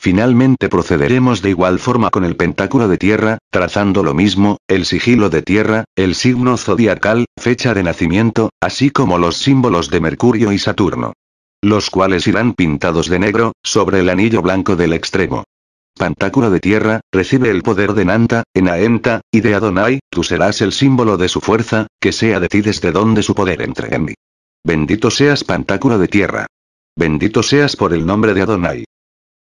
Finalmente procederemos de igual forma con el pentáculo de tierra, trazando lo mismo, el sigilo de tierra, el signo zodiacal, fecha de nacimiento, así como los símbolos de Mercurio y Saturno. Los cuales irán pintados de negro, sobre el anillo blanco del extremo. Pantáculo de tierra, recibe el poder de Nanta, en aenta y de Adonai, tú serás el símbolo de su fuerza, que sea de ti desde donde su poder entre en mí. Bendito seas Pantáculo de tierra. Bendito seas por el nombre de Adonai.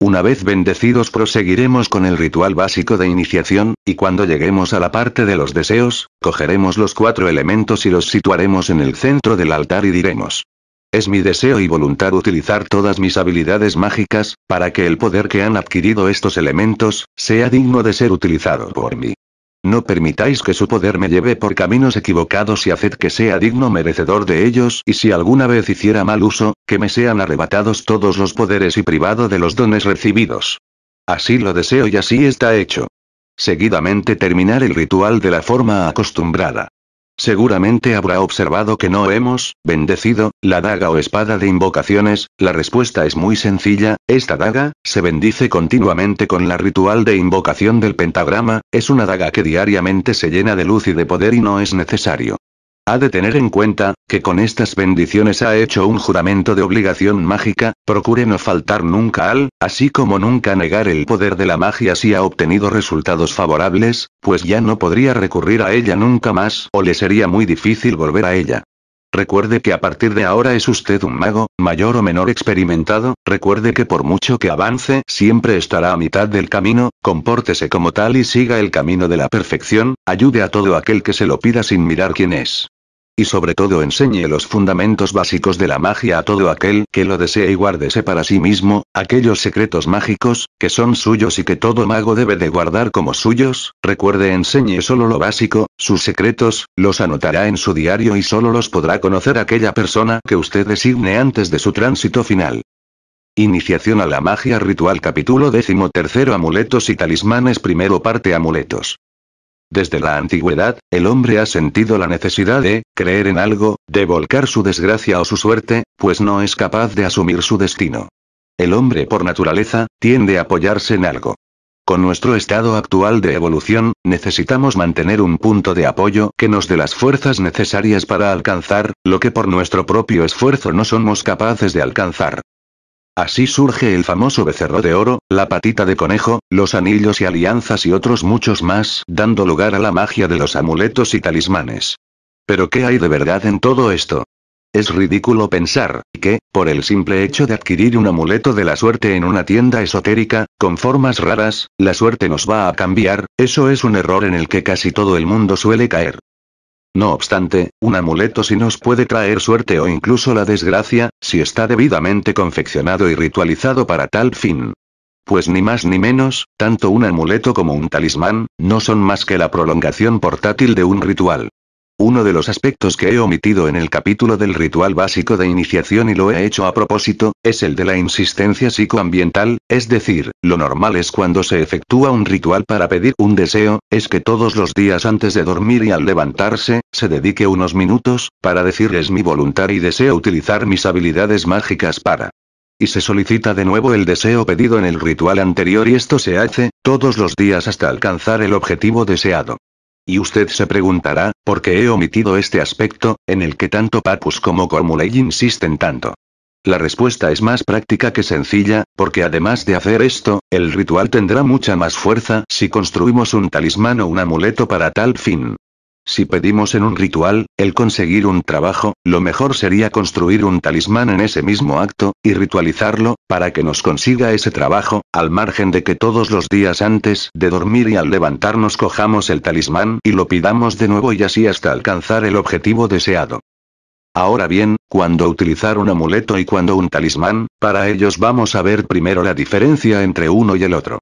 Una vez bendecidos proseguiremos con el ritual básico de iniciación, y cuando lleguemos a la parte de los deseos, cogeremos los cuatro elementos y los situaremos en el centro del altar y diremos, es mi deseo y voluntad utilizar todas mis habilidades mágicas, para que el poder que han adquirido estos elementos, sea digno de ser utilizado por mí. No permitáis que su poder me lleve por caminos equivocados y haced que sea digno merecedor de ellos y si alguna vez hiciera mal uso, que me sean arrebatados todos los poderes y privado de los dones recibidos. Así lo deseo y así está hecho. Seguidamente terminar el ritual de la forma acostumbrada. Seguramente habrá observado que no hemos, bendecido, la daga o espada de invocaciones, la respuesta es muy sencilla, esta daga, se bendice continuamente con la ritual de invocación del pentagrama, es una daga que diariamente se llena de luz y de poder y no es necesario ha de tener en cuenta, que con estas bendiciones ha hecho un juramento de obligación mágica, procure no faltar nunca al, así como nunca negar el poder de la magia si ha obtenido resultados favorables, pues ya no podría recurrir a ella nunca más o le sería muy difícil volver a ella. Recuerde que a partir de ahora es usted un mago, mayor o menor experimentado, recuerde que por mucho que avance siempre estará a mitad del camino, compórtese como tal y siga el camino de la perfección, ayude a todo aquel que se lo pida sin mirar quién es. Y sobre todo enseñe los fundamentos básicos de la magia a todo aquel que lo desee y guárdese para sí mismo, aquellos secretos mágicos, que son suyos y que todo mago debe de guardar como suyos, recuerde enseñe solo lo básico, sus secretos, los anotará en su diario y solo los podrá conocer aquella persona que usted designe antes de su tránsito final. Iniciación a la magia ritual capítulo décimo tercero amuletos y talismanes primero parte amuletos desde la antigüedad, el hombre ha sentido la necesidad de creer en algo, de volcar su desgracia o su suerte, pues no es capaz de asumir su destino. El hombre por naturaleza, tiende a apoyarse en algo. Con nuestro estado actual de evolución, necesitamos mantener un punto de apoyo que nos dé las fuerzas necesarias para alcanzar, lo que por nuestro propio esfuerzo no somos capaces de alcanzar. Así surge el famoso becerro de oro, la patita de conejo, los anillos y alianzas y otros muchos más, dando lugar a la magia de los amuletos y talismanes. Pero ¿qué hay de verdad en todo esto? Es ridículo pensar, que, por el simple hecho de adquirir un amuleto de la suerte en una tienda esotérica, con formas raras, la suerte nos va a cambiar, eso es un error en el que casi todo el mundo suele caer. No obstante, un amuleto si nos puede traer suerte o incluso la desgracia, si está debidamente confeccionado y ritualizado para tal fin. Pues ni más ni menos, tanto un amuleto como un talismán, no son más que la prolongación portátil de un ritual. Uno de los aspectos que he omitido en el capítulo del ritual básico de iniciación y lo he hecho a propósito, es el de la insistencia psicoambiental, es decir, lo normal es cuando se efectúa un ritual para pedir un deseo, es que todos los días antes de dormir y al levantarse, se dedique unos minutos, para decir es mi voluntad y deseo utilizar mis habilidades mágicas para y se solicita de nuevo el deseo pedido en el ritual anterior y esto se hace, todos los días hasta alcanzar el objetivo deseado. Y usted se preguntará, ¿por qué he omitido este aspecto, en el que tanto Papus como Cormuley insisten tanto? La respuesta es más práctica que sencilla, porque además de hacer esto, el ritual tendrá mucha más fuerza si construimos un talismán o un amuleto para tal fin. Si pedimos en un ritual, el conseguir un trabajo, lo mejor sería construir un talismán en ese mismo acto, y ritualizarlo, para que nos consiga ese trabajo, al margen de que todos los días antes de dormir y al levantarnos cojamos el talismán y lo pidamos de nuevo y así hasta alcanzar el objetivo deseado. Ahora bien, cuando utilizar un amuleto y cuando un talismán, para ellos vamos a ver primero la diferencia entre uno y el otro.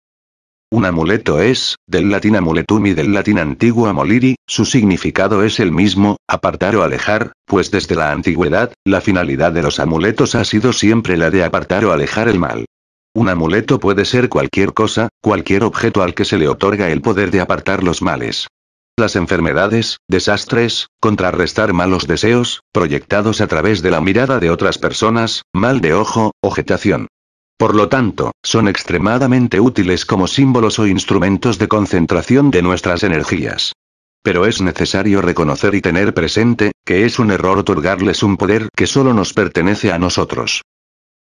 Un amuleto es, del latín amuletum y del latín antiguo amoliri, su significado es el mismo, apartar o alejar, pues desde la antigüedad, la finalidad de los amuletos ha sido siempre la de apartar o alejar el mal. Un amuleto puede ser cualquier cosa, cualquier objeto al que se le otorga el poder de apartar los males. Las enfermedades, desastres, contrarrestar malos deseos, proyectados a través de la mirada de otras personas, mal de ojo, ojetación. Por lo tanto, son extremadamente útiles como símbolos o instrumentos de concentración de nuestras energías. Pero es necesario reconocer y tener presente, que es un error otorgarles un poder que solo nos pertenece a nosotros.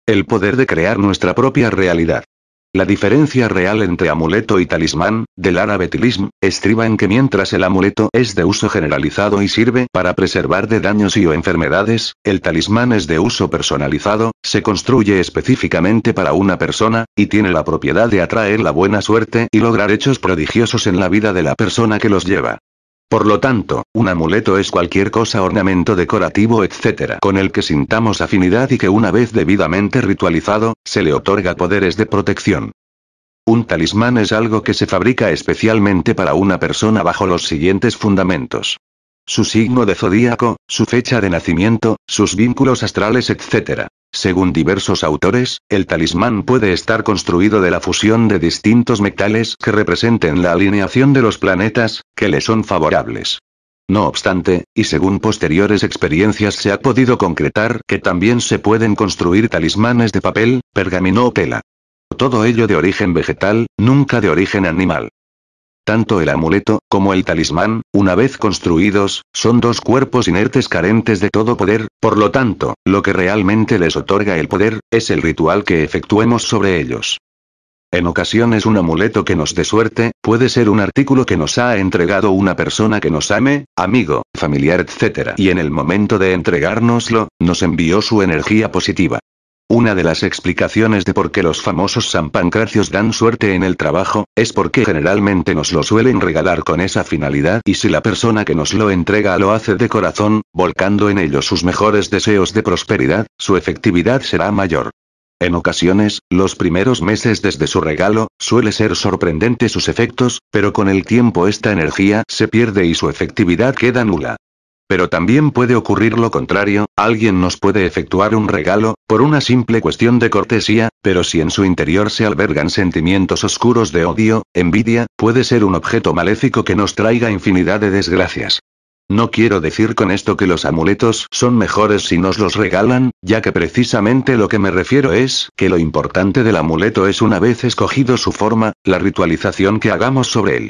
El poder de crear nuestra propia realidad. La diferencia real entre amuleto y talismán, del árabe tilism, estriba en que mientras el amuleto es de uso generalizado y sirve para preservar de daños y o enfermedades, el talismán es de uso personalizado, se construye específicamente para una persona, y tiene la propiedad de atraer la buena suerte y lograr hechos prodigiosos en la vida de la persona que los lleva. Por lo tanto, un amuleto es cualquier cosa ornamento decorativo etc. con el que sintamos afinidad y que una vez debidamente ritualizado, se le otorga poderes de protección. Un talismán es algo que se fabrica especialmente para una persona bajo los siguientes fundamentos su signo de zodíaco, su fecha de nacimiento, sus vínculos astrales, etc. Según diversos autores, el talismán puede estar construido de la fusión de distintos metales que representen la alineación de los planetas, que le son favorables. No obstante, y según posteriores experiencias se ha podido concretar que también se pueden construir talismanes de papel, pergamino o tela. Todo ello de origen vegetal, nunca de origen animal. Tanto el amuleto, como el talismán, una vez construidos, son dos cuerpos inertes carentes de todo poder, por lo tanto, lo que realmente les otorga el poder, es el ritual que efectuemos sobre ellos. En ocasiones un amuleto que nos dé suerte, puede ser un artículo que nos ha entregado una persona que nos ame, amigo, familiar, etc. Y en el momento de entregárnoslo, nos envió su energía positiva. Una de las explicaciones de por qué los famosos San Pancracios dan suerte en el trabajo, es porque generalmente nos lo suelen regalar con esa finalidad y si la persona que nos lo entrega lo hace de corazón, volcando en ello sus mejores deseos de prosperidad, su efectividad será mayor. En ocasiones, los primeros meses desde su regalo, suele ser sorprendente sus efectos, pero con el tiempo esta energía se pierde y su efectividad queda nula. Pero también puede ocurrir lo contrario, alguien nos puede efectuar un regalo, por una simple cuestión de cortesía, pero si en su interior se albergan sentimientos oscuros de odio, envidia, puede ser un objeto maléfico que nos traiga infinidad de desgracias. No quiero decir con esto que los amuletos son mejores si nos los regalan, ya que precisamente lo que me refiero es que lo importante del amuleto es una vez escogido su forma, la ritualización que hagamos sobre él.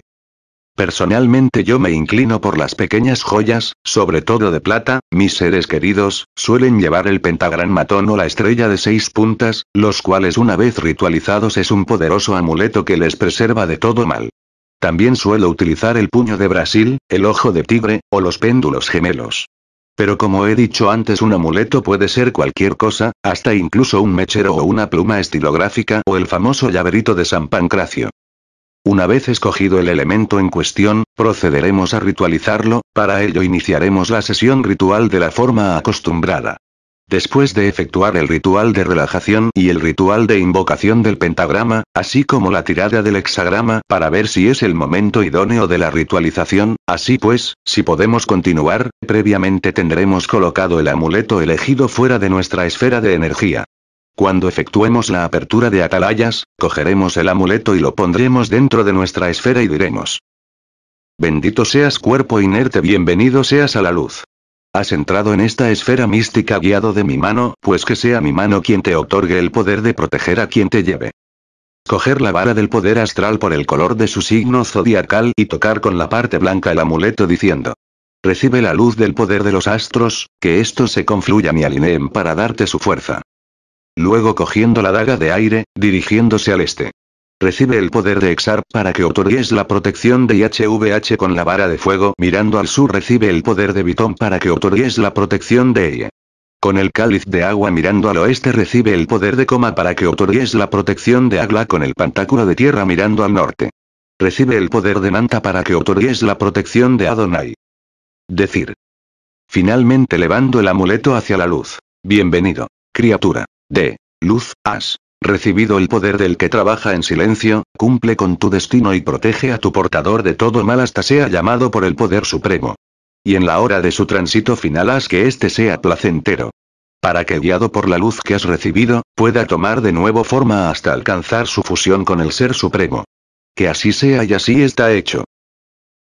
Personalmente yo me inclino por las pequeñas joyas, sobre todo de plata, mis seres queridos, suelen llevar el pentagrama matón o la estrella de seis puntas, los cuales una vez ritualizados es un poderoso amuleto que les preserva de todo mal. También suelo utilizar el puño de Brasil, el ojo de tigre, o los péndulos gemelos. Pero como he dicho antes, un amuleto puede ser cualquier cosa, hasta incluso un mechero o una pluma estilográfica o el famoso llaverito de San Pancracio. Una vez escogido el elemento en cuestión, procederemos a ritualizarlo, para ello iniciaremos la sesión ritual de la forma acostumbrada. Después de efectuar el ritual de relajación y el ritual de invocación del pentagrama, así como la tirada del hexagrama para ver si es el momento idóneo de la ritualización, así pues, si podemos continuar, previamente tendremos colocado el amuleto elegido fuera de nuestra esfera de energía. Cuando efectuemos la apertura de atalayas, cogeremos el amuleto y lo pondremos dentro de nuestra esfera y diremos. Bendito seas cuerpo inerte, bienvenido seas a la luz. Has entrado en esta esfera mística guiado de mi mano, pues que sea mi mano quien te otorgue el poder de proteger a quien te lleve. Coger la vara del poder astral por el color de su signo zodiacal y tocar con la parte blanca el amuleto diciendo. Recibe la luz del poder de los astros, que esto se confluya y alineen para darte su fuerza. Luego cogiendo la daga de aire, dirigiéndose al este. Recibe el poder de Exar para que otorgues la protección de IHVH con la vara de fuego. Mirando al sur recibe el poder de Bitón para que otorgues la protección de ella. Con el cáliz de agua mirando al oeste recibe el poder de coma para que otorgues la protección de Agla con el pantáculo de tierra mirando al norte. Recibe el poder de Manta para que otorgues la protección de Adonai. Decir. Finalmente levando el amuleto hacia la luz. Bienvenido, criatura de luz, has recibido el poder del que trabaja en silencio, cumple con tu destino y protege a tu portador de todo mal hasta sea llamado por el poder supremo. Y en la hora de su tránsito final haz que éste sea placentero. Para que guiado por la luz que has recibido, pueda tomar de nuevo forma hasta alcanzar su fusión con el Ser Supremo. Que así sea y así está hecho.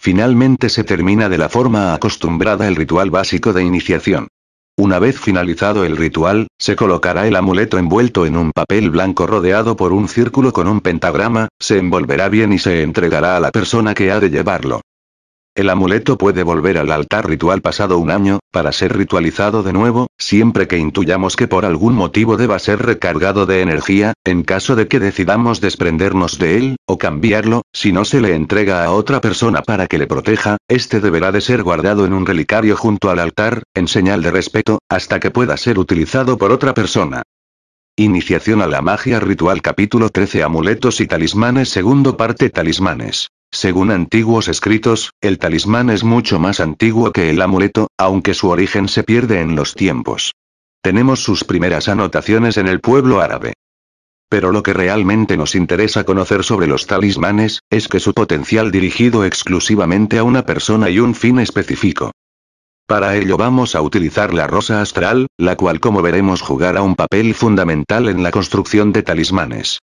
Finalmente se termina de la forma acostumbrada el ritual básico de iniciación. Una vez finalizado el ritual, se colocará el amuleto envuelto en un papel blanco rodeado por un círculo con un pentagrama, se envolverá bien y se entregará a la persona que ha de llevarlo. El amuleto puede volver al altar ritual pasado un año, para ser ritualizado de nuevo, siempre que intuyamos que por algún motivo deba ser recargado de energía, en caso de que decidamos desprendernos de él, o cambiarlo, si no se le entrega a otra persona para que le proteja, este deberá de ser guardado en un relicario junto al altar, en señal de respeto, hasta que pueda ser utilizado por otra persona. Iniciación a la magia ritual capítulo 13 Amuletos y talismanes segundo parte Talismanes según antiguos escritos, el talismán es mucho más antiguo que el amuleto, aunque su origen se pierde en los tiempos. Tenemos sus primeras anotaciones en el pueblo árabe. Pero lo que realmente nos interesa conocer sobre los talismanes, es que su potencial dirigido exclusivamente a una persona y un fin específico. Para ello vamos a utilizar la rosa astral, la cual como veremos jugará un papel fundamental en la construcción de talismanes.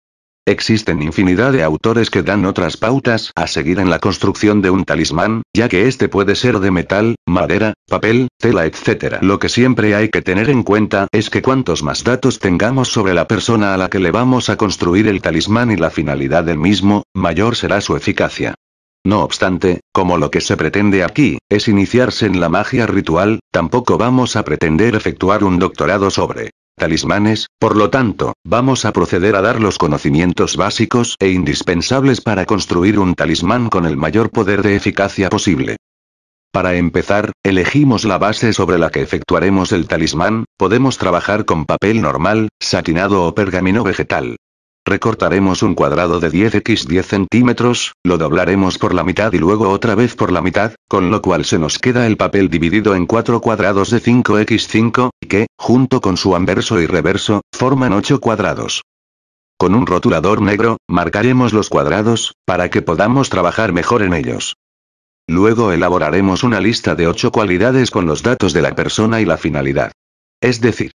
Existen infinidad de autores que dan otras pautas a seguir en la construcción de un talismán, ya que este puede ser de metal, madera, papel, tela, etc. Lo que siempre hay que tener en cuenta es que cuantos más datos tengamos sobre la persona a la que le vamos a construir el talismán y la finalidad del mismo, mayor será su eficacia. No obstante, como lo que se pretende aquí es iniciarse en la magia ritual, tampoco vamos a pretender efectuar un doctorado sobre talismanes, por lo tanto, vamos a proceder a dar los conocimientos básicos e indispensables para construir un talismán con el mayor poder de eficacia posible. Para empezar, elegimos la base sobre la que efectuaremos el talismán, podemos trabajar con papel normal, satinado o pergamino vegetal. Recortaremos un cuadrado de 10x 10 centímetros, lo doblaremos por la mitad y luego otra vez por la mitad, con lo cual se nos queda el papel dividido en 4 cuadrados de 5x5, que, junto con su anverso y reverso, forman 8 cuadrados. Con un rotulador negro, marcaremos los cuadrados, para que podamos trabajar mejor en ellos. Luego elaboraremos una lista de 8 cualidades con los datos de la persona y la finalidad. Es decir,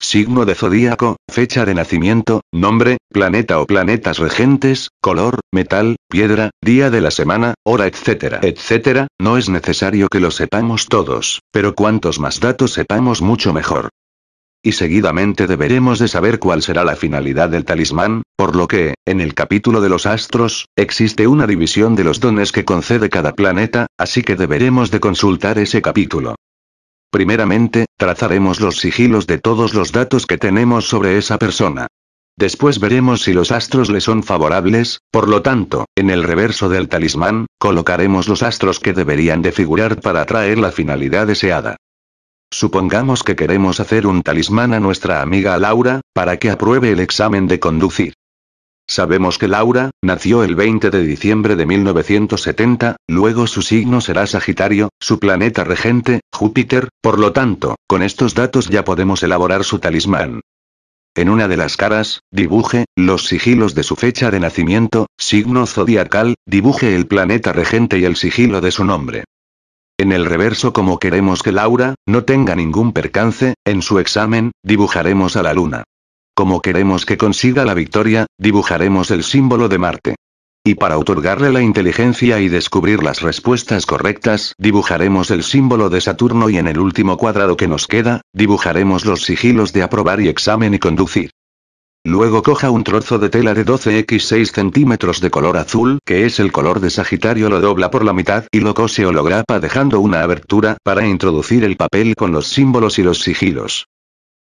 Signo de zodíaco, fecha de nacimiento, nombre, planeta o planetas regentes, color, metal, piedra, día de la semana, hora, etcétera, etcétera. No es necesario que lo sepamos todos, pero cuantos más datos sepamos mucho mejor. Y seguidamente deberemos de saber cuál será la finalidad del talismán, por lo que, en el capítulo de los astros, existe una división de los dones que concede cada planeta, así que deberemos de consultar ese capítulo. Primeramente, trazaremos los sigilos de todos los datos que tenemos sobre esa persona. Después veremos si los astros le son favorables, por lo tanto, en el reverso del talismán, colocaremos los astros que deberían de figurar para atraer la finalidad deseada. Supongamos que queremos hacer un talismán a nuestra amiga Laura, para que apruebe el examen de conducir. Sabemos que Laura, nació el 20 de diciembre de 1970, luego su signo será Sagitario, su planeta regente, Júpiter, por lo tanto, con estos datos ya podemos elaborar su talismán. En una de las caras, dibuje, los sigilos de su fecha de nacimiento, signo zodiacal, dibuje el planeta regente y el sigilo de su nombre. En el reverso como queremos que Laura, no tenga ningún percance, en su examen, dibujaremos a la luna. Como queremos que consiga la victoria, dibujaremos el símbolo de Marte. Y para otorgarle la inteligencia y descubrir las respuestas correctas, dibujaremos el símbolo de Saturno y en el último cuadrado que nos queda, dibujaremos los sigilos de aprobar y examen y conducir. Luego coja un trozo de tela de 12x6 centímetros de color azul, que es el color de Sagitario, lo dobla por la mitad y lo cose o lo grapa dejando una abertura para introducir el papel con los símbolos y los sigilos.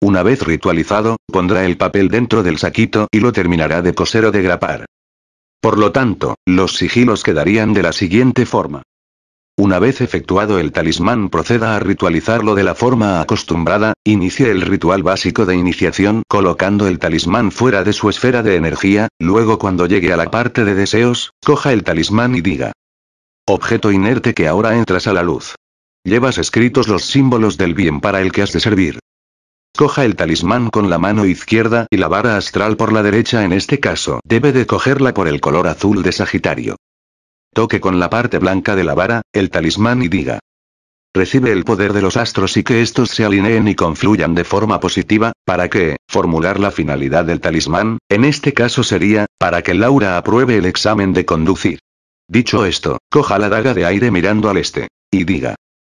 Una vez ritualizado, pondrá el papel dentro del saquito y lo terminará de coser o de grapar. Por lo tanto, los sigilos quedarían de la siguiente forma. Una vez efectuado el talismán proceda a ritualizarlo de la forma acostumbrada, inicie el ritual básico de iniciación colocando el talismán fuera de su esfera de energía, luego cuando llegue a la parte de deseos, coja el talismán y diga. Objeto inerte que ahora entras a la luz. Llevas escritos los símbolos del bien para el que has de servir. Coja el talismán con la mano izquierda y la vara astral por la derecha en este caso debe de cogerla por el color azul de Sagitario. Toque con la parte blanca de la vara, el talismán y diga. Recibe el poder de los astros y que estos se alineen y confluyan de forma positiva, para que, formular la finalidad del talismán, en este caso sería, para que Laura apruebe el examen de conducir. Dicho esto, coja la daga de aire mirando al este. Y diga.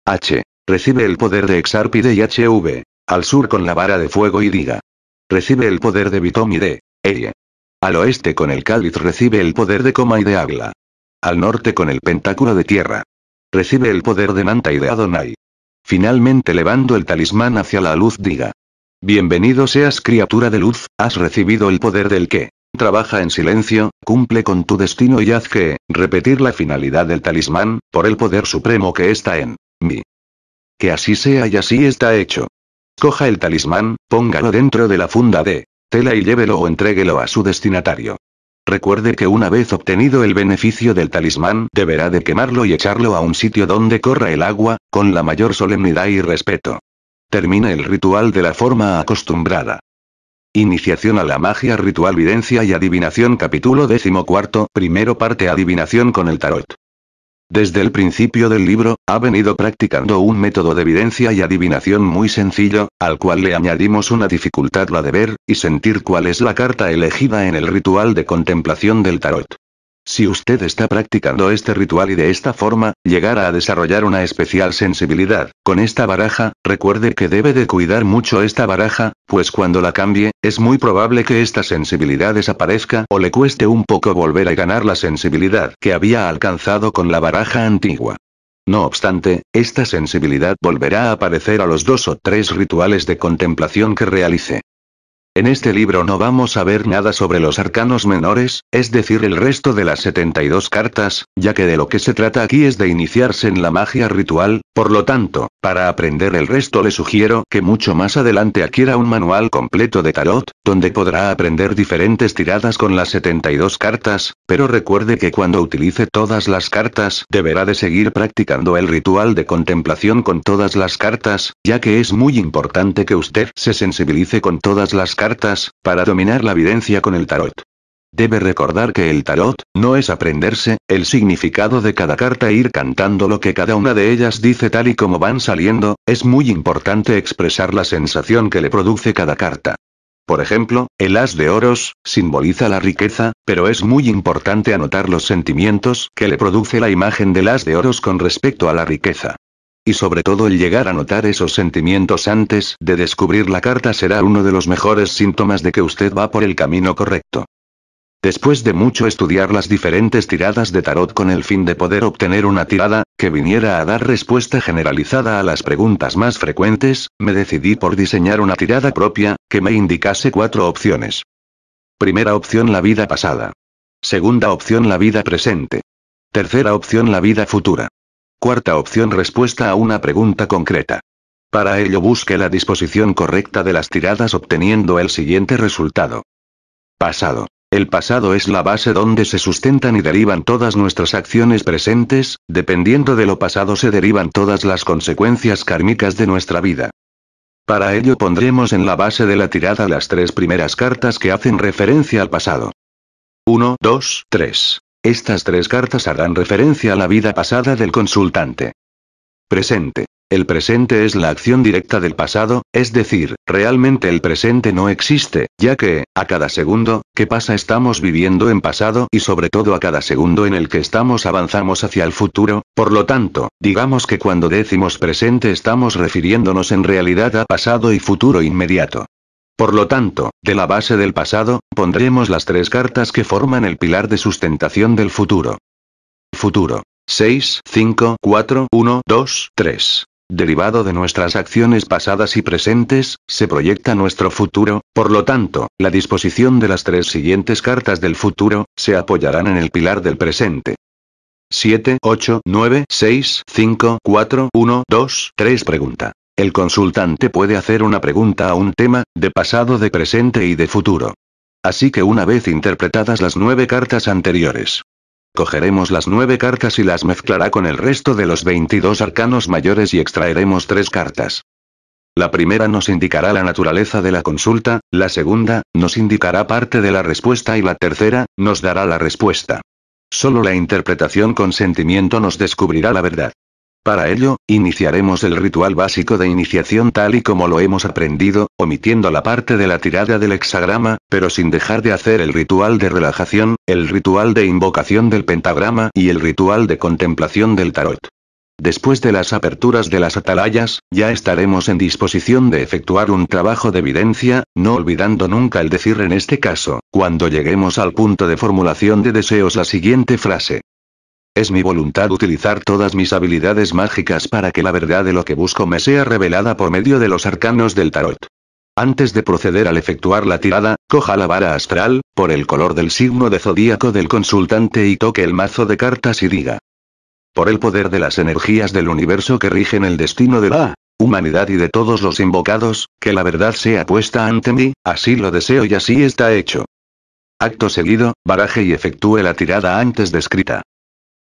H. Recibe el poder de Exarpide y HV al sur con la vara de fuego y diga. Recibe el poder de Vitom y de Eye. Al oeste con el cáliz recibe el poder de Coma y de Agla. Al norte con el pentáculo de tierra. Recibe el poder de Manta y de Adonai. Finalmente levando el talismán hacia la luz diga. Bienvenido seas criatura de luz, has recibido el poder del que. Trabaja en silencio, cumple con tu destino y haz que, repetir la finalidad del talismán, por el poder supremo que está en mí. Que así sea y así está hecho. Escoja el talismán, póngalo dentro de la funda de tela y llévelo o entréguelo a su destinatario. Recuerde que una vez obtenido el beneficio del talismán, deberá de quemarlo y echarlo a un sitio donde corra el agua, con la mayor solemnidad y respeto. Termina el ritual de la forma acostumbrada. Iniciación a la magia ritual videncia y adivinación capítulo 14, primero parte adivinación con el tarot. Desde el principio del libro, ha venido practicando un método de evidencia y adivinación muy sencillo, al cual le añadimos una dificultad la de ver y sentir cuál es la carta elegida en el ritual de contemplación del tarot. Si usted está practicando este ritual y de esta forma, llegará a desarrollar una especial sensibilidad. Con esta baraja, recuerde que debe de cuidar mucho esta baraja, pues cuando la cambie, es muy probable que esta sensibilidad desaparezca o le cueste un poco volver a ganar la sensibilidad que había alcanzado con la baraja antigua. No obstante, esta sensibilidad volverá a aparecer a los dos o tres rituales de contemplación que realice. En este libro no vamos a ver nada sobre los arcanos menores, es decir, el resto de las 72 cartas, ya que de lo que se trata aquí es de iniciarse en la magia ritual, por lo tanto, para aprender el resto le sugiero que mucho más adelante adquiera un manual completo de tarot, donde podrá aprender diferentes tiradas con las 72 cartas, pero recuerde que cuando utilice todas las cartas deberá de seguir practicando el ritual de contemplación con todas las cartas, ya que es muy importante que usted se sensibilice con todas las cartas cartas, para dominar la evidencia con el tarot. Debe recordar que el tarot, no es aprenderse, el significado de cada carta e ir cantando lo que cada una de ellas dice tal y como van saliendo, es muy importante expresar la sensación que le produce cada carta. Por ejemplo, el as de oros, simboliza la riqueza, pero es muy importante anotar los sentimientos que le produce la imagen del as de oros con respecto a la riqueza. Y sobre todo el llegar a notar esos sentimientos antes de descubrir la carta será uno de los mejores síntomas de que usted va por el camino correcto. Después de mucho estudiar las diferentes tiradas de tarot con el fin de poder obtener una tirada, que viniera a dar respuesta generalizada a las preguntas más frecuentes, me decidí por diseñar una tirada propia, que me indicase cuatro opciones. Primera opción la vida pasada. Segunda opción la vida presente. Tercera opción la vida futura. Cuarta opción respuesta a una pregunta concreta. Para ello busque la disposición correcta de las tiradas obteniendo el siguiente resultado. Pasado. El pasado es la base donde se sustentan y derivan todas nuestras acciones presentes, dependiendo de lo pasado se derivan todas las consecuencias kármicas de nuestra vida. Para ello pondremos en la base de la tirada las tres primeras cartas que hacen referencia al pasado. 1, 2, 3. Estas tres cartas harán referencia a la vida pasada del consultante. Presente. El presente es la acción directa del pasado, es decir, realmente el presente no existe, ya que, a cada segundo, que pasa estamos viviendo en pasado y sobre todo a cada segundo en el que estamos avanzamos hacia el futuro, por lo tanto, digamos que cuando decimos presente estamos refiriéndonos en realidad a pasado y futuro inmediato. Por lo tanto, de la base del pasado, pondremos las tres cartas que forman el pilar de sustentación del futuro. Futuro. 6, 5, 4, 1, 2, 3. Derivado de nuestras acciones pasadas y presentes, se proyecta nuestro futuro, por lo tanto, la disposición de las tres siguientes cartas del futuro, se apoyarán en el pilar del presente. 7, 8, 9, 6, 5, 4, 1, 2, 3 Pregunta. El consultante puede hacer una pregunta a un tema, de pasado, de presente y de futuro. Así que una vez interpretadas las nueve cartas anteriores, cogeremos las nueve cartas y las mezclará con el resto de los 22 arcanos mayores y extraeremos tres cartas. La primera nos indicará la naturaleza de la consulta, la segunda, nos indicará parte de la respuesta y la tercera, nos dará la respuesta. Solo la interpretación con sentimiento nos descubrirá la verdad. Para ello, iniciaremos el ritual básico de iniciación tal y como lo hemos aprendido, omitiendo la parte de la tirada del hexagrama, pero sin dejar de hacer el ritual de relajación, el ritual de invocación del pentagrama y el ritual de contemplación del tarot. Después de las aperturas de las atalayas, ya estaremos en disposición de efectuar un trabajo de evidencia, no olvidando nunca el decir en este caso, cuando lleguemos al punto de formulación de deseos la siguiente frase. Es mi voluntad utilizar todas mis habilidades mágicas para que la verdad de lo que busco me sea revelada por medio de los arcanos del tarot. Antes de proceder al efectuar la tirada, coja la vara astral, por el color del signo de zodíaco del consultante y toque el mazo de cartas y diga. Por el poder de las energías del universo que rigen el destino de la humanidad y de todos los invocados, que la verdad sea puesta ante mí, así lo deseo y así está hecho. Acto seguido, baraje y efectúe la tirada antes descrita.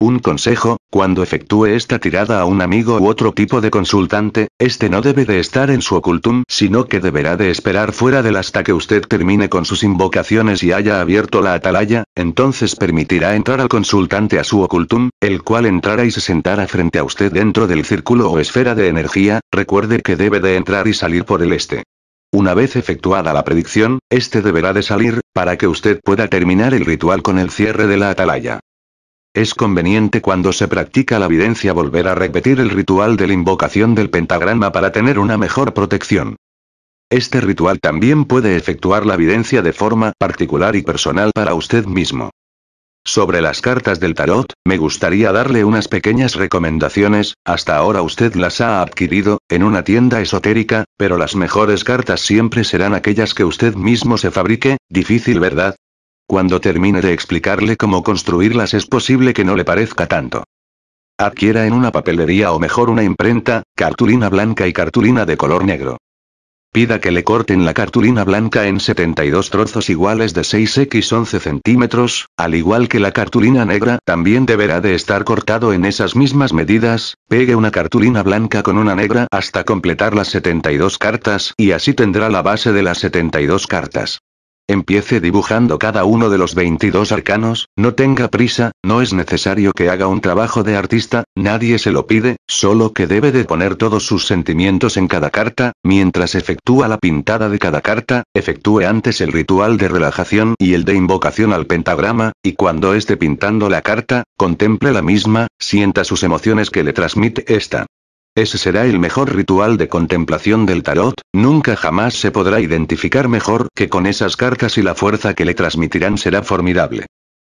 Un consejo, cuando efectúe esta tirada a un amigo u otro tipo de consultante, este no debe de estar en su ocultum, sino que deberá de esperar fuera del hasta que usted termine con sus invocaciones y haya abierto la atalaya, entonces permitirá entrar al consultante a su ocultum, el cual entrará y se sentará frente a usted dentro del círculo o esfera de energía, recuerde que debe de entrar y salir por el este. Una vez efectuada la predicción, este deberá de salir, para que usted pueda terminar el ritual con el cierre de la atalaya. Es conveniente cuando se practica la videncia volver a repetir el ritual de la invocación del pentagrama para tener una mejor protección. Este ritual también puede efectuar la videncia de forma particular y personal para usted mismo. Sobre las cartas del tarot, me gustaría darle unas pequeñas recomendaciones, hasta ahora usted las ha adquirido, en una tienda esotérica, pero las mejores cartas siempre serán aquellas que usted mismo se fabrique, difícil verdad, cuando termine de explicarle cómo construirlas es posible que no le parezca tanto. Adquiera en una papelería o mejor una imprenta, cartulina blanca y cartulina de color negro. Pida que le corten la cartulina blanca en 72 trozos iguales de 6x 11 centímetros, al igual que la cartulina negra también deberá de estar cortado en esas mismas medidas, pegue una cartulina blanca con una negra hasta completar las 72 cartas y así tendrá la base de las 72 cartas. Empiece dibujando cada uno de los 22 arcanos, no tenga prisa, no es necesario que haga un trabajo de artista, nadie se lo pide, solo que debe de poner todos sus sentimientos en cada carta, mientras efectúa la pintada de cada carta, efectúe antes el ritual de relajación y el de invocación al pentagrama, y cuando esté pintando la carta, contemple la misma, sienta sus emociones que le transmite esta. Ese será el mejor ritual de contemplación del tarot, nunca jamás se podrá identificar mejor que con esas cartas y la fuerza que le transmitirán será formidable.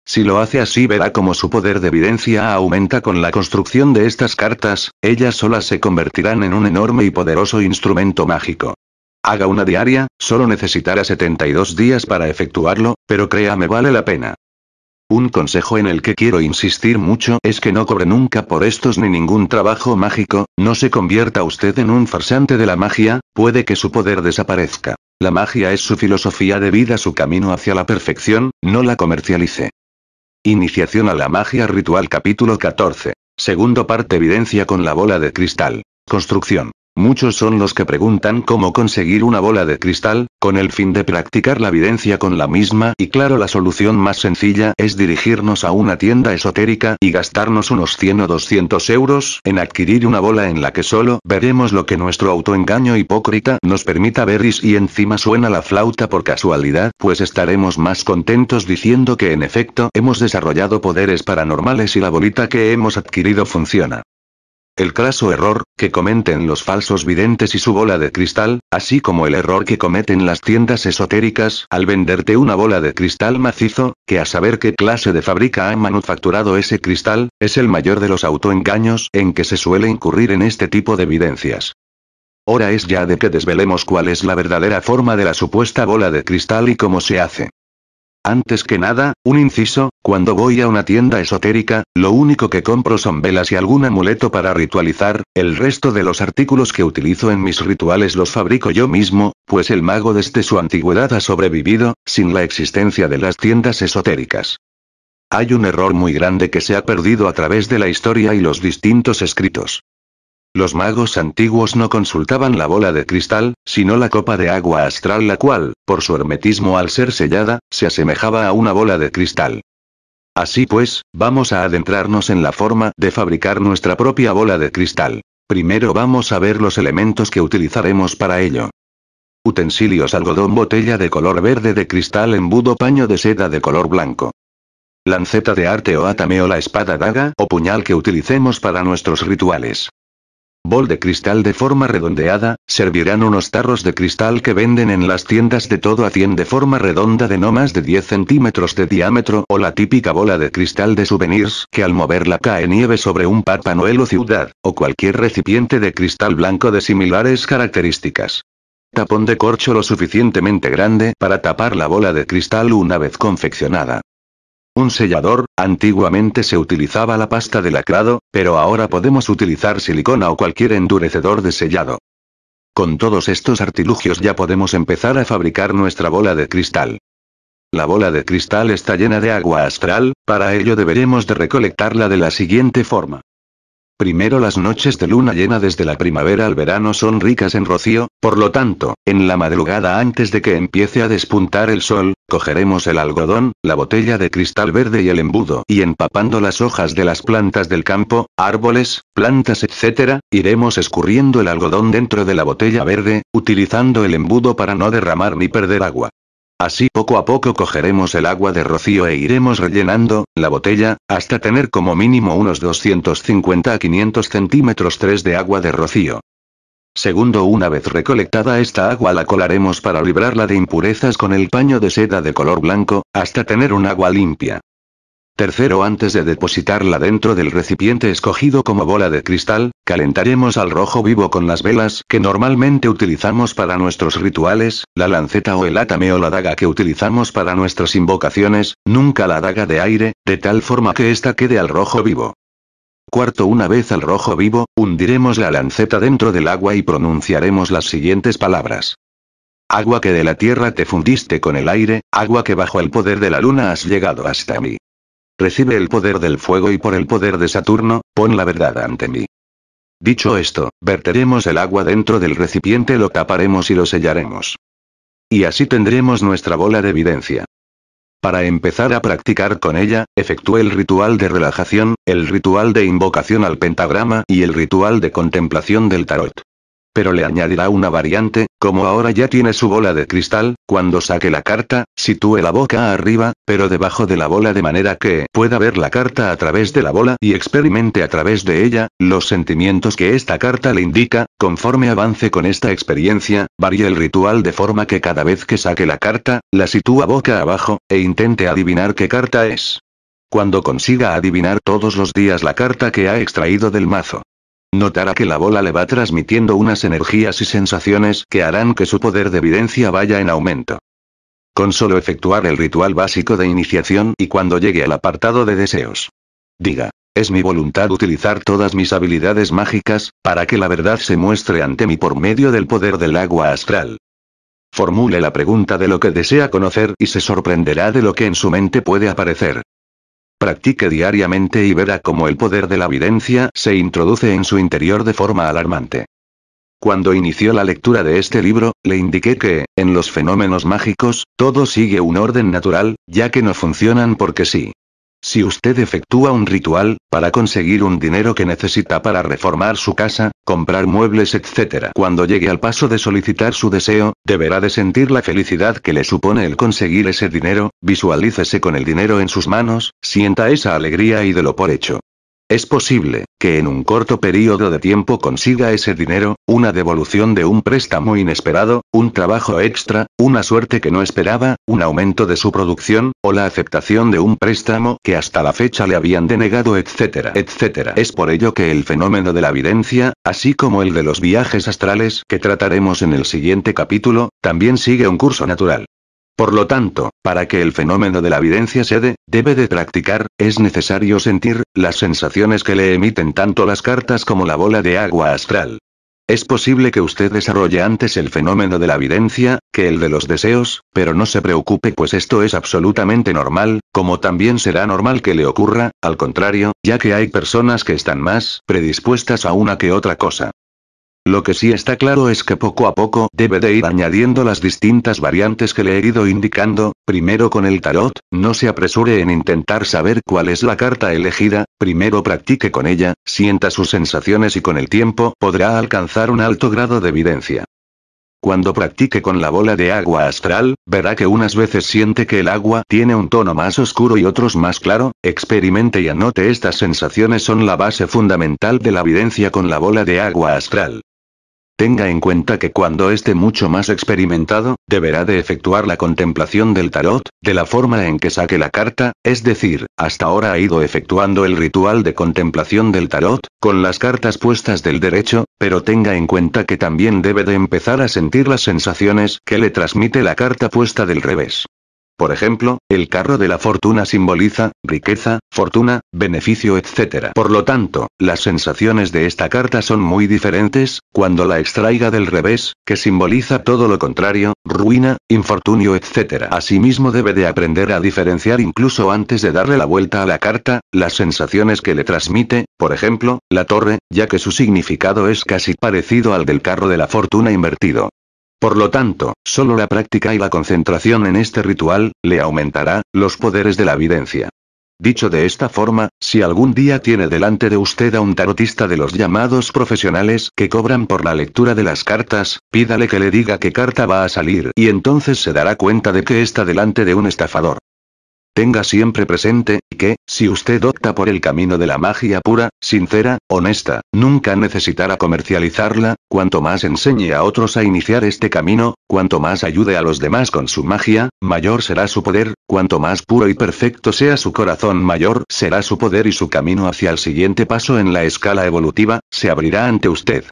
Si lo hace así verá como su poder de evidencia aumenta con la construcción de estas cartas, ellas solas se convertirán en un enorme y poderoso instrumento mágico. Haga una diaria, solo necesitará 72 días para efectuarlo, pero créame vale la pena. Un consejo en el que quiero insistir mucho es que no cobre nunca por estos ni ningún trabajo mágico, no se convierta usted en un farsante de la magia, puede que su poder desaparezca. La magia es su filosofía de vida, su camino hacia la perfección, no la comercialice. Iniciación a la magia ritual capítulo 14. Segundo parte evidencia con la bola de cristal. Construcción. Muchos son los que preguntan cómo conseguir una bola de cristal, con el fin de practicar la videncia con la misma y claro la solución más sencilla es dirigirnos a una tienda esotérica y gastarnos unos 100 o 200 euros en adquirir una bola en la que solo veremos lo que nuestro autoengaño hipócrita nos permita ver y encima suena la flauta por casualidad pues estaremos más contentos diciendo que en efecto hemos desarrollado poderes paranormales y la bolita que hemos adquirido funciona el craso error, que cometen los falsos videntes y su bola de cristal, así como el error que cometen las tiendas esotéricas al venderte una bola de cristal macizo, que a saber qué clase de fábrica han manufacturado ese cristal, es el mayor de los autoengaños en que se suele incurrir en este tipo de evidencias. Hora es ya de que desvelemos cuál es la verdadera forma de la supuesta bola de cristal y cómo se hace. Antes que nada, un inciso, cuando voy a una tienda esotérica, lo único que compro son velas y algún amuleto para ritualizar, el resto de los artículos que utilizo en mis rituales los fabrico yo mismo, pues el mago desde su antigüedad ha sobrevivido, sin la existencia de las tiendas esotéricas. Hay un error muy grande que se ha perdido a través de la historia y los distintos escritos. Los magos antiguos no consultaban la bola de cristal, sino la copa de agua astral la cual, por su hermetismo al ser sellada, se asemejaba a una bola de cristal. Así pues, vamos a adentrarnos en la forma de fabricar nuestra propia bola de cristal. Primero vamos a ver los elementos que utilizaremos para ello. Utensilios algodón botella de color verde de cristal embudo paño de seda de color blanco. Lanceta de arte o atame o la espada daga o puñal que utilicemos para nuestros rituales. Bol de cristal de forma redondeada, servirán unos tarros de cristal que venden en las tiendas de todo a 100 de forma redonda de no más de 10 centímetros de diámetro o la típica bola de cristal de souvenirs que al moverla cae nieve sobre un párpanoelo ciudad, o cualquier recipiente de cristal blanco de similares características. Tapón de corcho lo suficientemente grande para tapar la bola de cristal una vez confeccionada. Un sellador, antiguamente se utilizaba la pasta de lacrado, pero ahora podemos utilizar silicona o cualquier endurecedor de sellado. Con todos estos artilugios ya podemos empezar a fabricar nuestra bola de cristal. La bola de cristal está llena de agua astral, para ello deberemos de recolectarla de la siguiente forma. Primero las noches de luna llena desde la primavera al verano son ricas en rocío, por lo tanto, en la madrugada antes de que empiece a despuntar el sol, cogeremos el algodón, la botella de cristal verde y el embudo y empapando las hojas de las plantas del campo, árboles, plantas etcétera, iremos escurriendo el algodón dentro de la botella verde, utilizando el embudo para no derramar ni perder agua. Así poco a poco cogeremos el agua de rocío e iremos rellenando la botella, hasta tener como mínimo unos 250 a 500 centímetros 3 de agua de rocío. Segundo, una vez recolectada esta agua la colaremos para librarla de impurezas con el paño de seda de color blanco, hasta tener un agua limpia. Tercero, antes de depositarla dentro del recipiente escogido como bola de cristal, calentaremos al rojo vivo con las velas que normalmente utilizamos para nuestros rituales, la lanceta o el átame o la daga que utilizamos para nuestras invocaciones, nunca la daga de aire, de tal forma que ésta quede al rojo vivo. Cuarto, una vez al rojo vivo, hundiremos la lanceta dentro del agua y pronunciaremos las siguientes palabras agua que de la tierra te fundiste con el aire, agua que bajo el poder de la luna has llegado hasta mí recibe el poder del fuego y por el poder de Saturno, pon la verdad ante mí. Dicho esto, verteremos el agua dentro del recipiente, lo taparemos y lo sellaremos. Y así tendremos nuestra bola de evidencia. Para empezar a practicar con ella, efectué el ritual de relajación, el ritual de invocación al pentagrama y el ritual de contemplación del tarot. Pero le añadirá una variante, como ahora ya tiene su bola de cristal, cuando saque la carta, sitúe la boca arriba, pero debajo de la bola de manera que pueda ver la carta a través de la bola y experimente a través de ella, los sentimientos que esta carta le indica, conforme avance con esta experiencia, varía el ritual de forma que cada vez que saque la carta, la sitúa boca abajo, e intente adivinar qué carta es cuando consiga adivinar todos los días la carta que ha extraído del mazo. Notará que la bola le va transmitiendo unas energías y sensaciones que harán que su poder de evidencia vaya en aumento. Con solo efectuar el ritual básico de iniciación y cuando llegue al apartado de deseos. Diga, es mi voluntad utilizar todas mis habilidades mágicas, para que la verdad se muestre ante mí por medio del poder del agua astral. Formule la pregunta de lo que desea conocer y se sorprenderá de lo que en su mente puede aparecer practique diariamente y verá cómo el poder de la evidencia se introduce en su interior de forma alarmante. Cuando inició la lectura de este libro, le indiqué que, en los fenómenos mágicos, todo sigue un orden natural, ya que no funcionan porque sí. Si usted efectúa un ritual, para conseguir un dinero que necesita para reformar su casa, comprar muebles, etc. Cuando llegue al paso de solicitar su deseo, deberá de sentir la felicidad que le supone el conseguir ese dinero, visualícese con el dinero en sus manos, sienta esa alegría y de lo por hecho. Es posible, que en un corto periodo de tiempo consiga ese dinero, una devolución de un préstamo inesperado, un trabajo extra, una suerte que no esperaba, un aumento de su producción, o la aceptación de un préstamo que hasta la fecha le habían denegado, etcétera, etcétera. Es por ello que el fenómeno de la evidencia, así como el de los viajes astrales que trataremos en el siguiente capítulo, también sigue un curso natural. Por lo tanto, para que el fenómeno de la evidencia se dé, debe de practicar, es necesario sentir, las sensaciones que le emiten tanto las cartas como la bola de agua astral. Es posible que usted desarrolle antes el fenómeno de la evidencia, que el de los deseos, pero no se preocupe pues esto es absolutamente normal, como también será normal que le ocurra, al contrario, ya que hay personas que están más predispuestas a una que otra cosa. Lo que sí está claro es que poco a poco debe de ir añadiendo las distintas variantes que le he ido indicando, primero con el tarot, no se apresure en intentar saber cuál es la carta elegida, primero practique con ella, sienta sus sensaciones y con el tiempo podrá alcanzar un alto grado de evidencia. Cuando practique con la bola de agua astral, verá que unas veces siente que el agua tiene un tono más oscuro y otros más claro, experimente y anote estas sensaciones son la base fundamental de la evidencia con la bola de agua astral. Tenga en cuenta que cuando esté mucho más experimentado, deberá de efectuar la contemplación del tarot, de la forma en que saque la carta, es decir, hasta ahora ha ido efectuando el ritual de contemplación del tarot, con las cartas puestas del derecho, pero tenga en cuenta que también debe de empezar a sentir las sensaciones que le transmite la carta puesta del revés. Por ejemplo, el carro de la fortuna simboliza, riqueza, fortuna, beneficio, etc. Por lo tanto, las sensaciones de esta carta son muy diferentes, cuando la extraiga del revés, que simboliza todo lo contrario, ruina, infortunio, etc. Asimismo debe de aprender a diferenciar incluso antes de darle la vuelta a la carta, las sensaciones que le transmite, por ejemplo, la torre, ya que su significado es casi parecido al del carro de la fortuna invertido. Por lo tanto, solo la práctica y la concentración en este ritual, le aumentará, los poderes de la evidencia. Dicho de esta forma, si algún día tiene delante de usted a un tarotista de los llamados profesionales que cobran por la lectura de las cartas, pídale que le diga qué carta va a salir y entonces se dará cuenta de que está delante de un estafador. Tenga siempre presente, que, si usted opta por el camino de la magia pura, sincera, honesta, nunca necesitará comercializarla, cuanto más enseñe a otros a iniciar este camino, cuanto más ayude a los demás con su magia, mayor será su poder, cuanto más puro y perfecto sea su corazón mayor será su poder y su camino hacia el siguiente paso en la escala evolutiva, se abrirá ante usted.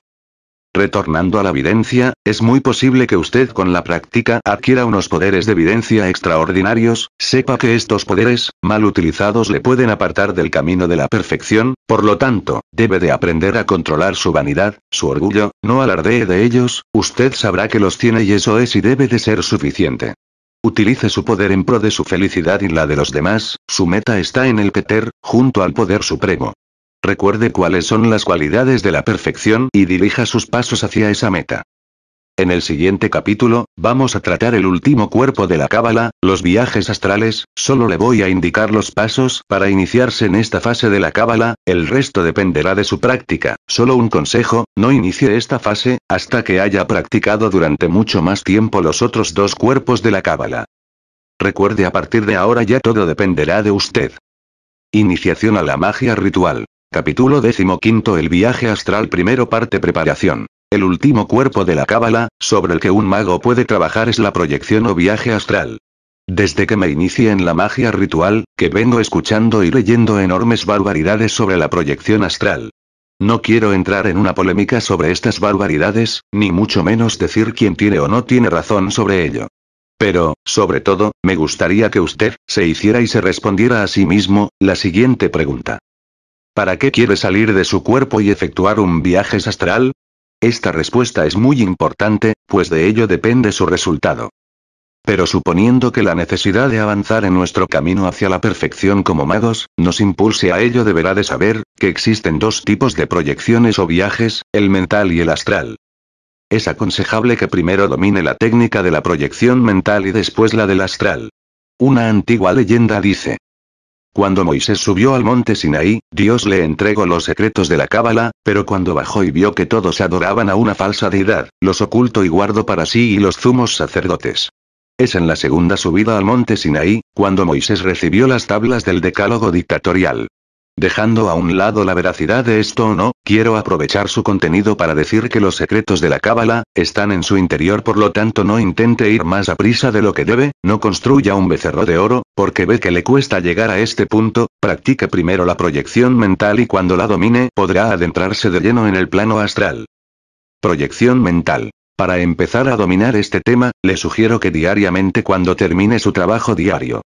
Retornando a la evidencia, es muy posible que usted con la práctica adquiera unos poderes de evidencia extraordinarios, sepa que estos poderes, mal utilizados le pueden apartar del camino de la perfección, por lo tanto, debe de aprender a controlar su vanidad, su orgullo, no alardee de ellos, usted sabrá que los tiene y eso es y debe de ser suficiente. Utilice su poder en pro de su felicidad y la de los demás, su meta está en el Peter, junto al poder supremo. Recuerde cuáles son las cualidades de la perfección y dirija sus pasos hacia esa meta. En el siguiente capítulo, vamos a tratar el último cuerpo de la cábala, los viajes astrales, solo le voy a indicar los pasos para iniciarse en esta fase de la cábala, el resto dependerá de su práctica, solo un consejo, no inicie esta fase, hasta que haya practicado durante mucho más tiempo los otros dos cuerpos de la cábala. Recuerde a partir de ahora ya todo dependerá de usted. Iniciación a la magia ritual. Capítulo XV El viaje astral Primero parte Preparación. El último cuerpo de la cábala, sobre el que un mago puede trabajar es la proyección o viaje astral. Desde que me inicie en la magia ritual, que vengo escuchando y leyendo enormes barbaridades sobre la proyección astral. No quiero entrar en una polémica sobre estas barbaridades, ni mucho menos decir quién tiene o no tiene razón sobre ello. Pero, sobre todo, me gustaría que usted, se hiciera y se respondiera a sí mismo, la siguiente pregunta. ¿Para qué quiere salir de su cuerpo y efectuar un viaje astral? Esta respuesta es muy importante, pues de ello depende su resultado. Pero suponiendo que la necesidad de avanzar en nuestro camino hacia la perfección como magos, nos impulse a ello deberá de saber, que existen dos tipos de proyecciones o viajes, el mental y el astral. Es aconsejable que primero domine la técnica de la proyección mental y después la del astral. Una antigua leyenda dice, cuando Moisés subió al monte Sinaí, Dios le entregó los secretos de la cábala, pero cuando bajó y vio que todos adoraban a una falsa deidad, los oculto y guardó para sí y los zumos sacerdotes. Es en la segunda subida al monte Sinaí, cuando Moisés recibió las tablas del decálogo dictatorial. Dejando a un lado la veracidad de esto o no, quiero aprovechar su contenido para decir que los secretos de la cábala están en su interior, por lo tanto no intente ir más a prisa de lo que debe, no construya un becerro de oro, porque ve que le cuesta llegar a este punto, practique primero la proyección mental y cuando la domine podrá adentrarse de lleno en el plano astral. Proyección mental. Para empezar a dominar este tema, le sugiero que diariamente cuando termine su trabajo diario,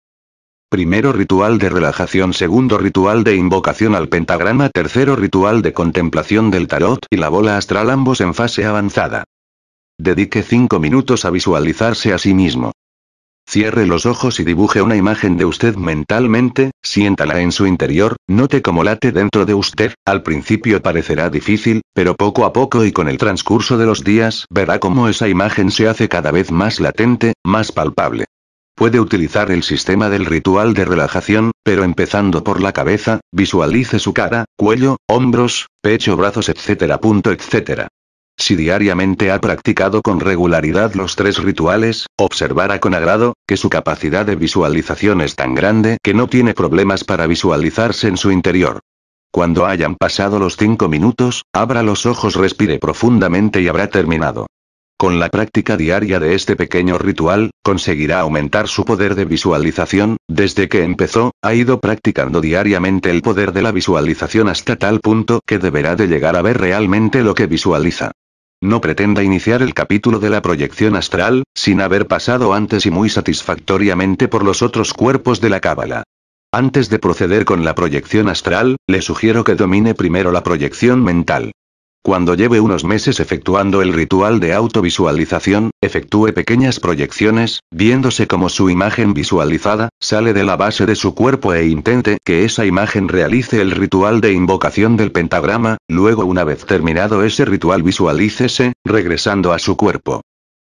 Primero ritual de relajación, segundo ritual de invocación al pentagrama, tercero ritual de contemplación del tarot y la bola astral ambos en fase avanzada. Dedique 5 minutos a visualizarse a sí mismo. Cierre los ojos y dibuje una imagen de usted mentalmente, siéntala en su interior, note cómo late dentro de usted, al principio parecerá difícil, pero poco a poco y con el transcurso de los días verá cómo esa imagen se hace cada vez más latente, más palpable. Puede utilizar el sistema del ritual de relajación, pero empezando por la cabeza, visualice su cara, cuello, hombros, pecho, brazos, etc. etcétera. Si diariamente ha practicado con regularidad los tres rituales, observará con agrado, que su capacidad de visualización es tan grande que no tiene problemas para visualizarse en su interior. Cuando hayan pasado los cinco minutos, abra los ojos, respire profundamente y habrá terminado. Con la práctica diaria de este pequeño ritual, conseguirá aumentar su poder de visualización, desde que empezó, ha ido practicando diariamente el poder de la visualización hasta tal punto que deberá de llegar a ver realmente lo que visualiza. No pretenda iniciar el capítulo de la proyección astral, sin haber pasado antes y muy satisfactoriamente por los otros cuerpos de la cábala. Antes de proceder con la proyección astral, le sugiero que domine primero la proyección mental. Cuando lleve unos meses efectuando el ritual de autovisualización, efectúe pequeñas proyecciones, viéndose como su imagen visualizada, sale de la base de su cuerpo e intente que esa imagen realice el ritual de invocación del pentagrama, luego una vez terminado ese ritual visualícese, regresando a su cuerpo.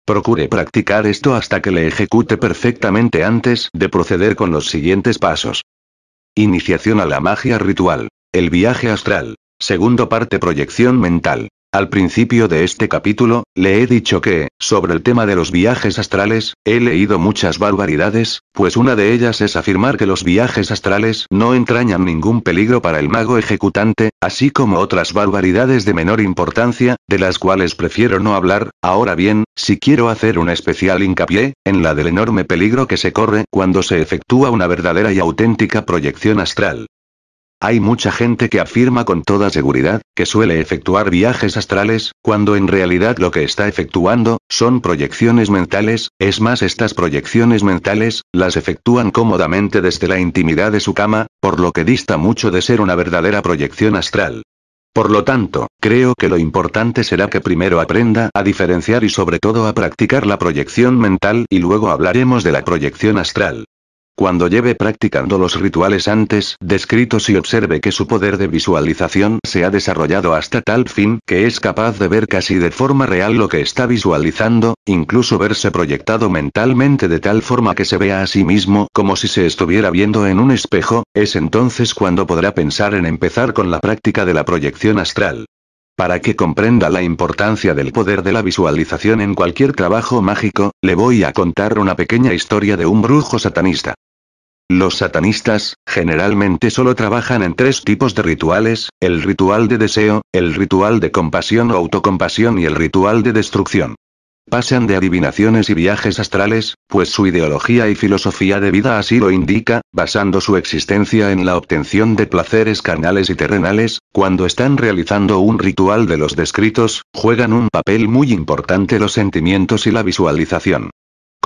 Procure practicar esto hasta que le ejecute perfectamente antes de proceder con los siguientes pasos. Iniciación a la magia ritual. El viaje astral. Segundo parte Proyección mental. Al principio de este capítulo, le he dicho que, sobre el tema de los viajes astrales, he leído muchas barbaridades, pues una de ellas es afirmar que los viajes astrales no entrañan ningún peligro para el mago ejecutante, así como otras barbaridades de menor importancia, de las cuales prefiero no hablar, ahora bien, si quiero hacer un especial hincapié, en la del enorme peligro que se corre cuando se efectúa una verdadera y auténtica proyección astral. Hay mucha gente que afirma con toda seguridad, que suele efectuar viajes astrales, cuando en realidad lo que está efectuando, son proyecciones mentales, es más estas proyecciones mentales, las efectúan cómodamente desde la intimidad de su cama, por lo que dista mucho de ser una verdadera proyección astral. Por lo tanto, creo que lo importante será que primero aprenda a diferenciar y sobre todo a practicar la proyección mental y luego hablaremos de la proyección astral. Cuando lleve practicando los rituales antes descritos y observe que su poder de visualización se ha desarrollado hasta tal fin que es capaz de ver casi de forma real lo que está visualizando, incluso verse proyectado mentalmente de tal forma que se vea a sí mismo como si se estuviera viendo en un espejo, es entonces cuando podrá pensar en empezar con la práctica de la proyección astral. Para que comprenda la importancia del poder de la visualización en cualquier trabajo mágico, le voy a contar una pequeña historia de un brujo satanista. Los satanistas, generalmente solo trabajan en tres tipos de rituales, el ritual de deseo, el ritual de compasión o autocompasión y el ritual de destrucción. Pasan de adivinaciones y viajes astrales, pues su ideología y filosofía de vida así lo indica, basando su existencia en la obtención de placeres carnales y terrenales, cuando están realizando un ritual de los descritos, juegan un papel muy importante los sentimientos y la visualización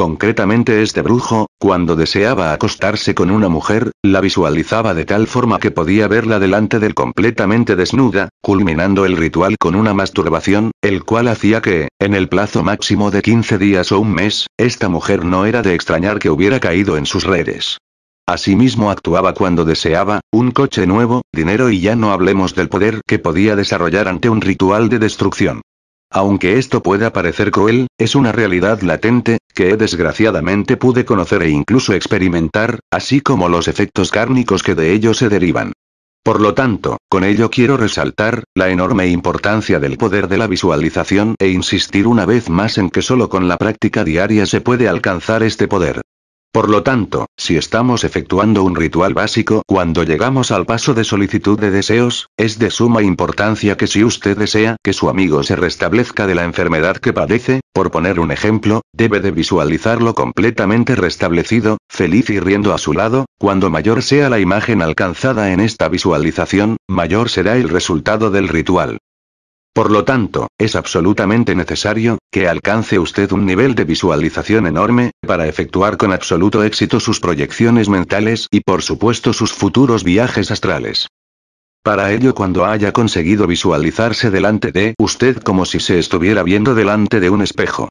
concretamente este brujo, cuando deseaba acostarse con una mujer, la visualizaba de tal forma que podía verla delante del completamente desnuda, culminando el ritual con una masturbación, el cual hacía que, en el plazo máximo de 15 días o un mes, esta mujer no era de extrañar que hubiera caído en sus redes. Asimismo actuaba cuando deseaba, un coche nuevo, dinero y ya no hablemos del poder que podía desarrollar ante un ritual de destrucción. Aunque esto pueda parecer cruel, es una realidad latente, que desgraciadamente pude conocer e incluso experimentar, así como los efectos cárnicos que de ello se derivan. Por lo tanto, con ello quiero resaltar, la enorme importancia del poder de la visualización e insistir una vez más en que solo con la práctica diaria se puede alcanzar este poder. Por lo tanto, si estamos efectuando un ritual básico cuando llegamos al paso de solicitud de deseos, es de suma importancia que si usted desea que su amigo se restablezca de la enfermedad que padece, por poner un ejemplo, debe de visualizarlo completamente restablecido, feliz y riendo a su lado, cuando mayor sea la imagen alcanzada en esta visualización, mayor será el resultado del ritual. Por lo tanto, es absolutamente necesario, que alcance usted un nivel de visualización enorme, para efectuar con absoluto éxito sus proyecciones mentales y por supuesto sus futuros viajes astrales. Para ello cuando haya conseguido visualizarse delante de usted como si se estuviera viendo delante de un espejo,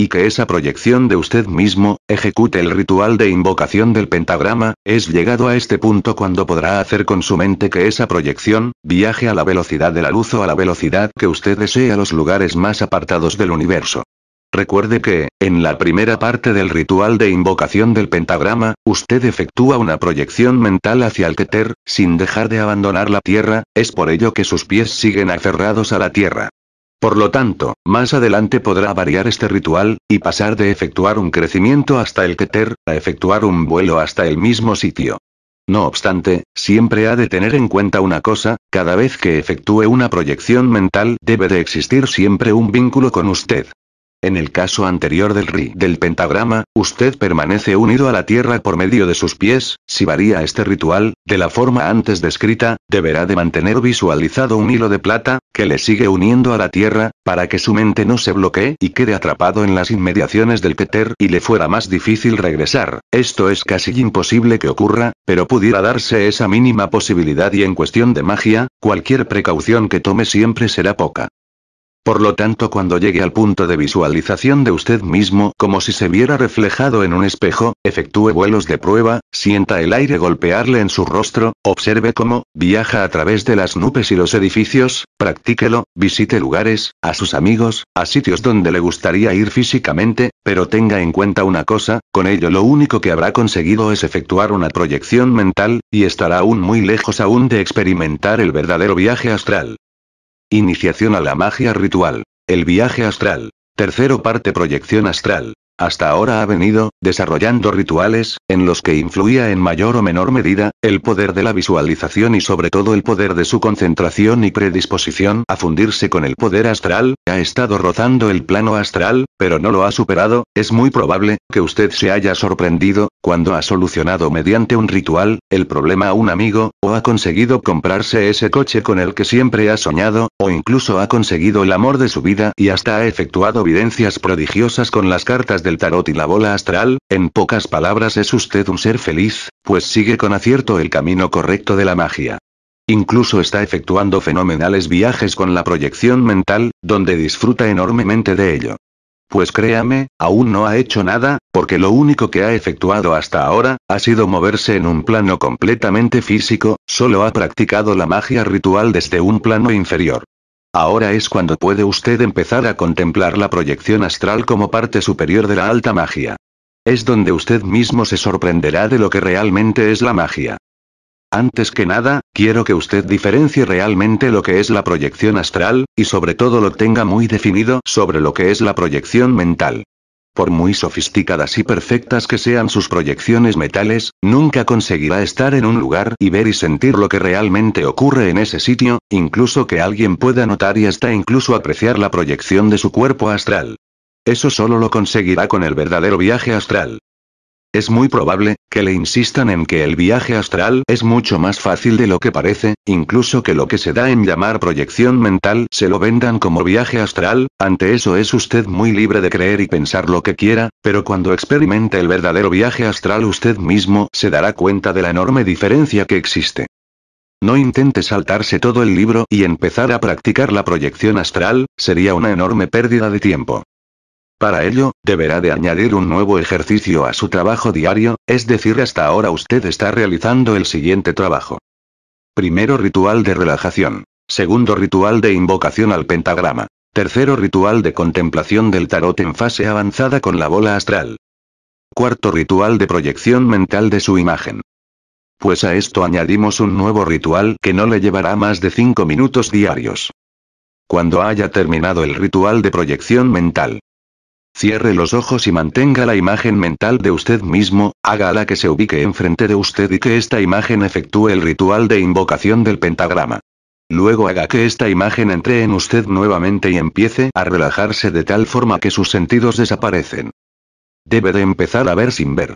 y que esa proyección de usted mismo, ejecute el ritual de invocación del pentagrama, es llegado a este punto cuando podrá hacer con su mente que esa proyección, viaje a la velocidad de la luz o a la velocidad que usted desee a los lugares más apartados del universo. Recuerde que, en la primera parte del ritual de invocación del pentagrama, usted efectúa una proyección mental hacia el Keter, sin dejar de abandonar la Tierra, es por ello que sus pies siguen aferrados a la Tierra. Por lo tanto, más adelante podrá variar este ritual, y pasar de efectuar un crecimiento hasta el Keter, a efectuar un vuelo hasta el mismo sitio. No obstante, siempre ha de tener en cuenta una cosa, cada vez que efectúe una proyección mental debe de existir siempre un vínculo con usted. En el caso anterior del Ri del pentagrama, usted permanece unido a la tierra por medio de sus pies, si varía este ritual, de la forma antes descrita, deberá de mantener visualizado un hilo de plata, que le sigue uniendo a la tierra, para que su mente no se bloquee y quede atrapado en las inmediaciones del Keter y le fuera más difícil regresar. Esto es casi imposible que ocurra, pero pudiera darse esa mínima posibilidad y en cuestión de magia, cualquier precaución que tome siempre será poca. Por lo tanto cuando llegue al punto de visualización de usted mismo como si se viera reflejado en un espejo, efectúe vuelos de prueba, sienta el aire golpearle en su rostro, observe cómo, viaja a través de las nubes y los edificios, practíquelo, visite lugares, a sus amigos, a sitios donde le gustaría ir físicamente, pero tenga en cuenta una cosa, con ello lo único que habrá conseguido es efectuar una proyección mental, y estará aún muy lejos aún de experimentar el verdadero viaje astral. Iniciación a la magia ritual. El viaje astral. Tercero parte proyección astral hasta ahora ha venido, desarrollando rituales, en los que influía en mayor o menor medida, el poder de la visualización y sobre todo el poder de su concentración y predisposición a fundirse con el poder astral, ha estado rozando el plano astral, pero no lo ha superado, es muy probable, que usted se haya sorprendido, cuando ha solucionado mediante un ritual, el problema a un amigo, o ha conseguido comprarse ese coche con el que siempre ha soñado, o incluso ha conseguido el amor de su vida y hasta ha efectuado evidencias prodigiosas con las cartas de el tarot y la bola astral, en pocas palabras es usted un ser feliz, pues sigue con acierto el camino correcto de la magia. Incluso está efectuando fenomenales viajes con la proyección mental, donde disfruta enormemente de ello. Pues créame, aún no ha hecho nada, porque lo único que ha efectuado hasta ahora, ha sido moverse en un plano completamente físico, solo ha practicado la magia ritual desde un plano inferior. Ahora es cuando puede usted empezar a contemplar la proyección astral como parte superior de la alta magia. Es donde usted mismo se sorprenderá de lo que realmente es la magia. Antes que nada, quiero que usted diferencie realmente lo que es la proyección astral, y sobre todo lo tenga muy definido sobre lo que es la proyección mental por muy sofisticadas y perfectas que sean sus proyecciones metales, nunca conseguirá estar en un lugar y ver y sentir lo que realmente ocurre en ese sitio, incluso que alguien pueda notar y hasta incluso apreciar la proyección de su cuerpo astral. Eso solo lo conseguirá con el verdadero viaje astral. Es muy probable, que le insistan en que el viaje astral es mucho más fácil de lo que parece, incluso que lo que se da en llamar proyección mental se lo vendan como viaje astral, ante eso es usted muy libre de creer y pensar lo que quiera, pero cuando experimente el verdadero viaje astral usted mismo se dará cuenta de la enorme diferencia que existe. No intente saltarse todo el libro y empezar a practicar la proyección astral, sería una enorme pérdida de tiempo. Para ello, deberá de añadir un nuevo ejercicio a su trabajo diario, es decir, hasta ahora usted está realizando el siguiente trabajo. Primero ritual de relajación. Segundo ritual de invocación al pentagrama. Tercero ritual de contemplación del tarot en fase avanzada con la bola astral. Cuarto ritual de proyección mental de su imagen. Pues a esto añadimos un nuevo ritual que no le llevará más de 5 minutos diarios. Cuando haya terminado el ritual de proyección mental, Cierre los ojos y mantenga la imagen mental de usted mismo, haga la que se ubique enfrente de usted y que esta imagen efectúe el ritual de invocación del pentagrama. Luego haga que esta imagen entre en usted nuevamente y empiece a relajarse de tal forma que sus sentidos desaparecen. Debe de empezar a ver sin ver.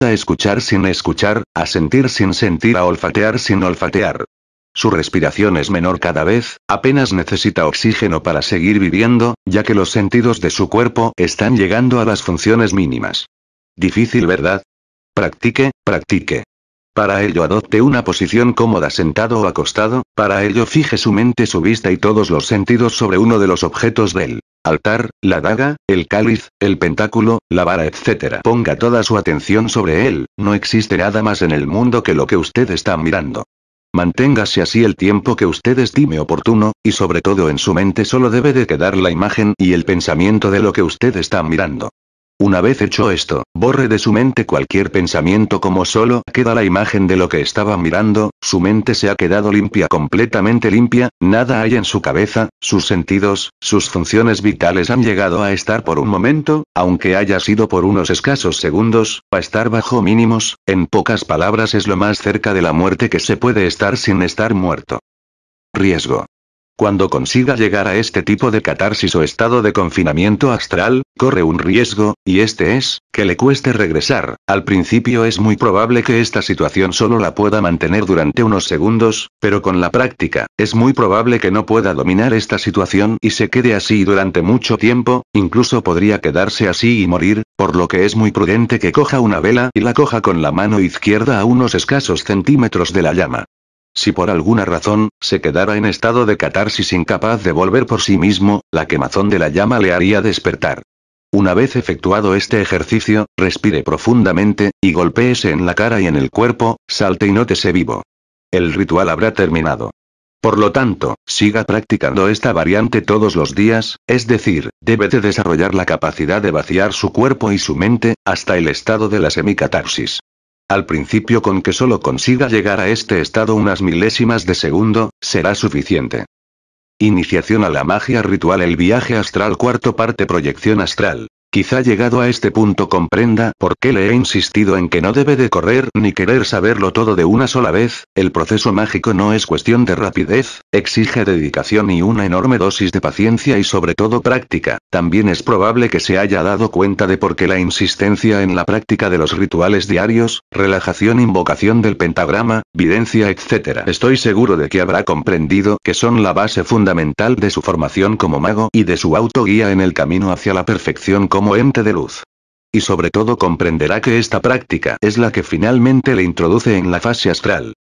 A escuchar sin escuchar, a sentir sin sentir, a olfatear sin olfatear. Su respiración es menor cada vez, apenas necesita oxígeno para seguir viviendo, ya que los sentidos de su cuerpo están llegando a las funciones mínimas. Difícil, ¿verdad? Practique, practique. Para ello adopte una posición cómoda sentado o acostado, para ello fije su mente, su vista y todos los sentidos sobre uno de los objetos del altar, la daga, el cáliz, el pentáculo, la vara, etc. Ponga toda su atención sobre él, no existe nada más en el mundo que lo que usted está mirando. Manténgase así el tiempo que usted estime oportuno, y sobre todo en su mente solo debe de quedar la imagen y el pensamiento de lo que usted está mirando. Una vez hecho esto, borre de su mente cualquier pensamiento como solo queda la imagen de lo que estaba mirando, su mente se ha quedado limpia completamente limpia, nada hay en su cabeza, sus sentidos, sus funciones vitales han llegado a estar por un momento, aunque haya sido por unos escasos segundos, a estar bajo mínimos, en pocas palabras es lo más cerca de la muerte que se puede estar sin estar muerto. Riesgo. Cuando consiga llegar a este tipo de catarsis o estado de confinamiento astral, corre un riesgo, y este es, que le cueste regresar. Al principio es muy probable que esta situación solo la pueda mantener durante unos segundos, pero con la práctica, es muy probable que no pueda dominar esta situación y se quede así durante mucho tiempo, incluso podría quedarse así y morir, por lo que es muy prudente que coja una vela y la coja con la mano izquierda a unos escasos centímetros de la llama. Si por alguna razón, se quedara en estado de catarsis incapaz de volver por sí mismo, la quemazón de la llama le haría despertar. Una vez efectuado este ejercicio, respire profundamente, y golpéese en la cara y en el cuerpo, salte y nótese vivo. El ritual habrá terminado. Por lo tanto, siga practicando esta variante todos los días, es decir, debe de desarrollar la capacidad de vaciar su cuerpo y su mente, hasta el estado de la semicatarsis. Al principio con que solo consiga llegar a este estado unas milésimas de segundo, será suficiente. Iniciación a la magia ritual El viaje astral Cuarto parte Proyección astral Quizá llegado a este punto comprenda por qué le he insistido en que no debe de correr ni querer saberlo todo de una sola vez, el proceso mágico no es cuestión de rapidez, exige dedicación y una enorme dosis de paciencia y sobre todo práctica. También es probable que se haya dado cuenta de por qué la insistencia en la práctica de los rituales diarios, relajación, invocación del pentagrama, videncia, etc. Estoy seguro de que habrá comprendido que son la base fundamental de su formación como mago y de su autoguía en el camino hacia la perfección como ente de luz. Y sobre todo comprenderá que esta práctica es la que finalmente le introduce en la fase astral.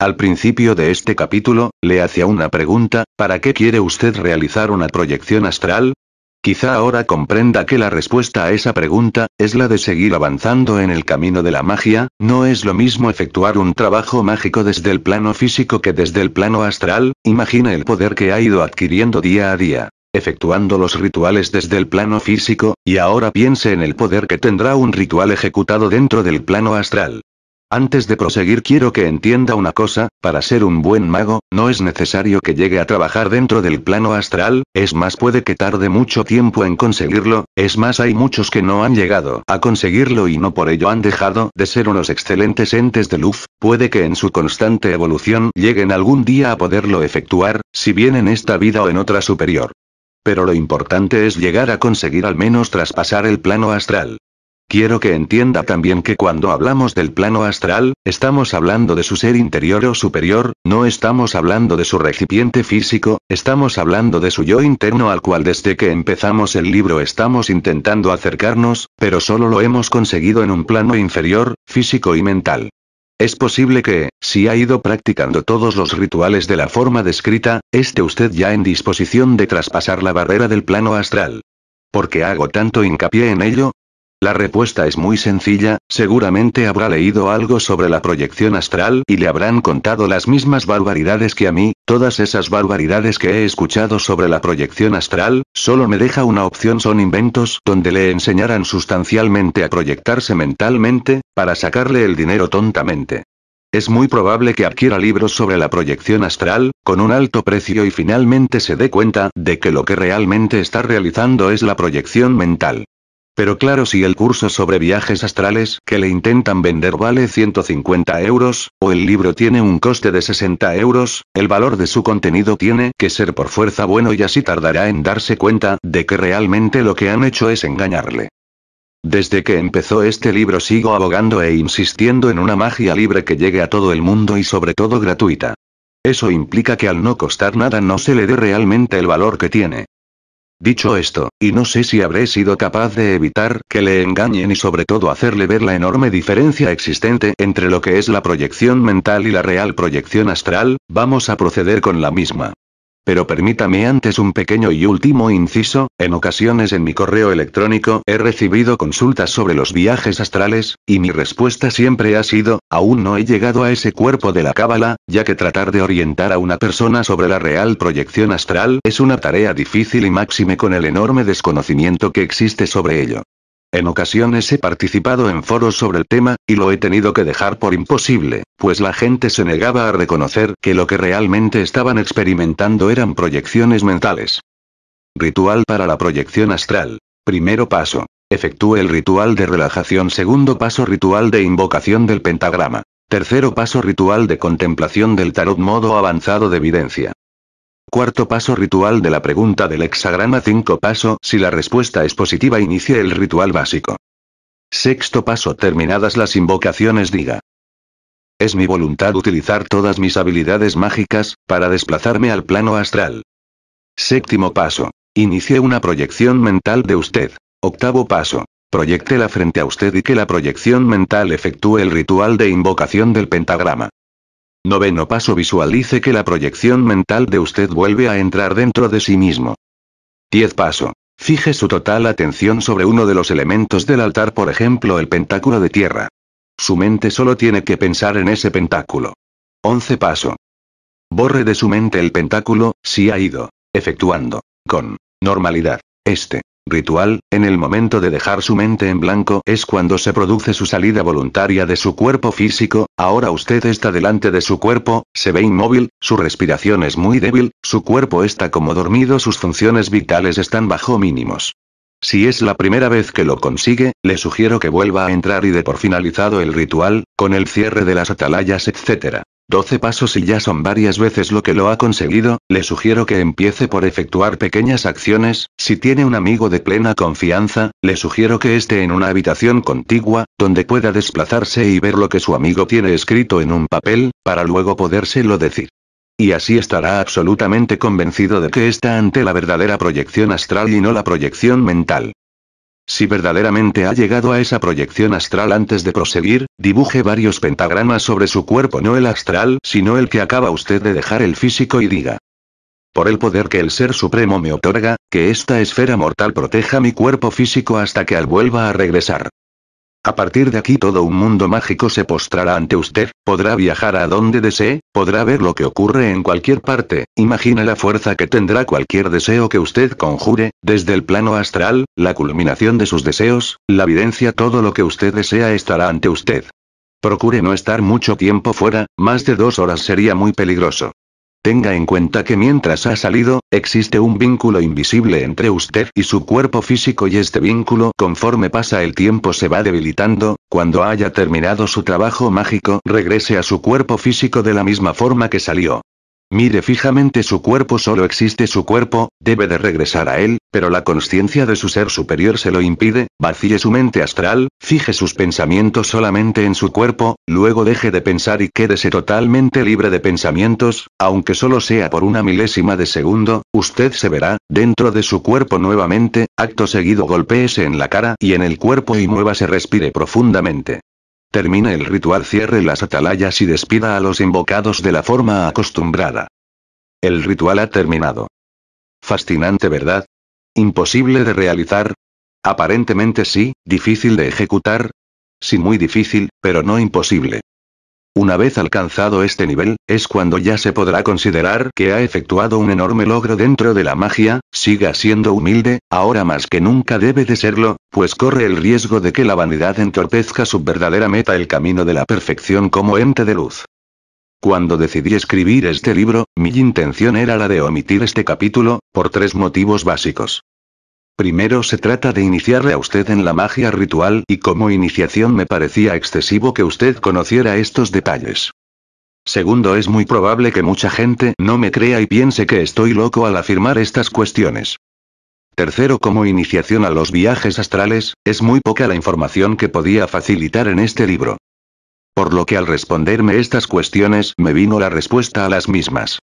Al principio de este capítulo, le hacía una pregunta, ¿para qué quiere usted realizar una proyección astral? Quizá ahora comprenda que la respuesta a esa pregunta, es la de seguir avanzando en el camino de la magia, no es lo mismo efectuar un trabajo mágico desde el plano físico que desde el plano astral, imagina el poder que ha ido adquiriendo día a día efectuando los rituales desde el plano físico, y ahora piense en el poder que tendrá un ritual ejecutado dentro del plano astral. Antes de proseguir quiero que entienda una cosa, para ser un buen mago, no es necesario que llegue a trabajar dentro del plano astral, es más puede que tarde mucho tiempo en conseguirlo, es más hay muchos que no han llegado a conseguirlo y no por ello han dejado de ser unos excelentes entes de luz, puede que en su constante evolución lleguen algún día a poderlo efectuar, si bien en esta vida o en otra superior. Pero lo importante es llegar a conseguir al menos traspasar el plano astral. Quiero que entienda también que cuando hablamos del plano astral, estamos hablando de su ser interior o superior, no estamos hablando de su recipiente físico, estamos hablando de su yo interno al cual desde que empezamos el libro estamos intentando acercarnos, pero solo lo hemos conseguido en un plano inferior, físico y mental. Es posible que, si ha ido practicando todos los rituales de la forma descrita, esté usted ya en disposición de traspasar la barrera del plano astral. ¿Por qué hago tanto hincapié en ello? La respuesta es muy sencilla, seguramente habrá leído algo sobre la proyección astral y le habrán contado las mismas barbaridades que a mí, todas esas barbaridades que he escuchado sobre la proyección astral, solo me deja una opción son inventos donde le enseñarán sustancialmente a proyectarse mentalmente, para sacarle el dinero tontamente. Es muy probable que adquiera libros sobre la proyección astral, con un alto precio y finalmente se dé cuenta de que lo que realmente está realizando es la proyección mental. Pero claro si el curso sobre viajes astrales que le intentan vender vale 150 euros, o el libro tiene un coste de 60 euros, el valor de su contenido tiene que ser por fuerza bueno y así tardará en darse cuenta de que realmente lo que han hecho es engañarle. Desde que empezó este libro sigo abogando e insistiendo en una magia libre que llegue a todo el mundo y sobre todo gratuita. Eso implica que al no costar nada no se le dé realmente el valor que tiene. Dicho esto, y no sé si habré sido capaz de evitar que le engañen y sobre todo hacerle ver la enorme diferencia existente entre lo que es la proyección mental y la real proyección astral, vamos a proceder con la misma. Pero permítame antes un pequeño y último inciso, en ocasiones en mi correo electrónico he recibido consultas sobre los viajes astrales, y mi respuesta siempre ha sido, aún no he llegado a ese cuerpo de la cábala, ya que tratar de orientar a una persona sobre la real proyección astral es una tarea difícil y máxime con el enorme desconocimiento que existe sobre ello. En ocasiones he participado en foros sobre el tema, y lo he tenido que dejar por imposible, pues la gente se negaba a reconocer que lo que realmente estaban experimentando eran proyecciones mentales. Ritual para la proyección astral. Primero paso. Efectúe el ritual de relajación. Segundo paso ritual de invocación del pentagrama. Tercero paso ritual de contemplación del tarot modo avanzado de evidencia. Cuarto paso ritual de la pregunta del hexagrama Cinco paso si la respuesta es positiva inicie el ritual básico. Sexto paso terminadas las invocaciones diga. Es mi voluntad utilizar todas mis habilidades mágicas, para desplazarme al plano astral. Séptimo paso. Inicie una proyección mental de usted. Octavo paso. Proyectela frente a usted y que la proyección mental efectúe el ritual de invocación del pentagrama. Noveno paso visualice que la proyección mental de usted vuelve a entrar dentro de sí mismo. Diez paso. Fije su total atención sobre uno de los elementos del altar, por ejemplo el pentáculo de tierra. Su mente solo tiene que pensar en ese pentáculo. Once paso. Borre de su mente el pentáculo, si ha ido, efectuando, con normalidad, este ritual, en el momento de dejar su mente en blanco es cuando se produce su salida voluntaria de su cuerpo físico, ahora usted está delante de su cuerpo, se ve inmóvil, su respiración es muy débil, su cuerpo está como dormido, sus funciones vitales están bajo mínimos. Si es la primera vez que lo consigue, le sugiero que vuelva a entrar y de por finalizado el ritual, con el cierre de las atalayas etc. Doce pasos y ya son varias veces lo que lo ha conseguido, le sugiero que empiece por efectuar pequeñas acciones, si tiene un amigo de plena confianza, le sugiero que esté en una habitación contigua, donde pueda desplazarse y ver lo que su amigo tiene escrito en un papel, para luego podérselo decir. Y así estará absolutamente convencido de que está ante la verdadera proyección astral y no la proyección mental. Si verdaderamente ha llegado a esa proyección astral antes de proseguir, dibuje varios pentagramas sobre su cuerpo, no el astral, sino el que acaba usted de dejar el físico y diga. Por el poder que el Ser Supremo me otorga, que esta esfera mortal proteja mi cuerpo físico hasta que al vuelva a regresar. A partir de aquí todo un mundo mágico se postrará ante usted, podrá viajar a donde desee, podrá ver lo que ocurre en cualquier parte, imagina la fuerza que tendrá cualquier deseo que usted conjure, desde el plano astral, la culminación de sus deseos, la evidencia todo lo que usted desea estará ante usted. Procure no estar mucho tiempo fuera, más de dos horas sería muy peligroso. Tenga en cuenta que mientras ha salido, existe un vínculo invisible entre usted y su cuerpo físico y este vínculo conforme pasa el tiempo se va debilitando, cuando haya terminado su trabajo mágico regrese a su cuerpo físico de la misma forma que salió. Mire fijamente su cuerpo, solo existe su cuerpo, debe de regresar a él, pero la conciencia de su ser superior se lo impide, vacíe su mente astral, fije sus pensamientos solamente en su cuerpo, luego deje de pensar y quédese totalmente libre de pensamientos, aunque solo sea por una milésima de segundo, usted se verá, dentro de su cuerpo nuevamente, acto seguido golpéese en la cara y en el cuerpo y mueva se respire profundamente. Termina el ritual, cierre las atalayas y despida a los invocados de la forma acostumbrada. El ritual ha terminado. Fascinante, ¿verdad? Imposible de realizar. Aparentemente sí, difícil de ejecutar. Sí, muy difícil, pero no imposible. Una vez alcanzado este nivel, es cuando ya se podrá considerar que ha efectuado un enorme logro dentro de la magia, siga siendo humilde, ahora más que nunca debe de serlo, pues corre el riesgo de que la vanidad entorpezca su verdadera meta el camino de la perfección como ente de luz. Cuando decidí escribir este libro, mi intención era la de omitir este capítulo, por tres motivos básicos. Primero se trata de iniciarle a usted en la magia ritual y como iniciación me parecía excesivo que usted conociera estos detalles. Segundo, es muy probable que mucha gente no me crea y piense que estoy loco al afirmar estas cuestiones. Tercero, como iniciación a los viajes astrales, es muy poca la información que podía facilitar en este libro. Por lo que al responderme estas cuestiones me vino la respuesta a las mismas.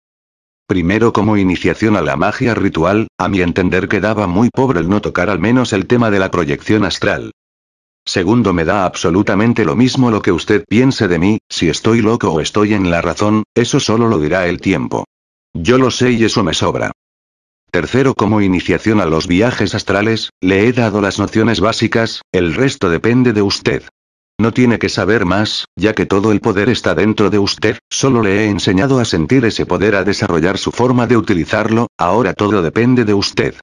Primero como iniciación a la magia ritual, a mi entender quedaba muy pobre el no tocar al menos el tema de la proyección astral. Segundo, me da absolutamente lo mismo lo que usted piense de mí, si estoy loco o estoy en la razón, eso solo lo dirá el tiempo. Yo lo sé y eso me sobra. Tercero, como iniciación a los viajes astrales, le he dado las nociones básicas, el resto depende de usted. No tiene que saber más, ya que todo el poder está dentro de usted, solo le he enseñado a sentir ese poder, a desarrollar su forma de utilizarlo, ahora todo depende de usted.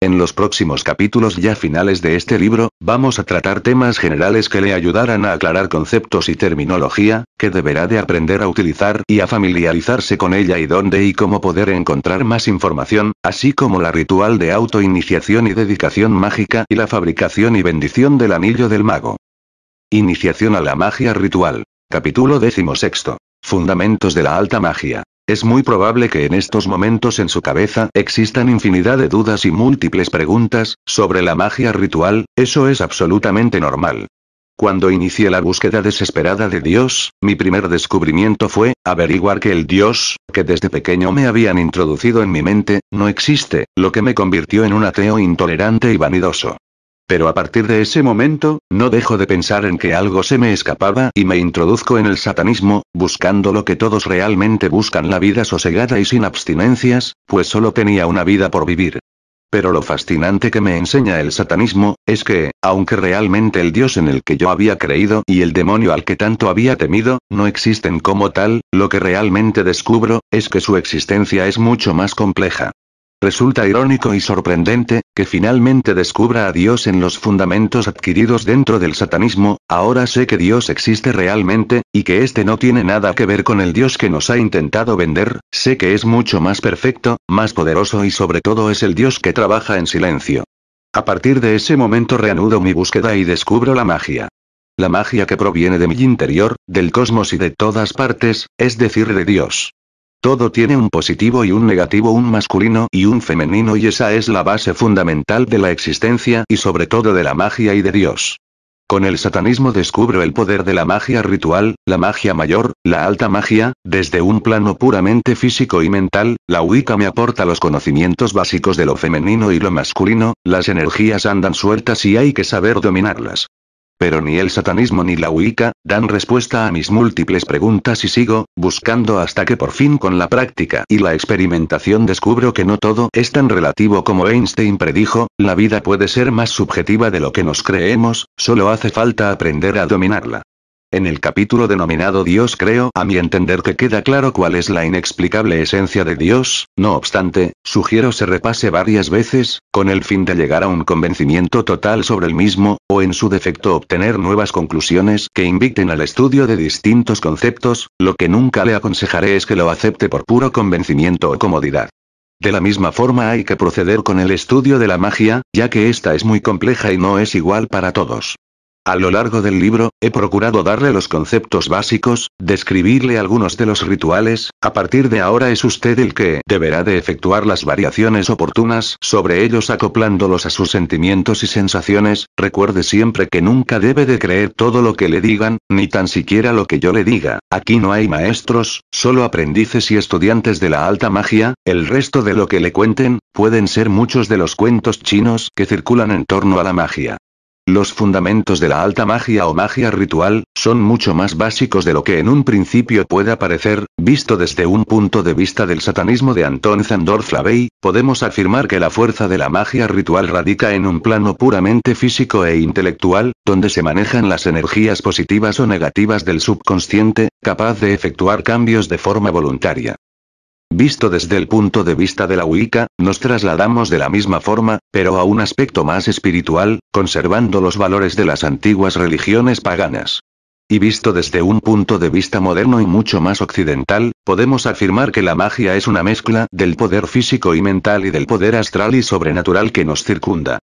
En los próximos capítulos ya finales de este libro, vamos a tratar temas generales que le ayudarán a aclarar conceptos y terminología, que deberá de aprender a utilizar y a familiarizarse con ella y dónde y cómo poder encontrar más información, así como la ritual de autoiniciación y dedicación mágica y la fabricación y bendición del anillo del mago. Iniciación a la magia ritual. Capítulo 16. Fundamentos de la alta magia. Es muy probable que en estos momentos en su cabeza existan infinidad de dudas y múltiples preguntas sobre la magia ritual, eso es absolutamente normal. Cuando inicié la búsqueda desesperada de Dios, mi primer descubrimiento fue, averiguar que el Dios, que desde pequeño me habían introducido en mi mente, no existe, lo que me convirtió en un ateo intolerante y vanidoso. Pero a partir de ese momento, no dejo de pensar en que algo se me escapaba y me introduzco en el satanismo, buscando lo que todos realmente buscan, la vida sosegada y sin abstinencias, pues solo tenía una vida por vivir. Pero lo fascinante que me enseña el satanismo, es que, aunque realmente el dios en el que yo había creído y el demonio al que tanto había temido, no existen como tal, lo que realmente descubro, es que su existencia es mucho más compleja. Resulta irónico y sorprendente, que finalmente descubra a Dios en los fundamentos adquiridos dentro del satanismo, ahora sé que Dios existe realmente, y que este no tiene nada que ver con el Dios que nos ha intentado vender, sé que es mucho más perfecto, más poderoso y sobre todo es el Dios que trabaja en silencio. A partir de ese momento reanudo mi búsqueda y descubro la magia. La magia que proviene de mi interior, del cosmos y de todas partes, es decir, de Dios. Todo tiene un positivo y un negativo, un masculino y un femenino y esa es la base fundamental de la existencia y sobre todo de la magia y de Dios. Con el satanismo descubro el poder de la magia ritual, la magia mayor, la alta magia, desde un plano puramente físico y mental, la Wicca me aporta los conocimientos básicos de lo femenino y lo masculino, las energías andan sueltas y hay que saber dominarlas. Pero ni el satanismo ni la Wicca, dan respuesta a mis múltiples preguntas y sigo, buscando hasta que por fin con la práctica y la experimentación descubro que no todo es tan relativo como Einstein predijo, la vida puede ser más subjetiva de lo que nos creemos, solo hace falta aprender a dominarla. En el capítulo denominado Dios creo, a mi entender que queda claro cuál es la inexplicable esencia de Dios, no obstante, sugiero se repase varias veces, con el fin de llegar a un convencimiento total sobre el mismo, o en su defecto obtener nuevas conclusiones que inviten al estudio de distintos conceptos, lo que nunca le aconsejaré es que lo acepte por puro convencimiento o comodidad. De la misma forma hay que proceder con el estudio de la magia, ya que esta es muy compleja y no es igual para todos. A lo largo del libro, he procurado darle los conceptos básicos, describirle algunos de los rituales, a partir de ahora es usted el que deberá de efectuar las variaciones oportunas sobre ellos acoplándolos a sus sentimientos y sensaciones, recuerde siempre que nunca debe de creer todo lo que le digan, ni tan siquiera lo que yo le diga, aquí no hay maestros, solo aprendices y estudiantes de la alta magia, el resto de lo que le cuenten, pueden ser muchos de los cuentos chinos que circulan en torno a la magia. Los fundamentos de la alta magia o magia ritual, son mucho más básicos de lo que en un principio pueda parecer, visto desde un punto de vista del satanismo de Anton Zandor Flavey, podemos afirmar que la fuerza de la magia ritual radica en un plano puramente físico e intelectual, donde se manejan las energías positivas o negativas del subconsciente, capaz de efectuar cambios de forma voluntaria. Visto desde el punto de vista de la Wicca, nos trasladamos de la misma forma, pero a un aspecto más espiritual, conservando los valores de las antiguas religiones paganas. Y visto desde un punto de vista moderno y mucho más occidental, podemos afirmar que la magia es una mezcla del poder físico y mental y del poder astral y sobrenatural que nos circunda.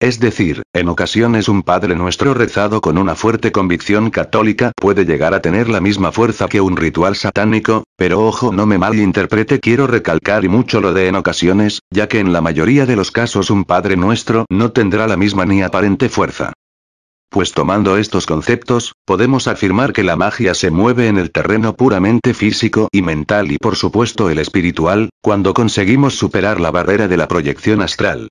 Es decir, en ocasiones un Padre Nuestro rezado con una fuerte convicción católica puede llegar a tener la misma fuerza que un ritual satánico, pero ojo no me malinterprete quiero recalcar y mucho lo de en ocasiones, ya que en la mayoría de los casos un Padre Nuestro no tendrá la misma ni aparente fuerza. Pues tomando estos conceptos, podemos afirmar que la magia se mueve en el terreno puramente físico y mental y por supuesto el espiritual, cuando conseguimos superar la barrera de la proyección astral.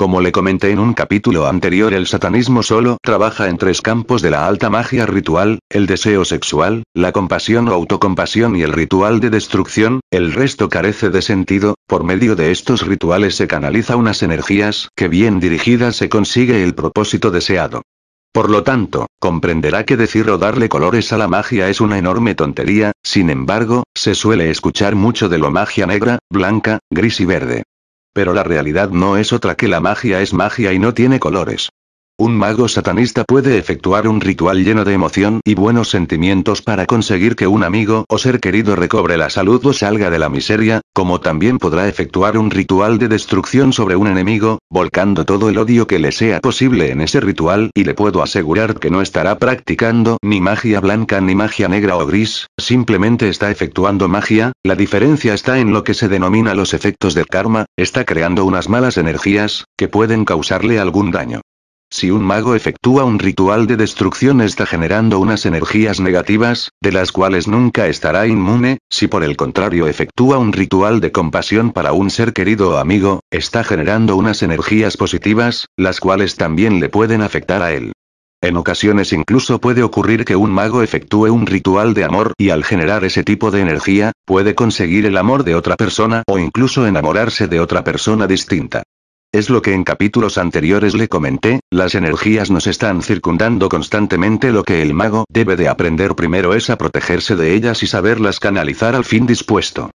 Como le comenté en un capítulo anterior, el satanismo solo trabaja en tres campos de la alta magia ritual, el deseo sexual, la compasión o autocompasión y el ritual de destrucción, el resto carece de sentido, por medio de estos rituales se canaliza unas energías que bien dirigidas se consigue el propósito deseado. Por lo tanto, comprenderá que decir o darle colores a la magia es una enorme tontería, sin embargo, se suele escuchar mucho de lo magia negra, blanca, gris y verde. Pero la realidad no es otra que la magia es magia y no tiene colores. Un mago satanista puede efectuar un ritual lleno de emoción y buenos sentimientos para conseguir que un amigo o ser querido recobre la salud o salga de la miseria, como también podrá efectuar un ritual de destrucción sobre un enemigo, volcando todo el odio que le sea posible en ese ritual y le puedo asegurar que no estará practicando ni magia blanca ni magia negra o gris, simplemente está efectuando magia, la diferencia está en lo que se denomina los efectos del karma, está creando unas malas energías, que pueden causarle algún daño. Si un mago efectúa un ritual de destrucción está generando unas energías negativas, de las cuales nunca estará inmune, si por el contrario efectúa un ritual de compasión para un ser querido o amigo, está generando unas energías positivas, las cuales también le pueden afectar a él. En ocasiones incluso puede ocurrir que un mago efectúe un ritual de amor y al generar ese tipo de energía, puede conseguir el amor de otra persona o incluso enamorarse de otra persona distinta. Es lo que en capítulos anteriores le comenté, las energías nos están circundando constantemente lo que el mago debe de aprender primero es a protegerse de ellas y saberlas canalizar al fin dispuesto.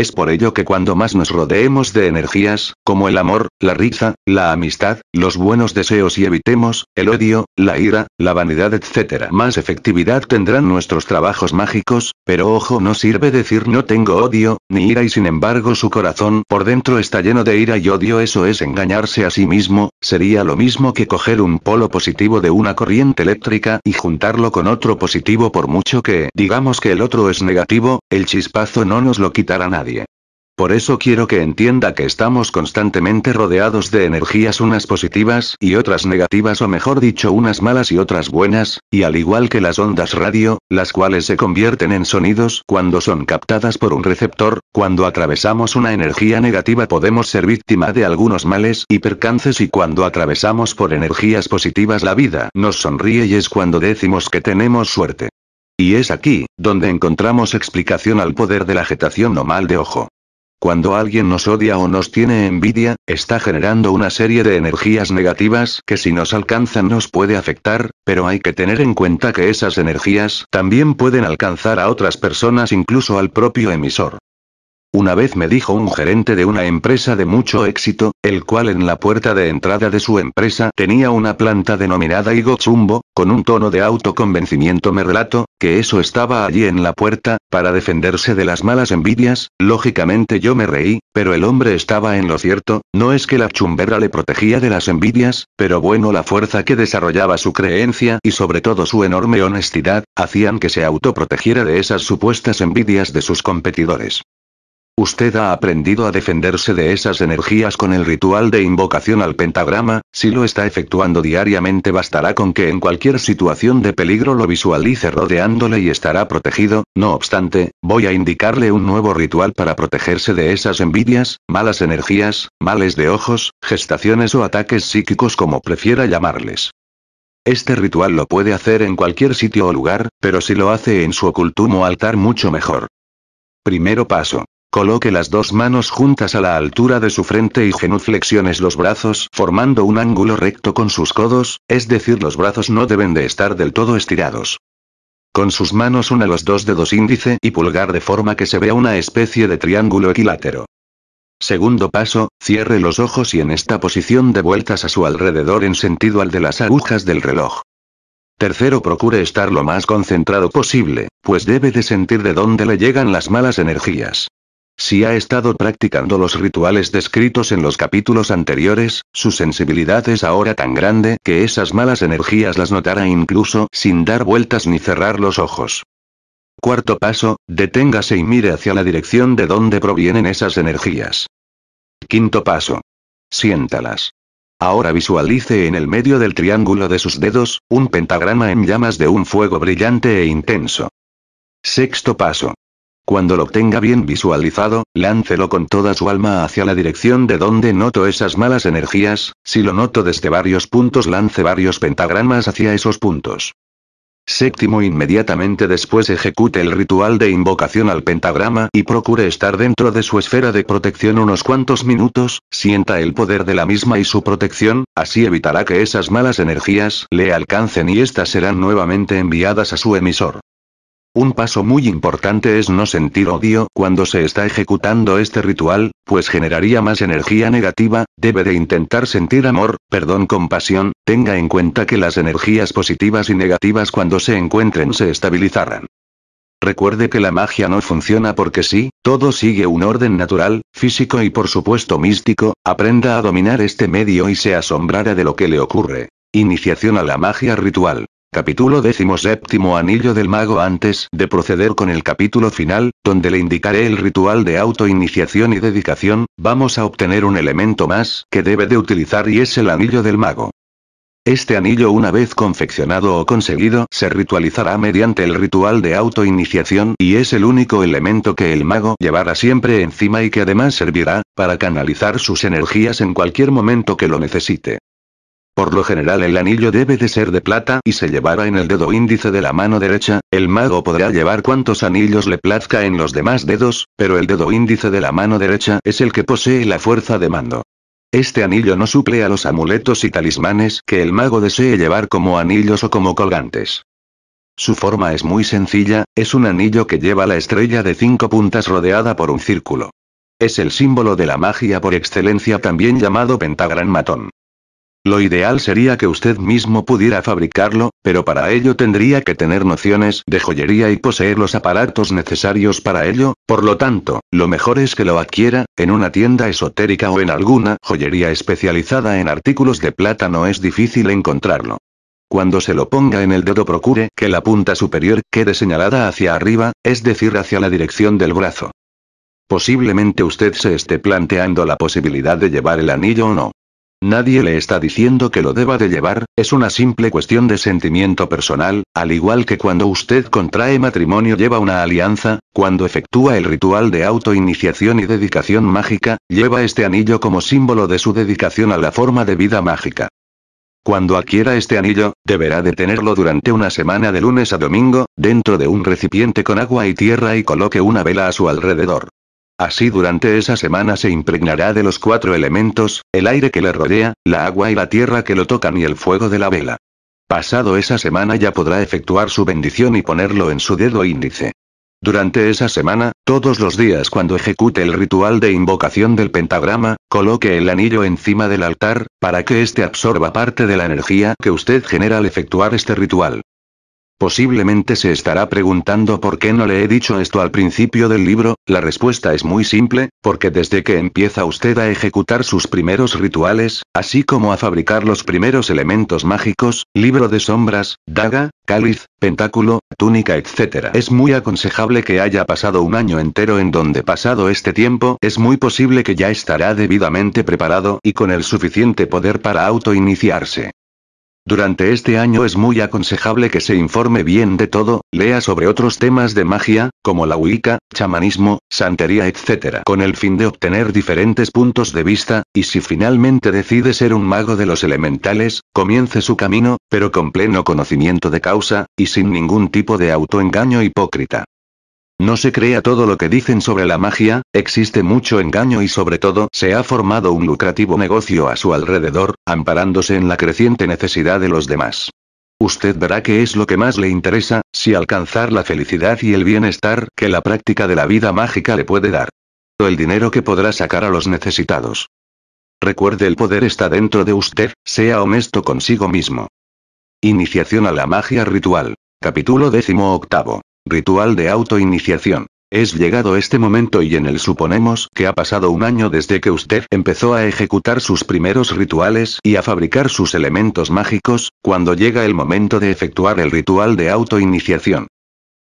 Es por ello que cuando más nos rodeemos de energías, como el amor, la risa, la amistad, los buenos deseos y evitemos, el odio, la ira, la vanidad, etc., más efectividad tendrán nuestros trabajos mágicos, pero ojo, no sirve decir no tengo odio, ni ira y sin embargo su corazón por dentro está lleno de ira y odio, eso es engañarse a sí mismo, sería lo mismo que coger un polo positivo de una corriente eléctrica y juntarlo con otro positivo por mucho que digamos que el otro es negativo, el chispazo no nos lo quitará nadie. Por eso quiero que entienda que estamos constantemente rodeados de energías unas positivas y otras negativas o mejor dicho unas malas y otras buenas, y al igual que las ondas radio, las cuales se convierten en sonidos cuando son captadas por un receptor, cuando atravesamos una energía negativa podemos ser víctima de algunos males y percances y cuando atravesamos por energías positivas la vida nos sonríe y es cuando decimos que tenemos suerte. Y es aquí, donde encontramos explicación al poder de la agitación normal mal de ojo. Cuando alguien nos odia o nos tiene envidia, está generando una serie de energías negativas que si nos alcanzan nos puede afectar, pero hay que tener en cuenta que esas energías también pueden alcanzar a otras personas incluso al propio emisor. Una vez me dijo un gerente de una empresa de mucho éxito, el cual en la puerta de entrada de su empresa tenía una planta denominada Higo con un tono de autoconvencimiento me relato, que eso estaba allí en la puerta, para defenderse de las malas envidias, lógicamente yo me reí, pero el hombre estaba en lo cierto, no es que la chumbera le protegía de las envidias, pero bueno la fuerza que desarrollaba su creencia y sobre todo su enorme honestidad, hacían que se autoprotegiera de esas supuestas envidias de sus competidores. Usted ha aprendido a defenderse de esas energías con el ritual de invocación al pentagrama, si lo está efectuando diariamente bastará con que en cualquier situación de peligro lo visualice rodeándole y estará protegido, no obstante, voy a indicarle un nuevo ritual para protegerse de esas envidias, malas energías, males de ojos, gestaciones o ataques psíquicos como prefiera llamarles. Este ritual lo puede hacer en cualquier sitio o lugar, pero si lo hace en su ocultumo altar mucho mejor. Primero paso. Coloque las dos manos juntas a la altura de su frente y genuflexiones los brazos formando un ángulo recto con sus codos, es decir los brazos no deben de estar del todo estirados. Con sus manos una los dos dedos índice y pulgar de forma que se vea una especie de triángulo equilátero. Segundo paso, cierre los ojos y en esta posición de vueltas a su alrededor en sentido al de las agujas del reloj. Tercero, procure estar lo más concentrado posible, pues debe de sentir de dónde le llegan las malas energías. Si ha estado practicando los rituales descritos en los capítulos anteriores, su sensibilidad es ahora tan grande que esas malas energías las notará incluso sin dar vueltas ni cerrar los ojos. Cuarto paso, deténgase y mire hacia la dirección de donde provienen esas energías. Quinto paso. Siéntalas. Ahora visualice en el medio del triángulo de sus dedos, un pentagrama en llamas de un fuego brillante e intenso. Sexto paso. Cuando lo tenga bien visualizado, láncelo con toda su alma hacia la dirección de donde noto esas malas energías, si lo noto desde varios puntos lance varios pentagramas hacia esos puntos. Séptimo inmediatamente después ejecute el ritual de invocación al pentagrama y procure estar dentro de su esfera de protección unos cuantos minutos, sienta el poder de la misma y su protección, así evitará que esas malas energías le alcancen y éstas serán nuevamente enviadas a su emisor. Un paso muy importante es no sentir odio cuando se está ejecutando este ritual, pues generaría más energía negativa, debe de intentar sentir amor, perdón, compasión, tenga en cuenta que las energías positivas y negativas cuando se encuentren se estabilizarán. Recuerde que la magia no funciona porque sí, todo sigue un orden natural, físico y por supuesto místico, aprenda a dominar este medio y se asombrará de lo que le ocurre. Iniciación a la magia ritual. Capítulo séptimo Anillo del Mago Antes de proceder con el capítulo final, donde le indicaré el ritual de autoiniciación y dedicación, vamos a obtener un elemento más que debe de utilizar y es el Anillo del Mago. Este anillo una vez confeccionado o conseguido se ritualizará mediante el ritual de autoiniciación y es el único elemento que el mago llevará siempre encima y que además servirá para canalizar sus energías en cualquier momento que lo necesite. Por lo general el anillo debe de ser de plata y se llevará en el dedo índice de la mano derecha, el mago podrá llevar cuantos anillos le plazca en los demás dedos, pero el dedo índice de la mano derecha es el que posee la fuerza de mando. Este anillo no suple a los amuletos y talismanes que el mago desee llevar como anillos o como colgantes. Su forma es muy sencilla, es un anillo que lleva la estrella de cinco puntas rodeada por un círculo. Es el símbolo de la magia por excelencia también llamado pentagrammatón. Lo ideal sería que usted mismo pudiera fabricarlo, pero para ello tendría que tener nociones de joyería y poseer los aparatos necesarios para ello, por lo tanto, lo mejor es que lo adquiera, en una tienda esotérica o en alguna joyería especializada en artículos de plata no es difícil encontrarlo. Cuando se lo ponga en el dedo procure que la punta superior quede señalada hacia arriba, es decir, hacia la dirección del brazo. Posiblemente usted se esté planteando la posibilidad de llevar el anillo o no. Nadie le está diciendo que lo deba de llevar, es una simple cuestión de sentimiento personal, al igual que cuando usted contrae matrimonio lleva una alianza, cuando efectúa el ritual de autoiniciación y dedicación mágica, lleva este anillo como símbolo de su dedicación a la forma de vida mágica. Cuando adquiera este anillo, deberá de tenerlo durante una semana de lunes a domingo, dentro de un recipiente con agua y tierra y coloque una vela a su alrededor. Así durante esa semana se impregnará de los cuatro elementos, el aire que le rodea, la agua y la tierra que lo tocan y el fuego de la vela. Pasado esa semana ya podrá efectuar su bendición y ponerlo en su dedo índice. Durante esa semana, todos los días cuando ejecute el ritual de invocación del pentagrama, coloque el anillo encima del altar, para que éste absorba parte de la energía que usted genera al efectuar este ritual. Posiblemente se estará preguntando por qué no le he dicho esto al principio del libro, la respuesta es muy simple, porque desde que empieza usted a ejecutar sus primeros rituales, así como a fabricar los primeros elementos mágicos, libro de sombras, daga, cáliz, pentáculo, túnica, etc. Es muy aconsejable que haya pasado un año entero en donde pasado este tiempo es muy posible que ya estará debidamente preparado y con el suficiente poder para autoiniciarse. Durante este año es muy aconsejable que se informe bien de todo, lea sobre otros temas de magia, como la Wicca, chamanismo, santería, etc., con el fin de obtener diferentes puntos de vista, y si finalmente decide ser un mago de los elementales, comience su camino, pero con pleno conocimiento de causa, y sin ningún tipo de autoengaño hipócrita. No se crea todo lo que dicen sobre la magia, existe mucho engaño y sobre todo se ha formado un lucrativo negocio a su alrededor, amparándose en la creciente necesidad de los demás. Usted verá que es lo que más le interesa, si alcanzar la felicidad y el bienestar que la práctica de la vida mágica le puede dar. El dinero que podrá sacar a los necesitados. Recuerde el poder está dentro de usted, sea honesto consigo mismo. Iniciación a la magia ritual. Capítulo 18. Ritual de autoiniciación. Es llegado este momento y en el suponemos que ha pasado un año desde que usted empezó a ejecutar sus primeros rituales y a fabricar sus elementos mágicos, cuando llega el momento de efectuar el ritual de autoiniciación.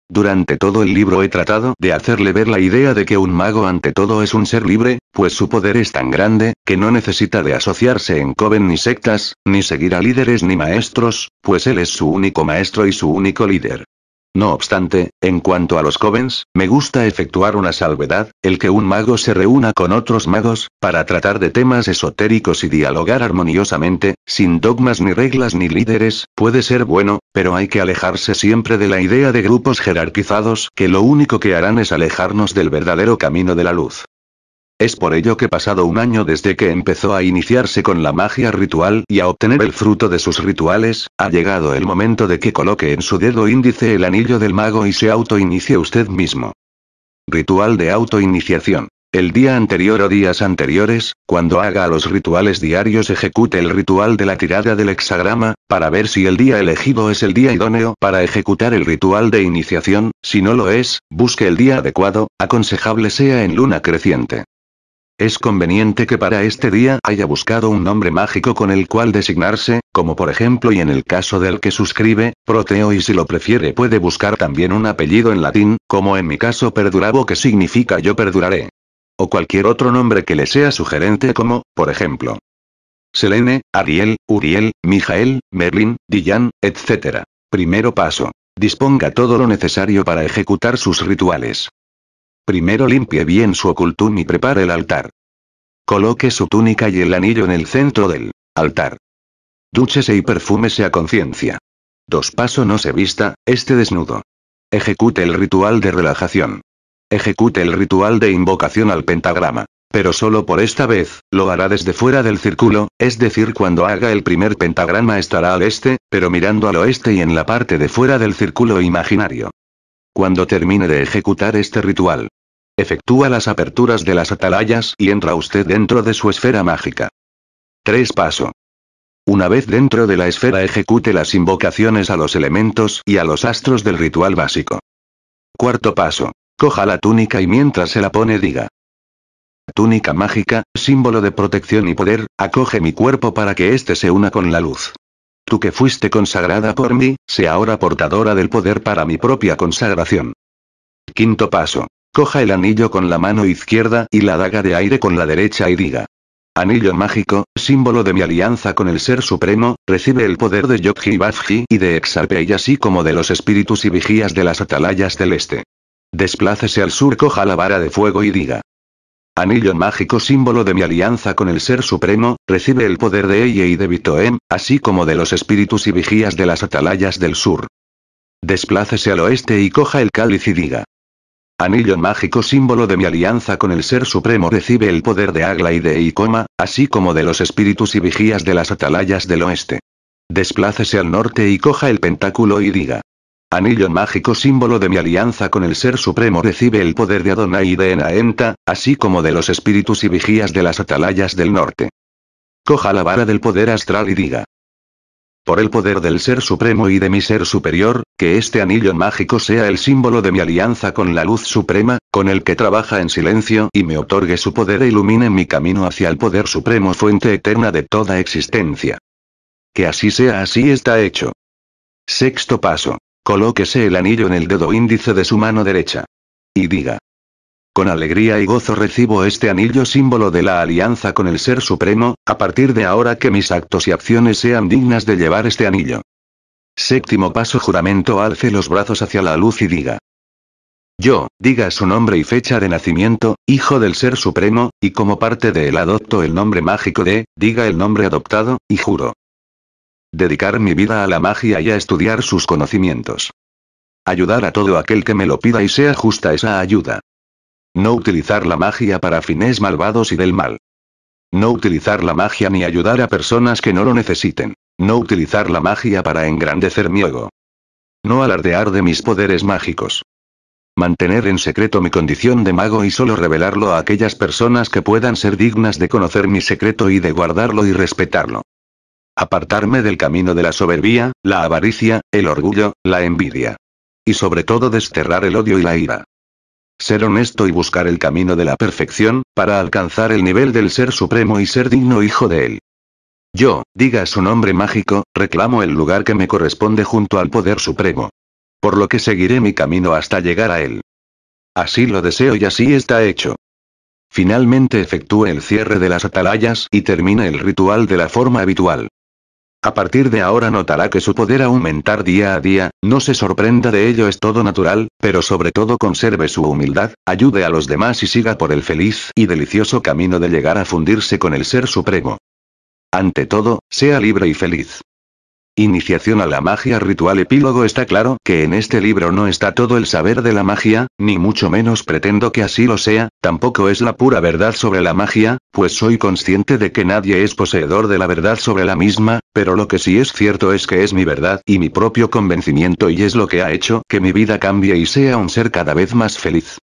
Durante todo el libro he tratado de hacerle ver la idea de que un mago ante todo es un ser libre, pues su poder es tan grande, que no necesita de asociarse en coven ni sectas, ni seguir a líderes ni maestros, pues él es su único maestro y su único líder. No obstante, en cuanto a los covens, me gusta efectuar una salvedad, el que un mago se reúna con otros magos, para tratar de temas esotéricos y dialogar armoniosamente, sin dogmas ni reglas ni líderes, puede ser bueno, pero hay que alejarse siempre de la idea de grupos jerarquizados que lo único que harán es alejarnos del verdadero camino de la luz. Es por ello que pasado un año desde que empezó a iniciarse con la magia ritual y a obtener el fruto de sus rituales, ha llegado el momento de que coloque en su dedo índice el anillo del mago y se autoinicie usted mismo. Ritual de autoiniciación. El día anterior o días anteriores, cuando haga los rituales diarios ejecute el ritual de la tirada del hexagrama, para ver si el día elegido es el día idóneo para ejecutar el ritual de iniciación, si no lo es, busque el día adecuado, aconsejable sea en luna creciente. Es conveniente que para este día haya buscado un nombre mágico con el cual designarse, como por ejemplo y en el caso del que suscribe, Proteo y si lo prefiere puede buscar también un apellido en latín, como en mi caso perdurabo que significa yo perduraré. O cualquier otro nombre que le sea sugerente como, por ejemplo, Selene, Ariel, Uriel, Mijael, Merlin, Dillán, etc. Primero paso. Disponga todo lo necesario para ejecutar sus rituales. Primero limpie bien su ocultum y prepare el altar. Coloque su túnica y el anillo en el centro del altar. Dúchese y perfúmese a conciencia. Dos pasos no se vista, este desnudo. Ejecute el ritual de relajación. Ejecute el ritual de invocación al pentagrama. Pero solo por esta vez, lo hará desde fuera del círculo, es decir, cuando haga el primer pentagrama estará al este, pero mirando al oeste y en la parte de fuera del círculo imaginario cuando termine de ejecutar este ritual. Efectúa las aperturas de las atalayas y entra usted dentro de su esfera mágica. 3. Paso. Una vez dentro de la esfera ejecute las invocaciones a los elementos y a los astros del ritual básico. Cuarto paso. Coja la túnica y mientras se la pone diga. Túnica mágica, símbolo de protección y poder, acoge mi cuerpo para que éste se una con la luz. Tú que fuiste consagrada por mí, sé ahora portadora del poder para mi propia consagración. Quinto paso. Coja el anillo con la mano izquierda y la daga de aire con la derecha y diga. Anillo mágico, símbolo de mi alianza con el Ser Supremo, recibe el poder de Yogi y y de y así como de los espíritus y vigías de las atalayas del este. Desplácese al sur, coja la vara de fuego y diga. Anillo mágico símbolo de mi alianza con el Ser Supremo, recibe el poder de Eye y de Vitoem, así como de los espíritus y vigías de las atalayas del sur. Desplácese al oeste y coja el cáliz y diga. Anillo mágico símbolo de mi alianza con el Ser Supremo recibe el poder de Agla y de Icoma, así como de los espíritus y vigías de las atalayas del oeste. Desplácese al norte y coja el pentáculo y diga. Anillo mágico símbolo de mi alianza con el Ser Supremo recibe el poder de Adonai y de Enaenta, así como de los espíritus y vigías de las atalayas del norte. Coja la vara del poder astral y diga. Por el poder del Ser Supremo y de mi Ser Superior, que este anillo mágico sea el símbolo de mi alianza con la luz suprema, con el que trabaja en silencio y me otorgue su poder e ilumine mi camino hacia el poder supremo fuente eterna de toda existencia. Que así sea, así está hecho. Sexto paso. Colóquese el anillo en el dedo índice de su mano derecha. Y diga. Con alegría y gozo recibo este anillo símbolo de la alianza con el Ser Supremo, a partir de ahora que mis actos y acciones sean dignas de llevar este anillo. Séptimo paso juramento alce los brazos hacia la luz y diga. Yo, diga su nombre y fecha de nacimiento, hijo del Ser Supremo, y como parte de él adopto el nombre mágico de, diga el nombre adoptado, y juro, dedicar mi vida a la magia y a estudiar sus conocimientos. Ayudar a todo aquel que me lo pida y sea justa esa ayuda. No utilizar la magia para fines malvados y del mal. No utilizar la magia ni ayudar a personas que no lo necesiten. No utilizar la magia para engrandecer mi ego. No alardear de mis poderes mágicos. Mantener en secreto mi condición de mago y solo revelarlo a aquellas personas que puedan ser dignas de conocer mi secreto y de guardarlo y respetarlo. Apartarme del camino de la soberbia, la avaricia, el orgullo, la envidia. Y sobre todo desterrar el odio y la ira. Ser honesto y buscar el camino de la perfección, para alcanzar el nivel del Ser Supremo y ser digno hijo de Él. Yo, diga su nombre mágico, reclamo el lugar que me corresponde junto al Poder Supremo. Por lo que seguiré mi camino hasta llegar a Él. Así lo deseo y así está hecho. Finalmente efectúe el cierre de las atalayas y termine el ritual de la forma habitual. A partir de ahora notará que su poder aumentar día a día, no se sorprenda de ello es todo natural, pero sobre todo conserve su humildad, ayude a los demás y siga por el feliz y delicioso camino de llegar a fundirse con el Ser Supremo. Ante todo, sea libre y feliz. Iniciación a la magia ritual epílogo Está claro que en este libro no está todo el saber de la magia, ni mucho menos pretendo que así lo sea, tampoco es la pura verdad sobre la magia, pues soy consciente de que nadie es poseedor de la verdad sobre la misma, pero lo que sí es cierto es que es mi verdad y mi propio convencimiento y es lo que ha hecho que mi vida cambie y sea un ser cada vez más feliz.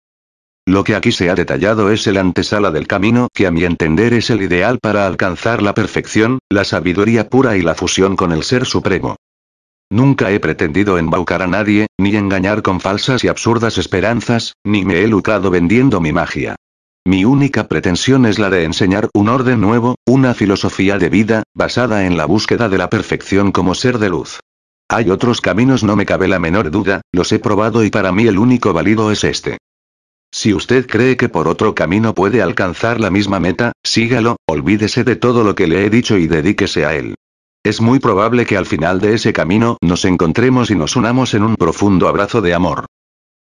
Lo que aquí se ha detallado es el antesala del camino que a mi entender es el ideal para alcanzar la perfección, la sabiduría pura y la fusión con el Ser Supremo. Nunca he pretendido embaucar a nadie, ni engañar con falsas y absurdas esperanzas, ni me he lucrado vendiendo mi magia. Mi única pretensión es la de enseñar un orden nuevo, una filosofía de vida, basada en la búsqueda de la perfección como ser de luz. Hay otros caminos, no me cabe la menor duda, los he probado y para mí el único válido es este. Si usted cree que por otro camino puede alcanzar la misma meta, sígalo, olvídese de todo lo que le he dicho y dedíquese a él. Es muy probable que al final de ese camino nos encontremos y nos unamos en un profundo abrazo de amor.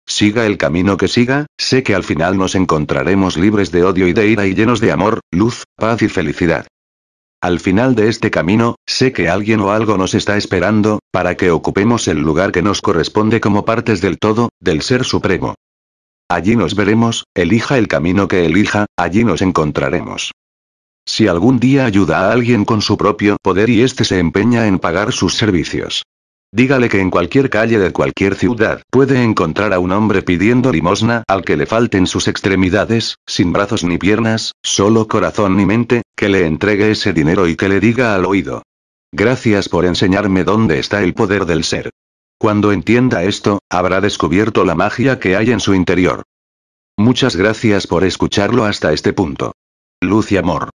Siga el camino que siga, sé que al final nos encontraremos libres de odio y de ira y llenos de amor, luz, paz y felicidad. Al final de este camino, sé que alguien o algo nos está esperando, para que ocupemos el lugar que nos corresponde como partes del todo, del Ser Supremo. Allí nos veremos, elija el camino que elija, allí nos encontraremos. Si algún día ayuda a alguien con su propio poder y éste se empeña en pagar sus servicios. Dígale que en cualquier calle de cualquier ciudad puede encontrar a un hombre pidiendo limosna al que le falten sus extremidades, sin brazos ni piernas, solo corazón ni mente, que le entregue ese dinero y que le diga al oído. Gracias por enseñarme dónde está el poder del ser. Cuando entienda esto, habrá descubierto la magia que hay en su interior. Muchas gracias por escucharlo hasta este punto. Luz y amor.